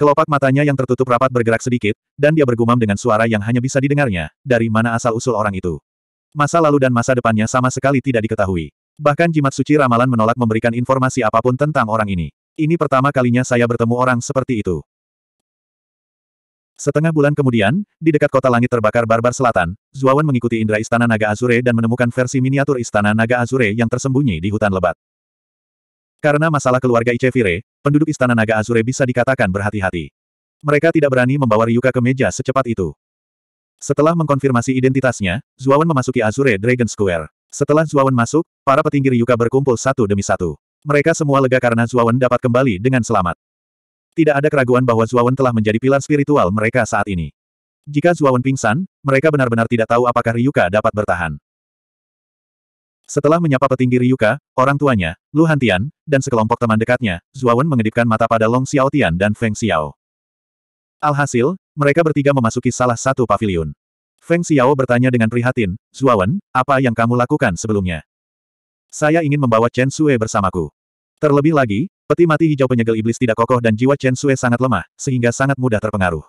Kelopak matanya yang tertutup rapat bergerak sedikit, dan dia bergumam dengan suara yang hanya bisa didengarnya, dari mana asal-usul orang itu. Masa lalu dan masa depannya sama sekali tidak diketahui. Bahkan jimat suci ramalan menolak memberikan informasi apapun tentang orang ini. Ini pertama kalinya saya bertemu orang seperti itu. Setengah bulan kemudian, di dekat kota langit terbakar Barbar Selatan, Zuawan mengikuti indra Istana Naga Azure dan menemukan versi miniatur Istana Naga Azure yang tersembunyi di hutan lebat. Karena masalah keluarga Ichevire, penduduk Istana Naga Azure bisa dikatakan berhati-hati. Mereka tidak berani membawa Ryuka ke meja secepat itu. Setelah mengkonfirmasi identitasnya, Zuawan memasuki Azure Dragon Square. Setelah Zuawan masuk, para petinggi Ryuka berkumpul satu demi satu. Mereka semua lega karena Zuawan dapat kembali dengan selamat. Tidak ada keraguan bahwa Zuawan telah menjadi pilar spiritual mereka saat ini. Jika Zuawan pingsan, mereka benar-benar tidak tahu apakah Ryuka dapat bertahan. Setelah menyapa petinggi Ryuka, orang tuanya, Lu Hantian, dan sekelompok teman dekatnya, Zuawan mengedipkan mata pada Long Xiaotian dan Feng Xiao. Alhasil, mereka bertiga memasuki salah satu paviliun. Feng Xiao bertanya dengan prihatin, Zuawan, apa yang kamu lakukan sebelumnya? Saya ingin membawa Chen Sue bersamaku. Terlebih lagi, peti mati hijau penyegel iblis tidak kokoh dan jiwa Chen Sue sangat lemah, sehingga sangat mudah terpengaruh.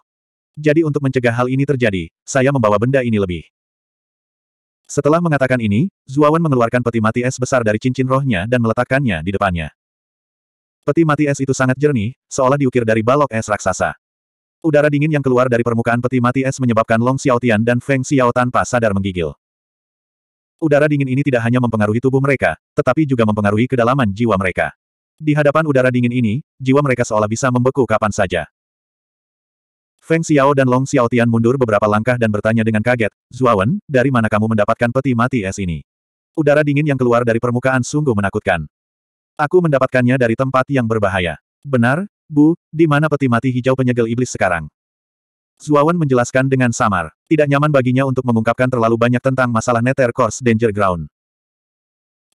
Jadi untuk mencegah hal ini terjadi, saya membawa benda ini lebih setelah mengatakan ini, Zuawan mengeluarkan peti mati es besar dari cincin rohnya dan meletakkannya di depannya. Peti mati es itu sangat jernih, seolah diukir dari balok es raksasa. Udara dingin yang keluar dari permukaan peti mati es menyebabkan Long Xiaotian dan Feng Xiao tanpa sadar menggigil. Udara dingin ini tidak hanya mempengaruhi tubuh mereka, tetapi juga mempengaruhi kedalaman jiwa mereka. Di hadapan udara dingin ini, jiwa mereka seolah bisa membeku kapan saja. Feng Xiao dan Long Xiaotian mundur beberapa langkah dan bertanya dengan kaget, Zuawan, dari mana kamu mendapatkan peti mati es ini? Udara dingin yang keluar dari permukaan sungguh menakutkan. Aku mendapatkannya dari tempat yang berbahaya. Benar, Bu, di mana peti mati hijau penyegel iblis sekarang? Zuawan menjelaskan dengan samar. Tidak nyaman baginya untuk mengungkapkan terlalu banyak tentang masalah Nether Course Danger Ground.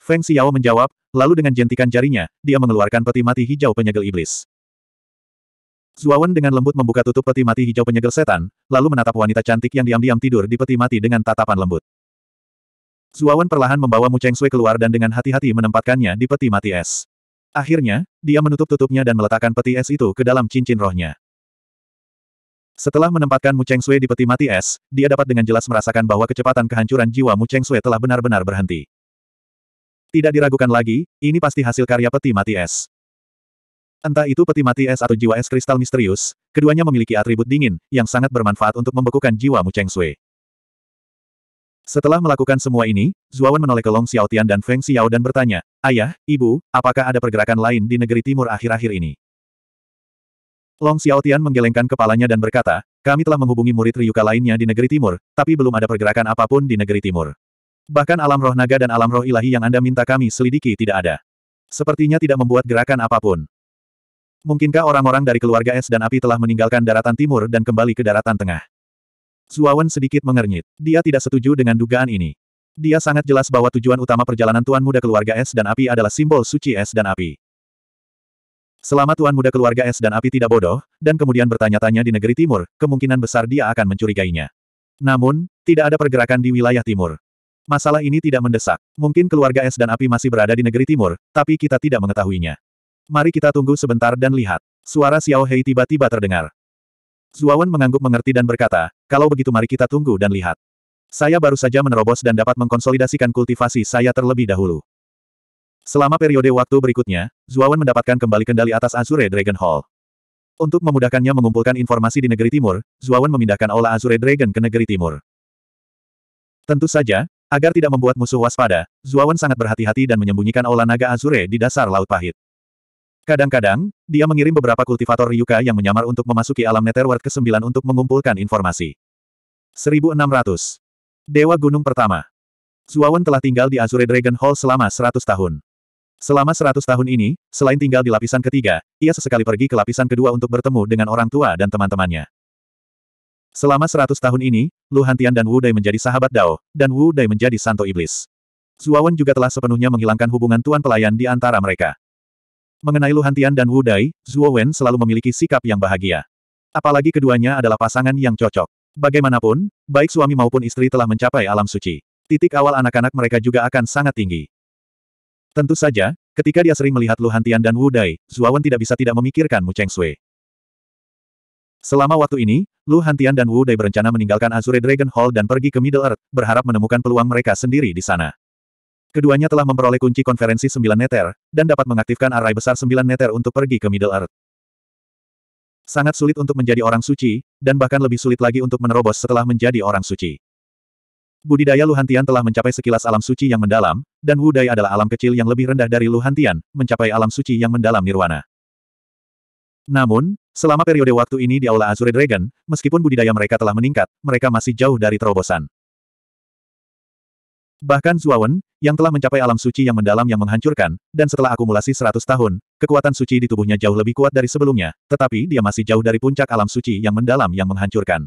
Feng Xiao menjawab, lalu dengan jentikan jarinya, dia mengeluarkan peti mati hijau penyegel iblis. Zuawan dengan lembut membuka tutup peti mati hijau penyegel setan, lalu menatap wanita cantik yang diam-diam tidur di peti mati dengan tatapan lembut. Zuawan perlahan membawa Mu Cheng Sui keluar dan dengan hati-hati menempatkannya di peti mati es. Akhirnya, dia menutup tutupnya dan meletakkan peti es itu ke dalam cincin rohnya. Setelah menempatkan Mu Cheng Sui di peti mati es, dia dapat dengan jelas merasakan bahwa kecepatan kehancuran jiwa Mu Cheng Sui telah benar-benar berhenti. Tidak diragukan lagi, ini pasti hasil karya peti mati es. Entah itu peti mati es atau jiwa es kristal misterius, keduanya memiliki atribut dingin, yang sangat bermanfaat untuk membekukan jiwa Mu Cheng Sui. Setelah melakukan semua ini, Zuawan menoleh ke Long Xiaotian dan Feng Xiao dan bertanya, Ayah, Ibu, apakah ada pergerakan lain di negeri timur akhir-akhir ini? Long Xiaotian menggelengkan kepalanya dan berkata, kami telah menghubungi murid Ryuka lainnya di negeri timur, tapi belum ada pergerakan apapun di negeri timur. Bahkan alam roh naga dan alam roh ilahi yang Anda minta kami selidiki tidak ada. Sepertinya tidak membuat gerakan apapun. Mungkinkah orang-orang dari keluarga es dan api telah meninggalkan daratan timur dan kembali ke daratan tengah? Zuawan sedikit mengernyit. Dia tidak setuju dengan dugaan ini. Dia sangat jelas bahwa tujuan utama perjalanan Tuan Muda Keluarga Es dan Api adalah simbol suci Es dan Api. Selama Tuan Muda Keluarga Es dan Api tidak bodoh, dan kemudian bertanya-tanya di negeri timur, kemungkinan besar dia akan mencurigainya. Namun, tidak ada pergerakan di wilayah timur. Masalah ini tidak mendesak. Mungkin keluarga Es dan Api masih berada di negeri timur, tapi kita tidak mengetahuinya. Mari kita tunggu sebentar dan lihat. Suara Xiao Hei tiba-tiba terdengar. Zuawan mengangguk mengerti dan berkata, kalau begitu mari kita tunggu dan lihat. Saya baru saja menerobos dan dapat mengkonsolidasikan kultivasi saya terlebih dahulu. Selama periode waktu berikutnya, Zuawan mendapatkan kembali kendali atas Azure Dragon Hall. Untuk memudahkannya mengumpulkan informasi di negeri timur, Zuawan memindahkan aula Azure Dragon ke negeri timur. Tentu saja, agar tidak membuat musuh waspada, Zuawan sangat berhati-hati dan menyembunyikan aula naga Azure di dasar Laut Pahit. Kadang-kadang, dia mengirim beberapa kultivator Ryuka yang menyamar untuk memasuki alam Netherworld ke-9 untuk mengumpulkan informasi. 1600. Dewa Gunung Pertama Zuawan telah tinggal di Azure Dragon Hall selama 100 tahun. Selama 100 tahun ini, selain tinggal di lapisan ketiga, ia sesekali pergi ke lapisan kedua untuk bertemu dengan orang tua dan teman-temannya. Selama 100 tahun ini, Lu Hantian dan Wu Dai menjadi sahabat Dao, dan Wu Dai menjadi santo iblis. Zuawan juga telah sepenuhnya menghilangkan hubungan tuan pelayan di antara mereka. Mengenai Lu Hantian dan Wu Dai, Zhuo Wen selalu memiliki sikap yang bahagia. Apalagi keduanya adalah pasangan yang cocok. Bagaimanapun, baik suami maupun istri telah mencapai alam suci. Titik awal anak-anak mereka juga akan sangat tinggi. Tentu saja, ketika dia sering melihat Lu Hantian dan Wu Dai, Zhuo Wen tidak bisa tidak memikirkan Mu Cheng Sui. Selama waktu ini, Lu Hantian dan Wu Dai berencana meninggalkan Azure Dragon Hall dan pergi ke Middle Earth, berharap menemukan peluang mereka sendiri di sana. Keduanya telah memperoleh kunci konferensi sembilan meter dan dapat mengaktifkan arai besar sembilan meter untuk pergi ke Middle Earth. Sangat sulit untuk menjadi orang suci, dan bahkan lebih sulit lagi untuk menerobos setelah menjadi orang suci. Budidaya Luhantian telah mencapai sekilas alam suci yang mendalam, dan Wudai adalah alam kecil yang lebih rendah dari Luhantian, mencapai alam suci yang mendalam nirwana. Namun, selama periode waktu ini di Aula Azure Dragon, meskipun budidaya mereka telah meningkat, mereka masih jauh dari terobosan. Bahkan Zuawan, yang telah mencapai alam suci yang mendalam yang menghancurkan, dan setelah akumulasi 100 tahun, kekuatan suci di tubuhnya jauh lebih kuat dari sebelumnya, tetapi dia masih jauh dari puncak alam suci yang mendalam yang menghancurkan.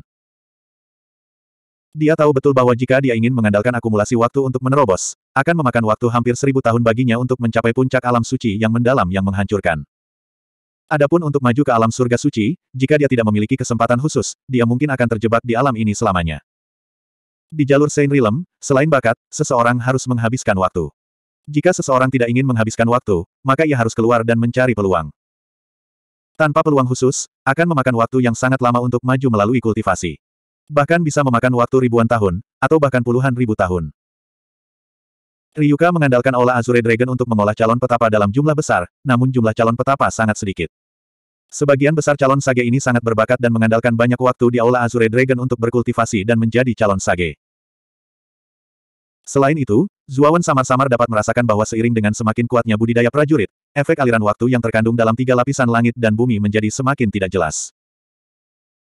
Dia tahu betul bahwa jika dia ingin mengandalkan akumulasi waktu untuk menerobos, akan memakan waktu hampir seribu tahun baginya untuk mencapai puncak alam suci yang mendalam yang menghancurkan. Adapun untuk maju ke alam surga suci, jika dia tidak memiliki kesempatan khusus, dia mungkin akan terjebak di alam ini selamanya. Di jalur Saint Realm, selain bakat, seseorang harus menghabiskan waktu. Jika seseorang tidak ingin menghabiskan waktu, maka ia harus keluar dan mencari peluang. Tanpa peluang khusus, akan memakan waktu yang sangat lama untuk maju melalui kultivasi. Bahkan bisa memakan waktu ribuan tahun, atau bahkan puluhan ribu tahun. Ryuka mengandalkan olah Azure Dragon untuk mengolah calon petapa dalam jumlah besar, namun jumlah calon petapa sangat sedikit. Sebagian besar calon sage ini sangat berbakat dan mengandalkan banyak waktu di Aula Azure Dragon untuk berkultivasi dan menjadi calon sage. Selain itu, Zuawan samar-samar dapat merasakan bahwa seiring dengan semakin kuatnya budidaya prajurit, efek aliran waktu yang terkandung dalam tiga lapisan langit dan bumi menjadi semakin tidak jelas.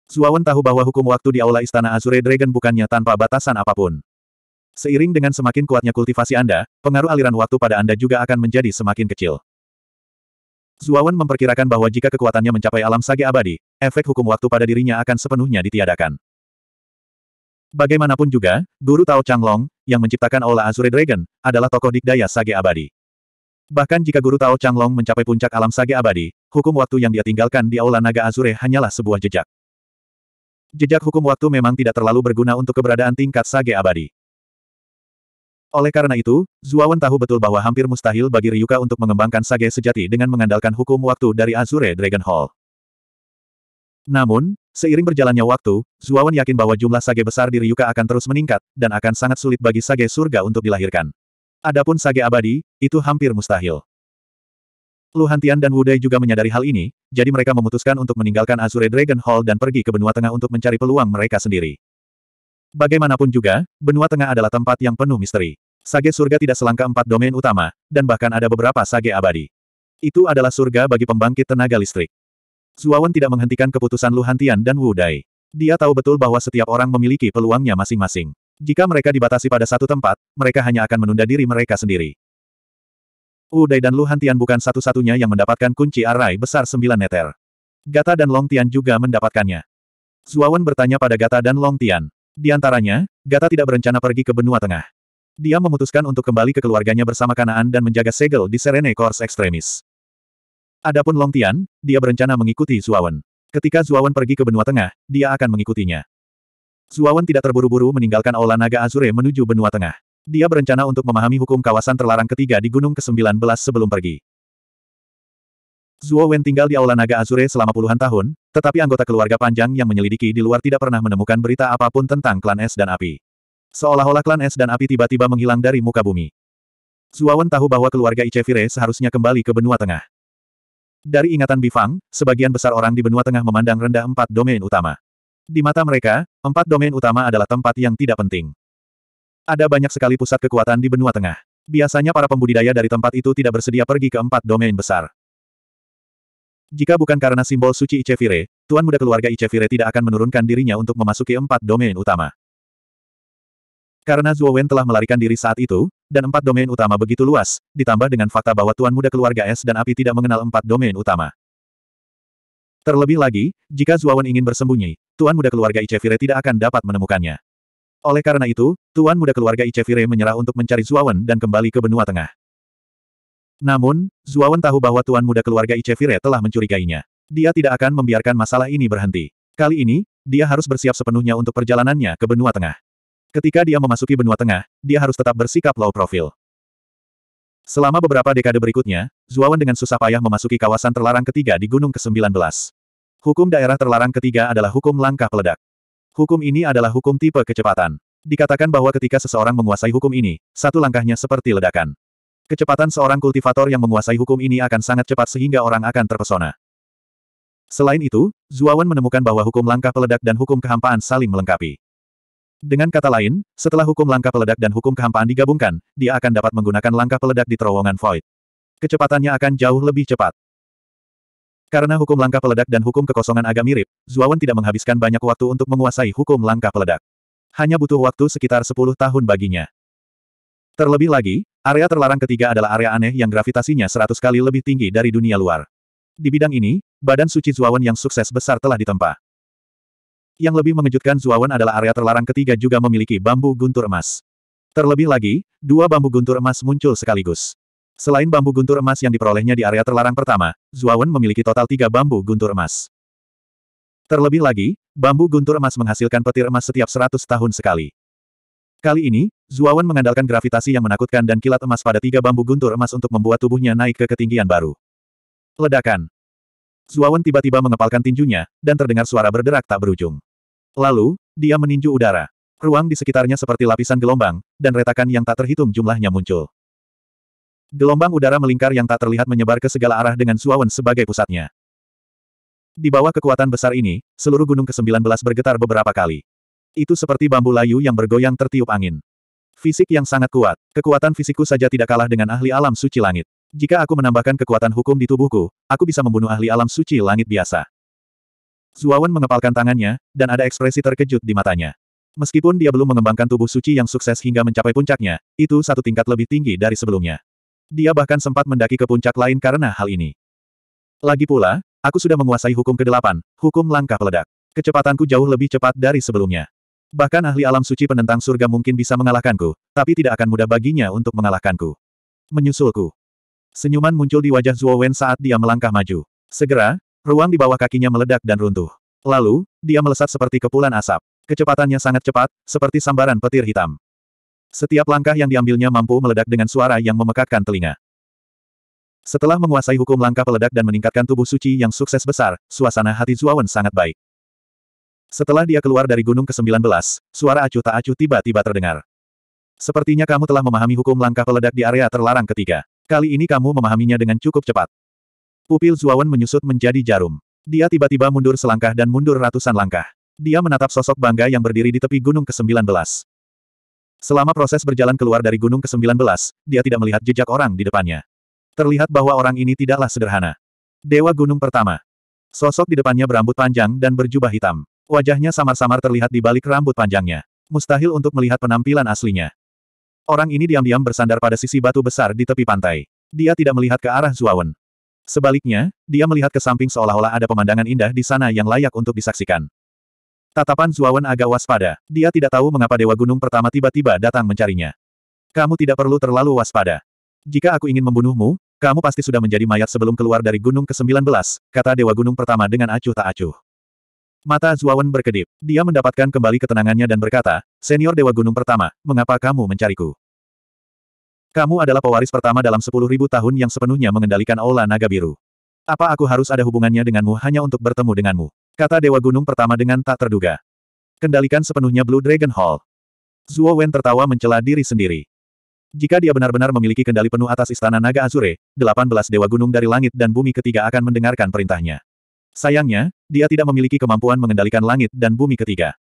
Zuawan tahu bahwa hukum waktu di Aula Istana Azure Dragon bukannya tanpa batasan apapun. Seiring dengan semakin kuatnya kultivasi Anda, pengaruh aliran waktu pada Anda juga akan menjadi semakin kecil. Zuawan memperkirakan bahwa jika kekuatannya mencapai alam sage abadi, efek hukum waktu pada dirinya akan sepenuhnya ditiadakan. Bagaimanapun juga, Guru Tao Changlong, yang menciptakan Aula Azure Dragon, adalah tokoh dikdaya sage abadi. Bahkan jika Guru Tao Changlong mencapai puncak alam sage abadi, hukum waktu yang dia tinggalkan di Aula Naga Azure hanyalah sebuah jejak. Jejak hukum waktu memang tidak terlalu berguna untuk keberadaan tingkat sage abadi. Oleh karena itu, Zuawan tahu betul bahwa hampir mustahil bagi Ryuka untuk mengembangkan sage sejati dengan mengandalkan hukum waktu dari Azure Dragon Hall. Namun, seiring berjalannya waktu, Zuawan yakin bahwa jumlah sage besar di Ryuka akan terus meningkat, dan akan sangat sulit bagi sage surga untuk dilahirkan. Adapun sage abadi, itu hampir mustahil. Luhantian dan Wudai juga menyadari hal ini, jadi mereka memutuskan untuk meninggalkan Azure Dragon Hall dan pergi ke benua tengah untuk mencari peluang mereka sendiri. Bagaimanapun juga, benua tengah adalah tempat yang penuh misteri. Sage surga tidak selangkah empat domain utama, dan bahkan ada beberapa sage abadi. Itu adalah surga bagi pembangkit tenaga listrik. Zuawan tidak menghentikan keputusan Luhantian dan Wu Dai. Dia tahu betul bahwa setiap orang memiliki peluangnya masing-masing. Jika mereka dibatasi pada satu tempat, mereka hanya akan menunda diri mereka sendiri. Wu Dai dan Luhantian bukan satu-satunya yang mendapatkan kunci arai besar sembilan meter. Gata dan Long Tian juga mendapatkannya. Zuawan bertanya pada Gata dan Long Tian. Di antaranya, Gata tidak berencana pergi ke benua tengah. Dia memutuskan untuk kembali ke keluarganya bersama Kanaan dan menjaga segel di Serene Kors Extremis. Adapun Long Tian, dia berencana mengikuti Zuawan. Ketika Zuawan pergi ke benua tengah, dia akan mengikutinya. Zuawan tidak terburu-buru meninggalkan Ola Naga Azure menuju benua tengah. Dia berencana untuk memahami hukum kawasan terlarang ketiga di Gunung ke-19 sebelum pergi. Zuo Wen tinggal di Aula Naga Azure selama puluhan tahun, tetapi anggota keluarga panjang yang menyelidiki di luar tidak pernah menemukan berita apapun tentang klan es dan api. Seolah-olah klan es dan api tiba-tiba menghilang dari muka bumi. Zuawan tahu bahwa keluarga Icevire seharusnya kembali ke benua tengah. Dari ingatan Bifang, sebagian besar orang di benua tengah memandang rendah empat domain utama. Di mata mereka, empat domain utama adalah tempat yang tidak penting. Ada banyak sekali pusat kekuatan di benua tengah. Biasanya para pembudidaya dari tempat itu tidak bersedia pergi ke empat domain besar. Jika bukan karena simbol suci Icevire, Tuan Muda keluarga Icevire tidak akan menurunkan dirinya untuk memasuki empat domain utama. Karena Zuo Wen telah melarikan diri saat itu, dan empat domain utama begitu luas, ditambah dengan fakta bahwa Tuan Muda keluarga es dan api tidak mengenal empat domain utama. Terlebih lagi, jika Zuo Wen ingin bersembunyi, Tuan Muda keluarga Icevire tidak akan dapat menemukannya. Oleh karena itu, Tuan Muda keluarga Icevire menyerah untuk mencari Zuo Wen dan kembali ke benua tengah. Namun, Zuo Wen tahu bahwa Tuan Muda keluarga Icevire telah mencurigainya. Dia tidak akan membiarkan masalah ini berhenti. Kali ini, dia harus bersiap sepenuhnya untuk perjalanannya ke benua tengah. Ketika dia memasuki benua tengah, dia harus tetap bersikap low profile. Selama beberapa dekade berikutnya, Zuawan dengan susah payah memasuki kawasan terlarang ketiga di Gunung ke-19. Hukum daerah terlarang ketiga adalah hukum langkah peledak. Hukum ini adalah hukum tipe kecepatan. Dikatakan bahwa ketika seseorang menguasai hukum ini, satu langkahnya seperti ledakan. Kecepatan seorang kultivator yang menguasai hukum ini akan sangat cepat sehingga orang akan terpesona. Selain itu, Zuawan menemukan bahwa hukum langkah peledak dan hukum kehampaan saling melengkapi. Dengan kata lain, setelah hukum langkah peledak dan hukum kehampaan digabungkan, dia akan dapat menggunakan langkah peledak di terowongan void. Kecepatannya akan jauh lebih cepat. Karena hukum langkah peledak dan hukum kekosongan agak mirip, Zuawan tidak menghabiskan banyak waktu untuk menguasai hukum langkah peledak. Hanya butuh waktu sekitar 10 tahun baginya. Terlebih lagi, area terlarang ketiga adalah area aneh yang gravitasinya 100 kali lebih tinggi dari dunia luar. Di bidang ini, badan suci Zuawan yang sukses besar telah ditempa. Yang lebih mengejutkan Zuawan adalah area terlarang ketiga juga memiliki bambu guntur emas. Terlebih lagi, dua bambu guntur emas muncul sekaligus. Selain bambu guntur emas yang diperolehnya di area terlarang pertama, Zuawan memiliki total tiga bambu guntur emas. Terlebih lagi, bambu guntur emas menghasilkan petir emas setiap 100 tahun sekali. Kali ini, Zuawan mengandalkan gravitasi yang menakutkan dan kilat emas pada tiga bambu guntur emas untuk membuat tubuhnya naik ke ketinggian baru. Ledakan. Zuawan tiba-tiba mengepalkan tinjunya, dan terdengar suara berderak tak berujung. Lalu, dia meninju udara. Ruang di sekitarnya seperti lapisan gelombang, dan retakan yang tak terhitung jumlahnya muncul. Gelombang udara melingkar yang tak terlihat menyebar ke segala arah dengan Zuawan sebagai pusatnya. Di bawah kekuatan besar ini, seluruh gunung ke-19 bergetar beberapa kali. Itu seperti bambu layu yang bergoyang tertiup angin. Fisik yang sangat kuat, kekuatan fisikku saja tidak kalah dengan ahli alam suci langit. Jika aku menambahkan kekuatan hukum di tubuhku, aku bisa membunuh ahli alam suci langit biasa. Zuawan mengepalkan tangannya, dan ada ekspresi terkejut di matanya. Meskipun dia belum mengembangkan tubuh suci yang sukses hingga mencapai puncaknya, itu satu tingkat lebih tinggi dari sebelumnya. Dia bahkan sempat mendaki ke puncak lain karena hal ini. Lagi pula, aku sudah menguasai hukum ke-8, hukum langkah peledak. Kecepatanku jauh lebih cepat dari sebelumnya. Bahkan ahli alam suci penentang surga mungkin bisa mengalahkanku, tapi tidak akan mudah baginya untuk mengalahkanku. Menyusulku. Senyuman muncul di wajah Zuo Wen saat dia melangkah maju. Segera, ruang di bawah kakinya meledak dan runtuh. Lalu, dia melesat seperti kepulan asap. Kecepatannya sangat cepat, seperti sambaran petir hitam. Setiap langkah yang diambilnya mampu meledak dengan suara yang memekakkan telinga. Setelah menguasai hukum langkah peledak dan meningkatkan tubuh suci yang sukses besar, suasana hati Zuo Wen sangat baik. Setelah dia keluar dari gunung ke-19, suara acuh tak acuh tiba-tiba terdengar. Sepertinya kamu telah memahami hukum langkah peledak di area terlarang ketiga. Kali ini kamu memahaminya dengan cukup cepat. Pupil Zuawan menyusut menjadi jarum. Dia tiba-tiba mundur selangkah dan mundur ratusan langkah. Dia menatap sosok bangga yang berdiri di tepi Gunung ke-19. Selama proses berjalan keluar dari Gunung ke-19, dia tidak melihat jejak orang di depannya. Terlihat bahwa orang ini tidaklah sederhana. Dewa Gunung Pertama. Sosok di depannya berambut panjang dan berjubah hitam. Wajahnya samar-samar terlihat di balik rambut panjangnya. Mustahil untuk melihat penampilan aslinya. Orang ini diam-diam bersandar pada sisi batu besar di tepi pantai. Dia tidak melihat ke arah Zuawan. Sebaliknya, dia melihat ke samping seolah-olah ada pemandangan indah di sana yang layak untuk disaksikan. Tatapan Zuawan agak waspada. Dia tidak tahu mengapa Dewa Gunung pertama tiba-tiba datang mencarinya. Kamu tidak perlu terlalu waspada. Jika aku ingin membunuhmu, kamu pasti sudah menjadi mayat sebelum keluar dari Gunung ke-19, kata Dewa Gunung pertama dengan acuh tak acuh. Mata Zuawan berkedip. Dia mendapatkan kembali ketenangannya dan berkata, Senior Dewa Gunung Pertama, mengapa kamu mencariku? Kamu adalah pewaris pertama dalam sepuluh ribu tahun yang sepenuhnya mengendalikan Aula Naga Biru. Apa aku harus ada hubungannya denganmu hanya untuk bertemu denganmu? Kata Dewa Gunung Pertama dengan tak terduga. Kendalikan sepenuhnya Blue Dragon Hall. Zuo Wen tertawa mencela diri sendiri. Jika dia benar-benar memiliki kendali penuh atas Istana Naga Azure, 18 Dewa Gunung dari Langit dan Bumi ketiga akan mendengarkan perintahnya. Sayangnya, dia tidak memiliki kemampuan mengendalikan langit dan bumi ketiga.